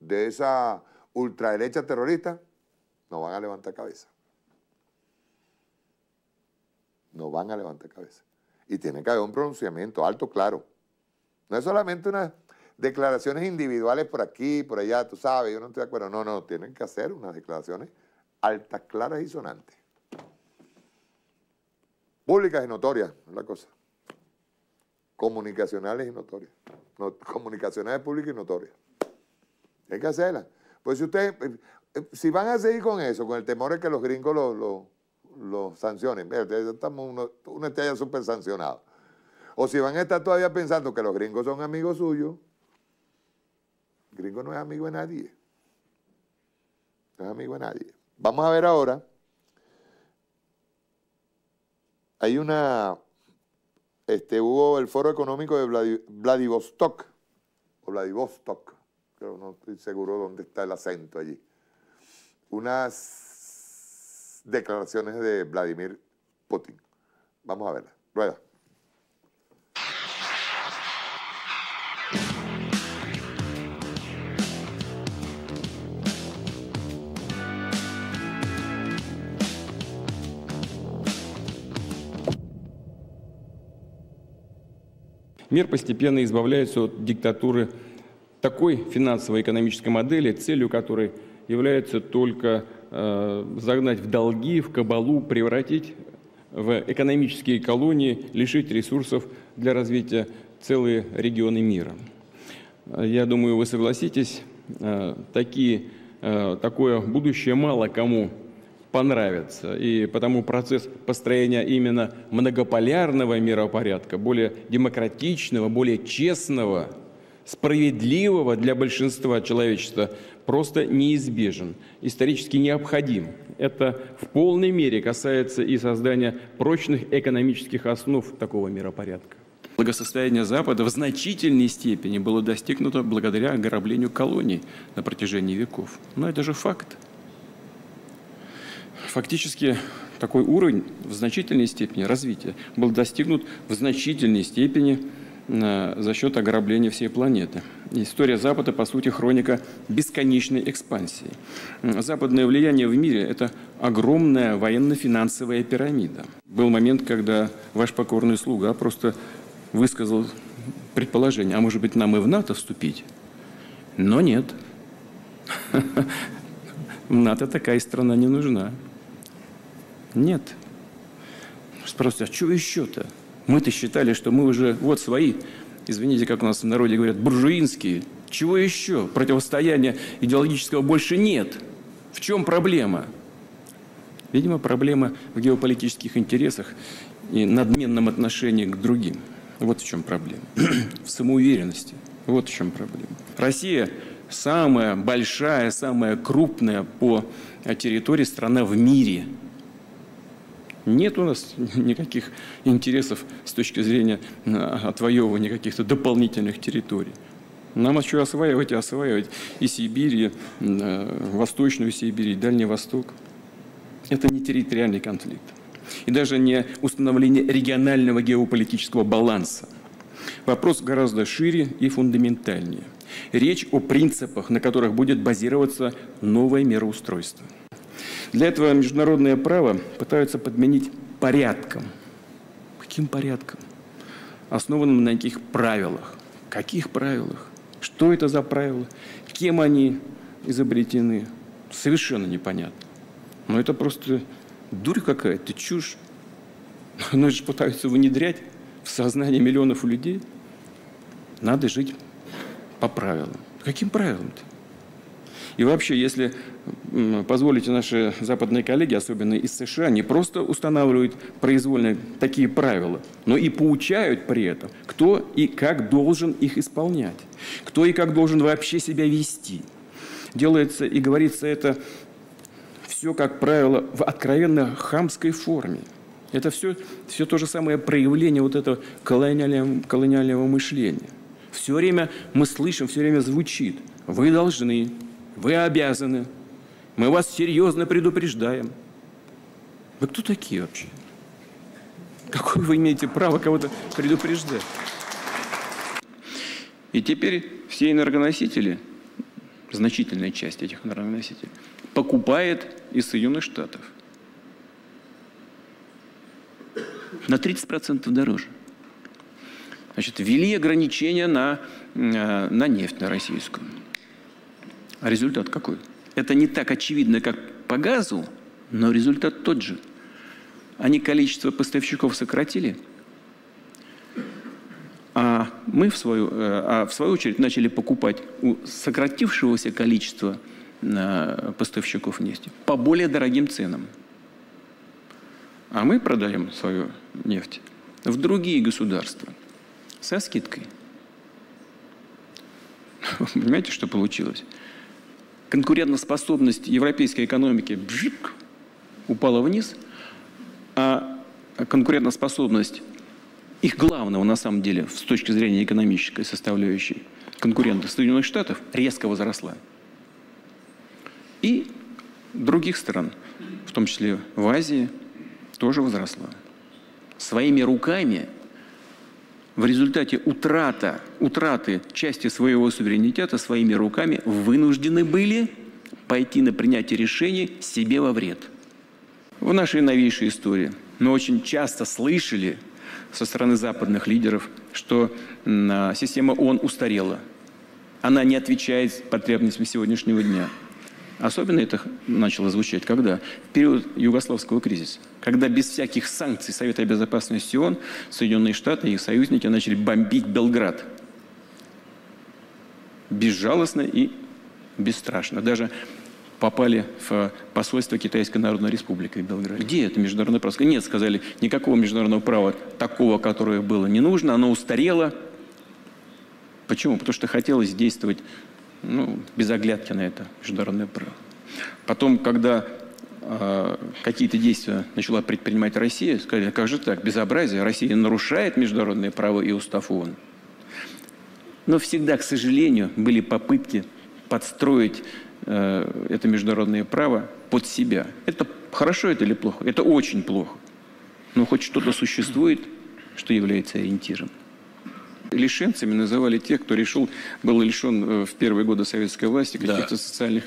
de esa ultraderecha terrorista, no van a levantar cabeza. No van a levantar cabeza. Y tiene que haber un pronunciamiento alto, claro. No es solamente unas declaraciones individuales por aquí, por allá, tú sabes, yo no estoy de acuerdo. No, no, tienen que hacer unas declaraciones altas, claras y sonantes. Públicas y notorias, es la cosa comunicacionales y notorias. comunicacionales públicas y notorias. Hay que hacerlas. Pues si ustedes, eh, si van a seguir con eso, con el temor de que los gringos los sancionen, estamos uno, uno está ya súper sancionado. O si van a estar todavía pensando que los gringos son amigos suyos, el gringo no es amigo de nadie. No es amigo de nadie. Vamos a ver ahora. Hay una este, hubo el foro económico de Vladivostok, o Vladivostok, pero no estoy seguro dónde está el acento allí. Unas declaraciones de Vladimir Putin. Vamos a verla. Rueda. мир постепенно избавляется от диктатуры такой финансово-экономической модели, целью которой является только э, загнать в долги, в кабалу, превратить в экономические колонии, лишить ресурсов для развития целые регионы мира. Я думаю, вы согласитесь, э, такие, э, такое будущее мало кому понравится. И потому процесс построения именно многополярного миропорядка, более демократичного, более честного, справедливого для большинства человечества просто неизбежен, исторически необходим. Это в полной мере касается и создания прочных экономических основ такого миропорядка. Благосостояние Запада в значительной степени было достигнуто благодаря ограблению колоний на протяжении веков. Но это же факт фактически такой уровень в значительной степени развития был достигнут в значительной степени э, за счет ограбления всей планеты. История Запада, по сути, хроника бесконечной экспансии. Западное влияние в мире – это огромная военно-финансовая пирамида. Был момент, когда ваш покорный слуга просто высказал предположение, а может быть, нам и в НАТО вступить? Но нет. НАТО такая страна не нужна. Нет. Спросите, а что еще-то? Мы-то считали, что мы уже вот свои, извините, как у нас в народе говорят, буржуинские. Чего еще? Противостояния идеологического больше нет. В чем проблема? Видимо, проблема в геополитических интересах и надменном отношении к другим. Вот в чем проблема. в самоуверенности. Вот в чем проблема. Россия самая большая, самая крупная по территории страна в мире – нет у нас никаких интересов с точки зрения э, отвоевывания каких-то дополнительных территорий. Нам еще осваивать и осваивать и Сибирь, и э, Восточную Сибирь, и Дальний Восток. Это не территориальный конфликт. И даже не установление регионального геополитического баланса. Вопрос гораздо шире и фундаментальнее. Речь о принципах, на которых будет базироваться новое мироустройство. Для этого международное право пытаются подменить порядком. Каким порядком? Основанным на каких правилах? Каких правилах? Что это за правила? Кем они изобретены? Совершенно непонятно. Но это просто дурь какая-то, чушь. Но же пытаются внедрять в сознание миллионов людей. Надо жить по правилам. Каким правилам-то? И вообще, если позволите наши западные коллеги, особенно из США, не просто устанавливают произвольно такие правила, но и поучают при этом, кто и как должен их исполнять, кто и как должен вообще себя вести. Делается и говорится это все, как правило, в откровенно хамской форме. Это все, все то же самое проявление вот этого колониального, колониального мышления. Все время мы слышим, все время звучит. Вы должны, вы обязаны. Мы вас серьезно предупреждаем. Вы кто такие вообще? Какое вы имеете право кого-то предупреждать? И теперь все энергоносители, значительная часть этих энергоносителей, покупает из Соединенных Штатов. На 30% дороже. Значит, ввели ограничения на, э, на нефть, на российскую. А результат какой? Это не так очевидно, как по газу, но результат тот же. Они количество поставщиков сократили, а мы, в свою, э, а в свою очередь, начали покупать у сократившегося количества э, поставщиков нефти по более дорогим ценам. А мы продаем свою нефть в другие государства со скидкой. Понимаете, что получилось? конкурентоспособность европейской экономики бжик, упала вниз, а конкурентоспособность их главного, на самом деле, с точки зрения экономической составляющей конкурентов Соединенных Штатов, резко возросла. И других стран, в том числе в Азии, тоже возросла. Своими руками в результате утрата, утраты части своего суверенитета своими руками вынуждены были пойти на принятие решений себе во вред. В нашей новейшей истории мы очень часто слышали со стороны западных лидеров, что а, система ООН устарела. Она не отвечает потребностям сегодняшнего дня – Особенно это начало звучать, когда? В период югославского кризиса, когда без всяких санкций Совета Безопасности ООН Соединенные Штаты и их союзники начали бомбить Белград. Безжалостно и бесстрашно. Даже попали в э, посольство Китайской Народной Республики в Белграде. Где это международное право? Нет, сказали, никакого международного права, такого, которое было, не нужно, оно устарело. Почему? Потому что хотелось действовать ну, без оглядки на это международное право. Потом, когда э, какие-то действия начала предпринимать Россия, сказали, «А как же так, безобразие, Россия нарушает международное право и устав ООН. Но всегда, к сожалению, были попытки подстроить э, это международное право под себя. Это хорошо это или плохо? Это очень плохо. Но хоть что-то существует, что является ориентиром. Лишенцами называли тех, кто решил, был лишен э, в первые годы советской власти каких-то да. социальных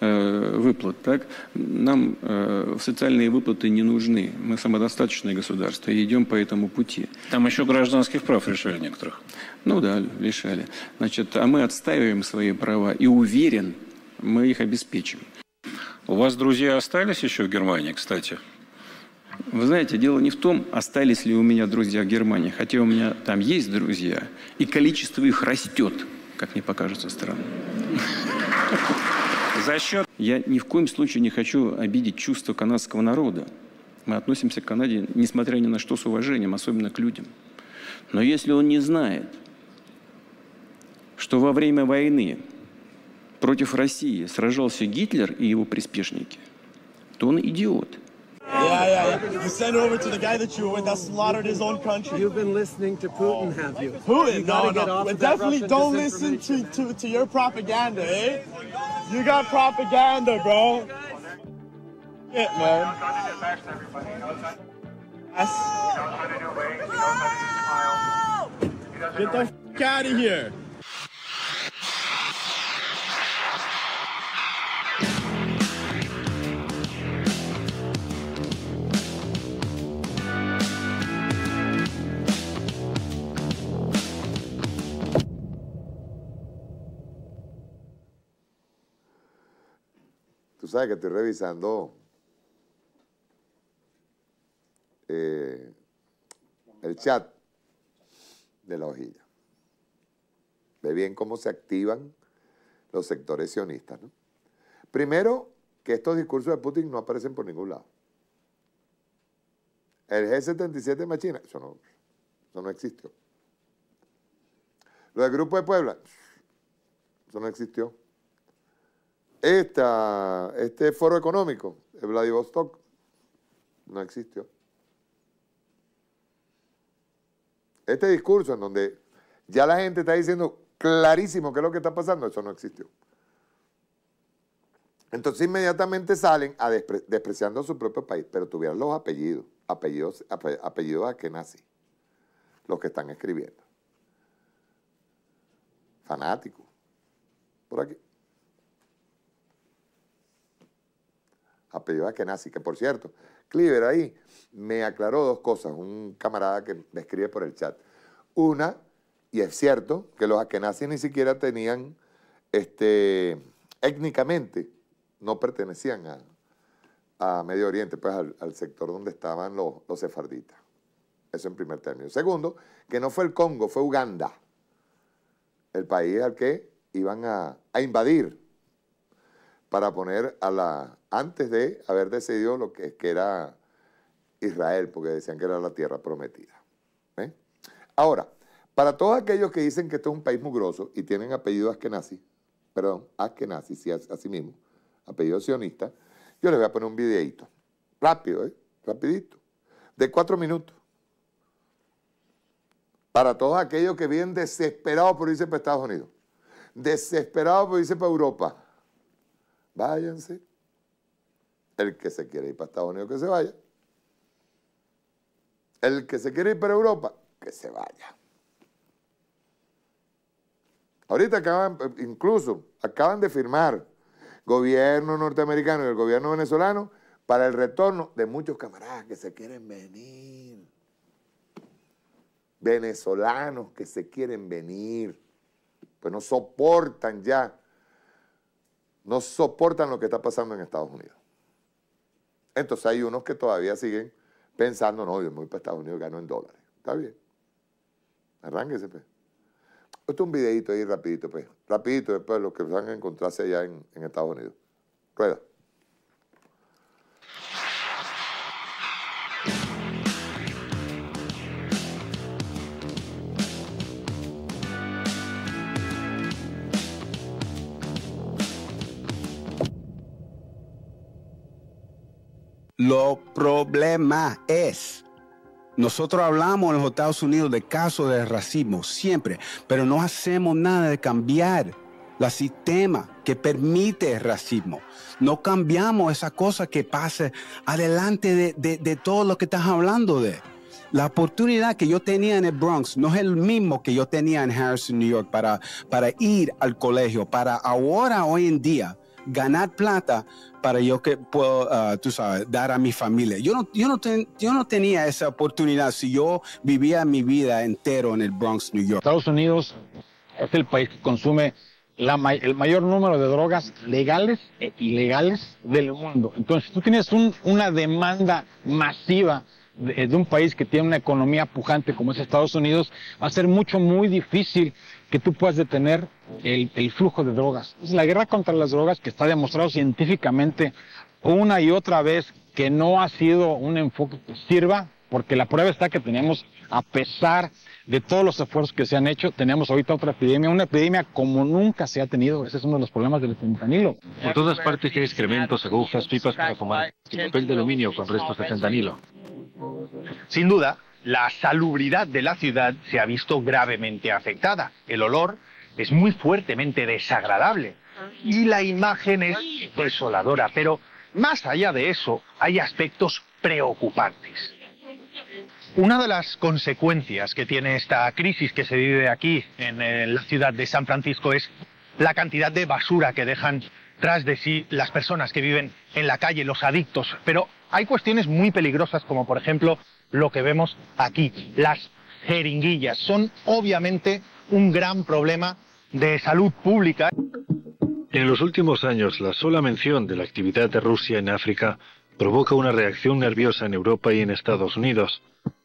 э, выплат. Так? Нам э, социальные выплаты не нужны. Мы самодостаточное государство и идем по этому пути. Там еще гражданских прав лишили некоторых. Ну да, лишали. Значит, а мы отстаиваем свои права и уверен, мы их обеспечим. У вас друзья остались еще в Германии, кстати? Вы знаете, дело не в том, остались ли у меня друзья в Германии, хотя у меня там есть друзья, и количество их растет, как мне покажется странно. За счет... Я ни в коем случае не хочу обидеть чувства канадского народа. Мы относимся к Канаде, несмотря ни на что, с уважением, особенно к людям. Но если он не знает, что во время войны против России сражался Гитлер и его приспешники, то он идиот – Yeah, yeah, yeah. You sent over to the guy that you were with that slaughtered his own country. You've been listening to Putin, oh. have you? Putin? You no, no. Definitely don't listen to, to, to your propaganda, eh? You got propaganda, bro. Shit, man. Yes. Get the f*** out of here. sabes que estoy revisando eh, el chat de la hojilla. Ve bien cómo se activan los sectores sionistas. Primero, que estos discursos de Putin no aparecen por ningún lado. El G77 de Machina, eso no, eso no existió. Lo del Grupo de Puebla, eso no existió esta, este foro económico, el Vladivostok, no existió. Este discurso en donde ya la gente está diciendo clarísimo qué es lo que está pasando, eso no existió. Entonces inmediatamente salen a despreciando a su propio país, pero tuvieron los apellidos, apellidos, apellidos a que nací, los que están escribiendo. Fanáticos, por aquí. apellido de que por cierto, Cliver ahí me aclaró dos cosas, un camarada que me escribe por el chat. Una, y es cierto, que los Akenazis ni siquiera tenían, este, étnicamente, no pertenecían a, Medio Oriente, pues al, sector donde estaban los, los, sefarditas. Eso en primer término. Segundo, que no fue el Congo, fue Uganda, el país al que iban a invadir para poner a la, antes de haber decidido lo que, que era Israel, porque decían que era la tierra prometida. ¿eh? Ahora, para todos aquellos que dicen que esto es un país mugroso y tienen apellido askenazi, perdón, askenazi, sí, así mismo, apellido sionista, yo les voy a poner un videito, rápido, ¿eh? rapidito, de cuatro minutos. Para todos aquellos que vienen desesperados por irse para Estados Unidos, desesperados por irse para Europa, váyanse. El que se quiere ir para Estados Unidos, que se vaya. El que se quiere ir para Europa, que se vaya. Ahorita acaban, incluso, acaban de firmar gobierno norteamericano y el gobierno venezolano para el retorno de muchos camaradas que se quieren venir. Venezolanos que se quieren venir, pues no soportan ya no soportan lo que está pasando en Estados Unidos. Entonces hay unos que todavía siguen pensando, no, yo me voy para Estados Unidos, gano en dólares. Está bien. Arránquese, pues. Esto es un videito ahí rapidito, pues. Rapidito, después de los que van a encontrarse allá en, en Estados Unidos. Rueda. Lo problema es, nosotros hablamos en los Estados Unidos de casos de racismo siempre, pero no hacemos nada de cambiar la sistema que permite el racismo. No cambiamos esa cosa que pasa adelante de, de todo lo que estás hablando de. La oportunidad que yo tenía en el Bronx no es el mismo que yo tenía en Harrison, New York, para, para ir al colegio. Para ahora, hoy en día, ganar plata para yo que puedo, ah, tú sabes, dar a mi familia. Yo no, yo, no yo no tenía esa oportunidad si yo vivía mi vida entero en el Bronx, New York. Estados Unidos es el país que consume la, el mayor número de drogas legales e ilegales del mundo. Entonces tú tienes una demanda masiva de, un país que tiene una economía pujante como es Estados Unidos, va a ser mucho, muy difícil que tú puedas detener el, flujo de drogas. Es la guerra contra las drogas que está demostrado científicamente una y otra vez que no ha sido un enfoque que sirva, porque la prueba está que tenemos, a pesar de todos los esfuerzos que se han hecho, tenemos ahorita otra epidemia, una epidemia como nunca se ha tenido. Ese es uno de los problemas del fentanilo. Por todas partes hay excrementos, agujas, pipas para fumar papel de aluminio con restos de fentanilo. Sin duda, la salubridad de la ciudad se ha visto gravemente afectada. El olor es muy fuertemente desagradable y la imagen es desoladora, pero más allá de eso hay aspectos preocupantes. Una de las consecuencias que tiene esta crisis que se vive aquí en eh, la ciudad de San Francisco es la cantidad de basura que dejan tras de sí las personas que viven en la calle, los adictos. Pero hay cuestiones muy peligrosas como por ejemplo lo que vemos aquí. Las jeringuillas son obviamente un gran problema de salud pública. En los últimos años, la sola mención de la actividad de Rusia en África provoca una reacción nerviosa en Europa y en Estados Unidos.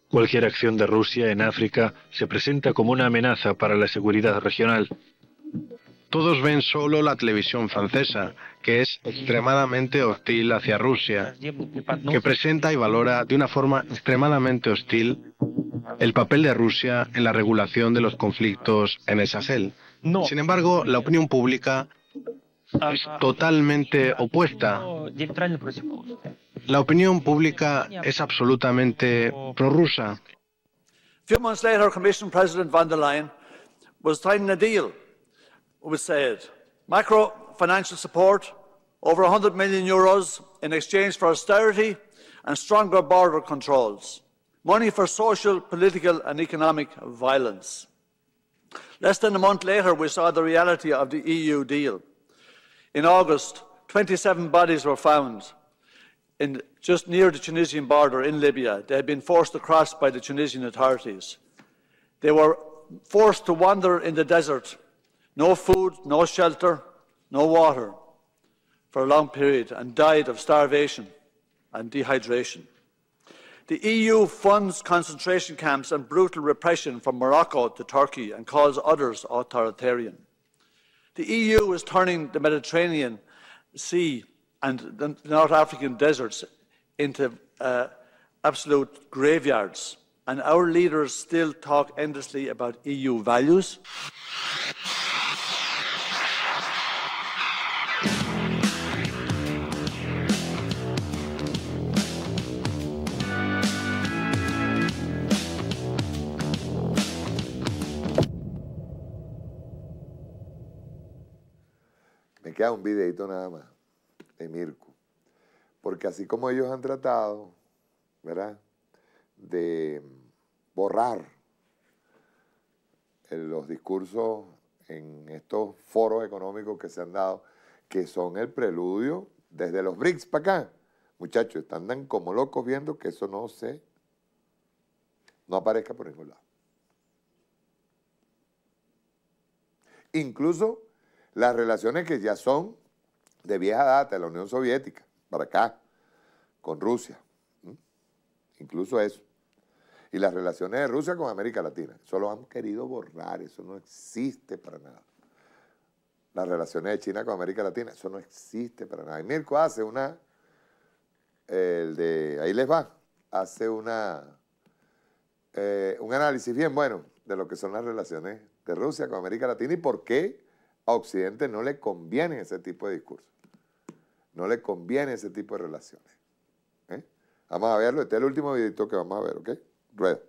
Cualquier acción de Rusia en África se presenta como una amenaza para la seguridad regional todos ven solo la televisión francesa, que es extremadamente hostil hacia Rusia, que presenta y valora de una forma extremadamente hostil el papel de Rusia en la regulación de los conflictos en el Sahel. Sin embargo, la opinión pública es totalmente opuesta. La opinión pública es absolutamente prorrusa. A few months later, Commission President von der Leyen was deal was said. Macro financial support, over 100 million euros in exchange for austerity and stronger border controls. Money for social, political and economic violence. Less than a month later, we saw the reality of the EU deal. In August, 27 bodies were found in, just near the Tunisian border in Libya. They had been forced across by the Tunisian authorities. They were forced to wander in the desert no food, no shelter, no water for a long period and died of starvation and dehydration. The EU funds concentration camps and brutal repression from Morocco to Turkey and calls others authoritarian. The EU is turning the Mediterranean Sea and the North African deserts into uh, absolute graveyards, and our leaders still talk endlessly about EU values. queda un videito nada más de Mirko. Porque así como ellos han tratado, ¿verdad? De borrar los discursos en estos foros económicos que se han dado, que son el preludio desde los BRICS para acá. Muchachos, están tan como locos viendo que eso no se, no aparezca por ningún lado. Incluso las relaciones que ya son de vieja data de la Unión Soviética, para acá, con Rusia, incluso eso. Y las relaciones de Rusia con América Latina. Eso lo han querido borrar, eso no existe para nada. Las relaciones de China con América Latina, eso no existe para nada. Y Mirko hace una, el de, ahí les va, hace una, eh, un análisis bien bueno de lo que son las relaciones de Rusia con América Latina y por qué a Occidente no le conviene ese tipo de discurso. No le conviene ese tipo de relaciones. ¿eh? Vamos a verlo. Este es el último videito que vamos a ver, ¿ok? Rueda.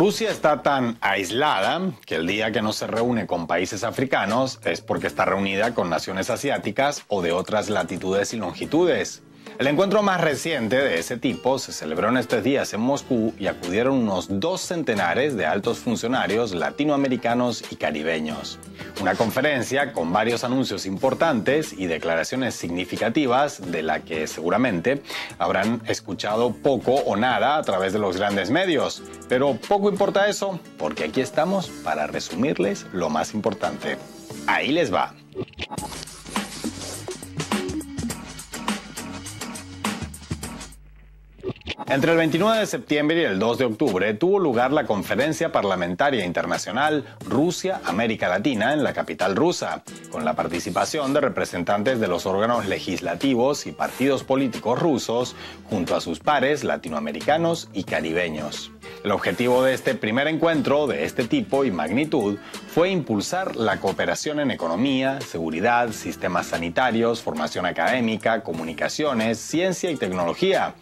Rusia está tan aislada que el día que no se reúne con países africanos es porque está reunida con naciones asiáticas o de otras latitudes y longitudes. El encuentro más reciente de ese tipo se celebró en estos días en Moscú y acudieron unos dos centenares de altos funcionarios latinoamericanos y caribeños. Una conferencia con varios anuncios importantes y declaraciones significativas de la que seguramente habrán escuchado poco o nada a través de los grandes medios. Pero poco importa eso, porque aquí estamos para resumirles lo más importante. Ahí les va. Entre el 29 de septiembre y el 2 de octubre tuvo lugar la Conferencia Parlamentaria Internacional Rusia-América Latina en la capital rusa, con la participación de representantes de los órganos legislativos y partidos políticos rusos, junto a sus pares latinoamericanos y caribeños. El objetivo de este primer encuentro de este tipo y magnitud fue impulsar la cooperación en economía, seguridad, sistemas sanitarios, formación académica, comunicaciones, ciencia y tecnología.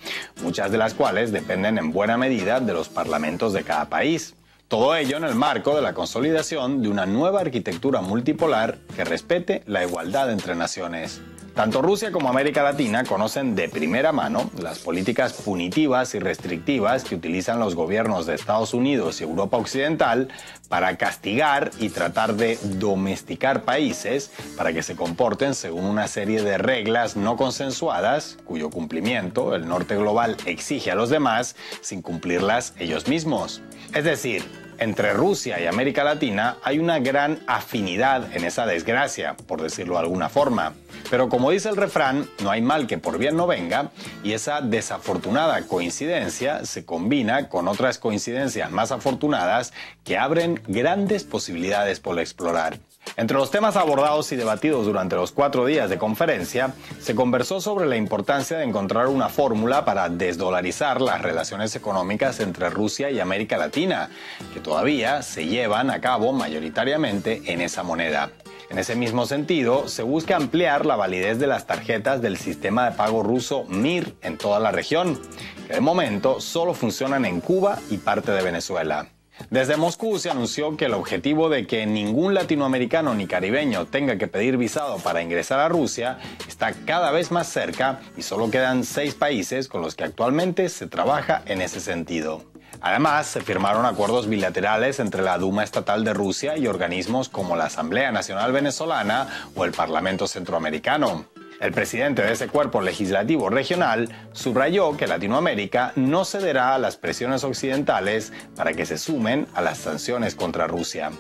Muchas de las las cuales dependen en buena medida de los parlamentos de cada país. Todo ello en el marco de la consolidación de una nueva arquitectura multipolar que respete la igualdad entre naciones. Tanto Rusia como América Latina conocen de primera mano las políticas punitivas y restrictivas que utilizan los gobiernos de Estados Unidos y Europa Occidental para castigar y tratar de domesticar países para que se comporten según una serie de reglas no consensuadas cuyo cumplimiento el norte global exige a los demás sin cumplirlas ellos mismos. Es decir, entre Rusia y América Latina hay una gran afinidad en esa desgracia, por decirlo de alguna forma. Pero como dice el refrán, no hay mal que por bien no venga, y esa desafortunada coincidencia se combina con otras coincidencias más afortunadas que abren grandes posibilidades por explorar. Entre los temas abordados y debatidos durante los cuatro días de conferencia, se conversó sobre la importancia de encontrar una fórmula para desdolarizar las relaciones económicas entre Rusia y América Latina, que todavía se llevan a cabo mayoritariamente en esa moneda. En ese mismo sentido, se busca ampliar la validez de las tarjetas del sistema de pago ruso MIR en toda la región, que de momento solo funcionan en Cuba y parte de Venezuela. Desde Moscú se anunció que el objetivo de que ningún latinoamericano ni caribeño tenga que pedir visado para ingresar a Rusia está cada vez más cerca y solo quedan seis países con los que actualmente se trabaja en ese sentido. Además, se firmaron acuerdos bilaterales entre la Duma Estatal de Rusia y organismos como la Asamblea Nacional Venezolana o el Parlamento Centroamericano. El presidente de ese cuerpo legislativo regional subrayó que Latinoamérica no cederá a las presiones occidentales para que se sumen a las sanciones contra Rusia.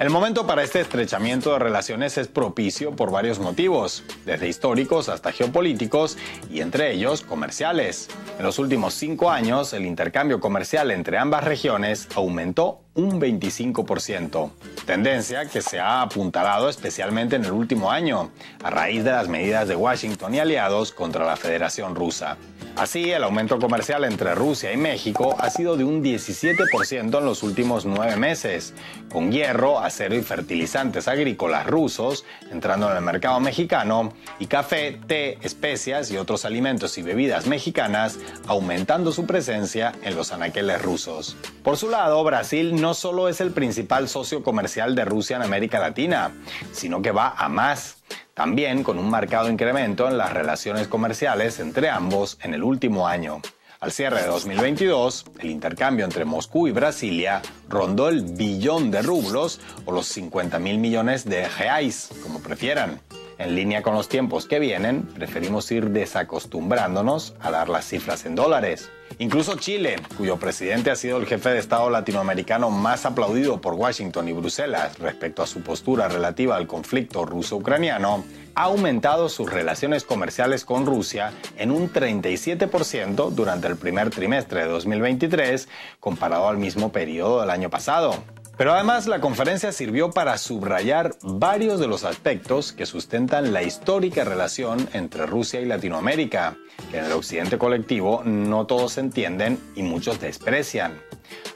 El momento para este estrechamiento de relaciones es propicio por varios motivos, desde históricos hasta geopolíticos y entre ellos comerciales. En los últimos cinco años, el intercambio comercial entre ambas regiones aumentó un 25%, tendencia que se ha apuntalado especialmente en el último año, a raíz de las medidas de Washington y aliados contra la Federación Rusa. Así, el aumento comercial entre Rusia y México ha sido de un 17% en los últimos nueve meses, con hierro, acero y fertilizantes agrícolas rusos entrando en el mercado mexicano y café, té, especias y otros alimentos y bebidas mexicanas aumentando su presencia en los anaqueles rusos. Por su lado, Brasil no solo es el principal socio comercial de Rusia en América Latina, sino que va a más, también con un marcado incremento en las relaciones comerciales entre ambos en el último año. Al cierre de 2022, el intercambio entre Moscú y Brasilia rondó el billón de rublos o los 50 mil millones de reais, como prefieran. En línea con los tiempos que vienen, preferimos ir desacostumbrándonos a dar las cifras en dólares. Incluso Chile, cuyo presidente ha sido el jefe de Estado latinoamericano más aplaudido por Washington y Bruselas respecto a su postura relativa al conflicto ruso-ucraniano, ha aumentado sus relaciones comerciales con Rusia en un 37% durante el primer trimestre de 2023 comparado al mismo periodo del año pasado. Pero además la conferencia sirvió para subrayar varios de los aspectos que sustentan la histórica relación entre Rusia y Latinoamérica, que en el occidente colectivo no todos entienden y muchos desprecian.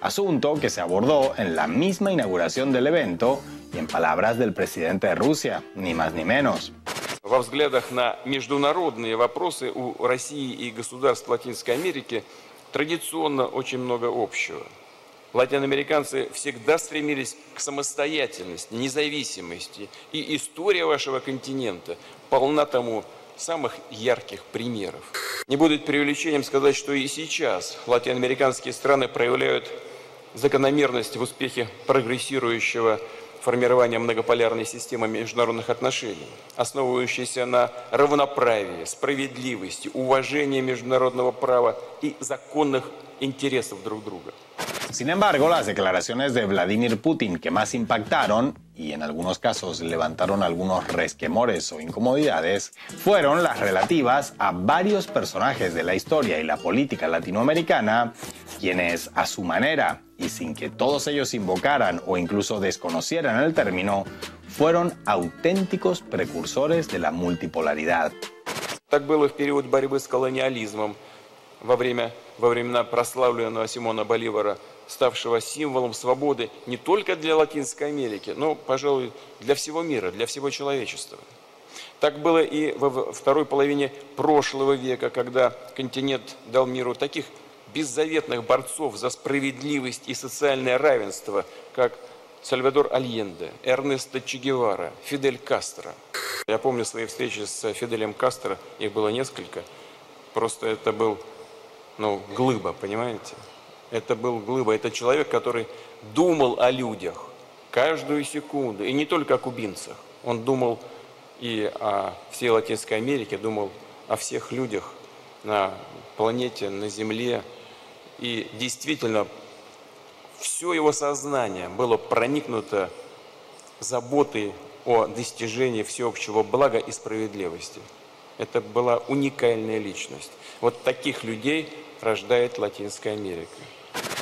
Asunto que se abordó en la misma inauguración del evento y en palabras del presidente de Rusia, ni más ni menos. латиноамериканцы всегда стремились к самостоятельности, независимости. И история вашего континента полна тому самых ярких примеров. Не будет преувеличением сказать, что и сейчас латиноамериканские страны проявляют закономерность в успехе прогрессирующего формирования многополярной системы международных отношений, основывающейся на равноправии, справедливости, уважении международного права и законных Sin embargo, las declaraciones de Vladimir Putin que más impactaron y en algunos casos levantaron algunos resquemores o incomodidades fueron las relativas a varios personajes de la historia y la política latinoamericana, quienes a su manera y sin que todos ellos invocaran o incluso desconocieran el término, fueron auténticos precursores de la multipolaridad. во времена прославленного Симона Боливара, ставшего символом свободы не только для Латинской Америки, но, пожалуй, для всего мира, для всего человечества. Так было и во второй половине прошлого века, когда континент дал миру таких беззаветных борцов за справедливость и социальное равенство, как Сальвадор Альенде, Эрнесто Че Гевара, Фидель Кастро. Я помню свои встречи с Фиделем Кастро, их было несколько. Просто это был ну, глыба, понимаете? Это был глыба, это человек, который думал о людях каждую секунду, и не только о кубинцах. Он думал и о всей Латинской Америке, думал о всех людях на планете, на Земле. И действительно, все его сознание было проникнуто заботой о достижении всеобщего блага и справедливости. Это была уникальная личность. Вот таких людей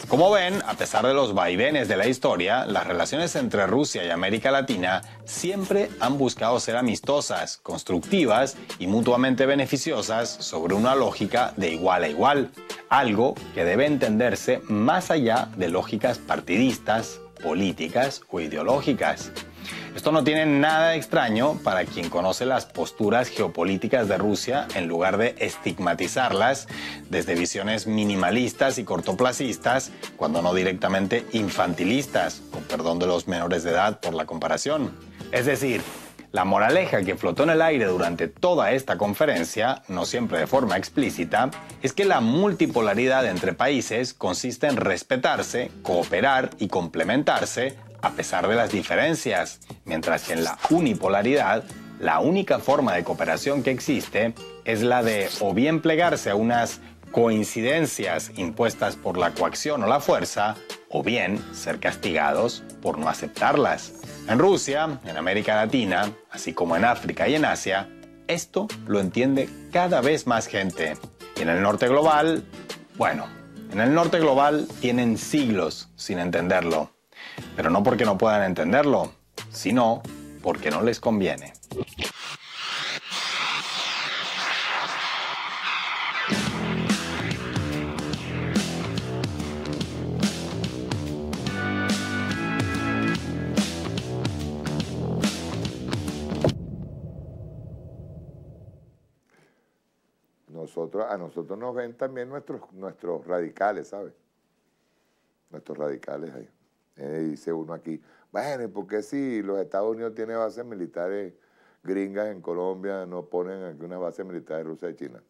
Como ven, a pesar de los vaivenes de la historia, las relaciones entre Rusia y América Latina siempre han buscado ser amistosas, constructivas y mutuamente beneficiosas sobre una lógica de igual a igual, algo que debe entenderse más allá de lógicas partidistas, políticas o ideológicas. Esto no tiene nada de extraño para quien conoce las posturas geopolíticas de Rusia en lugar de estigmatizarlas desde visiones minimalistas y cortoplacistas, cuando no directamente infantilistas, con perdón de los menores de edad por la comparación. Es decir, la moraleja que flotó en el aire durante toda esta conferencia, no siempre de forma explícita, es que la multipolaridad entre países consiste en respetarse, cooperar y complementarse a pesar de las diferencias, mientras que en la unipolaridad, la única forma de cooperación que existe es la de o bien plegarse a unas coincidencias impuestas por la coacción o la fuerza, o bien ser castigados por no aceptarlas. En Rusia, en América Latina, así como en África y en Asia, esto lo entiende cada vez más gente. Y en el norte global, bueno, en el norte global tienen siglos sin entenderlo pero no porque no puedan entenderlo, sino porque no les conviene. Nosotros, a nosotros nos ven también nuestros, nuestros radicales, ¿sabes? Nuestros radicales ahí. Eh, dice uno aquí, bueno, ¿y por qué si los Estados Unidos tienen bases militares gringas en Colombia, no ponen aquí base militar de Rusia y China?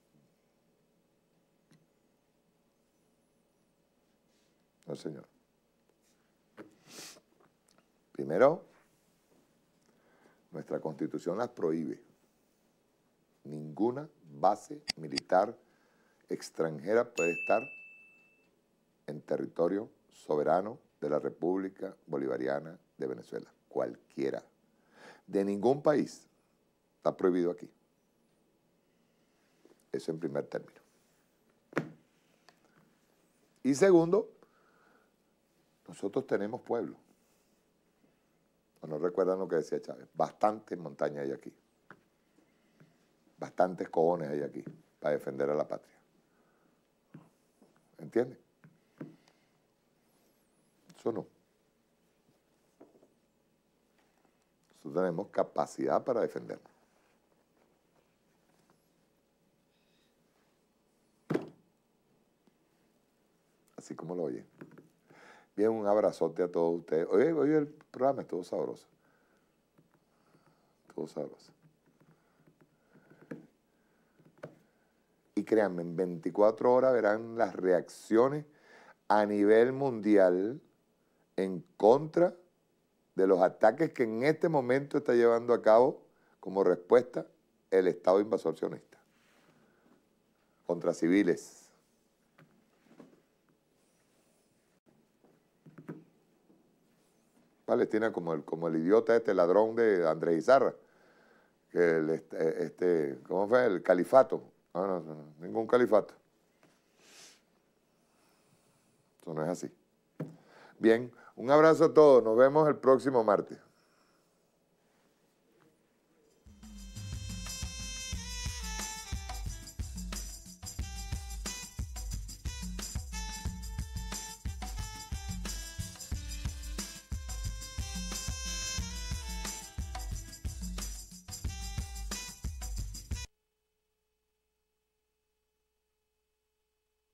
No, señor. Primero, nuestra constitución las prohíbe. Ninguna base militar extranjera puede estar en territorio soberano de la República Bolivariana de Venezuela, cualquiera, de ningún país, está prohibido aquí. Eso en primer término. Y segundo, nosotros tenemos pueblo. ¿O no recuerdan lo que decía Chávez, bastantes montañas hay aquí, bastantes cojones hay aquí para defender a la patria. ¿Entienden? Eso no. Nosotros tenemos capacidad para defendernos. Así como lo oye. Bien, un abrazote a todos ustedes. Oye, el programa estuvo sabroso. Todo sabroso. Y créanme, en 24 horas verán las reacciones a nivel mundial en contra de los ataques que en este momento está llevando a cabo como respuesta el Estado invasor sionista contra civiles. Palestina como el, como el idiota este ladrón de Andrés Izarra, que el, eh, este, ¿cómo fue? El califato. ningún califato. Eso no es así. Bien, un abrazo a todos, nos vemos el próximo martes.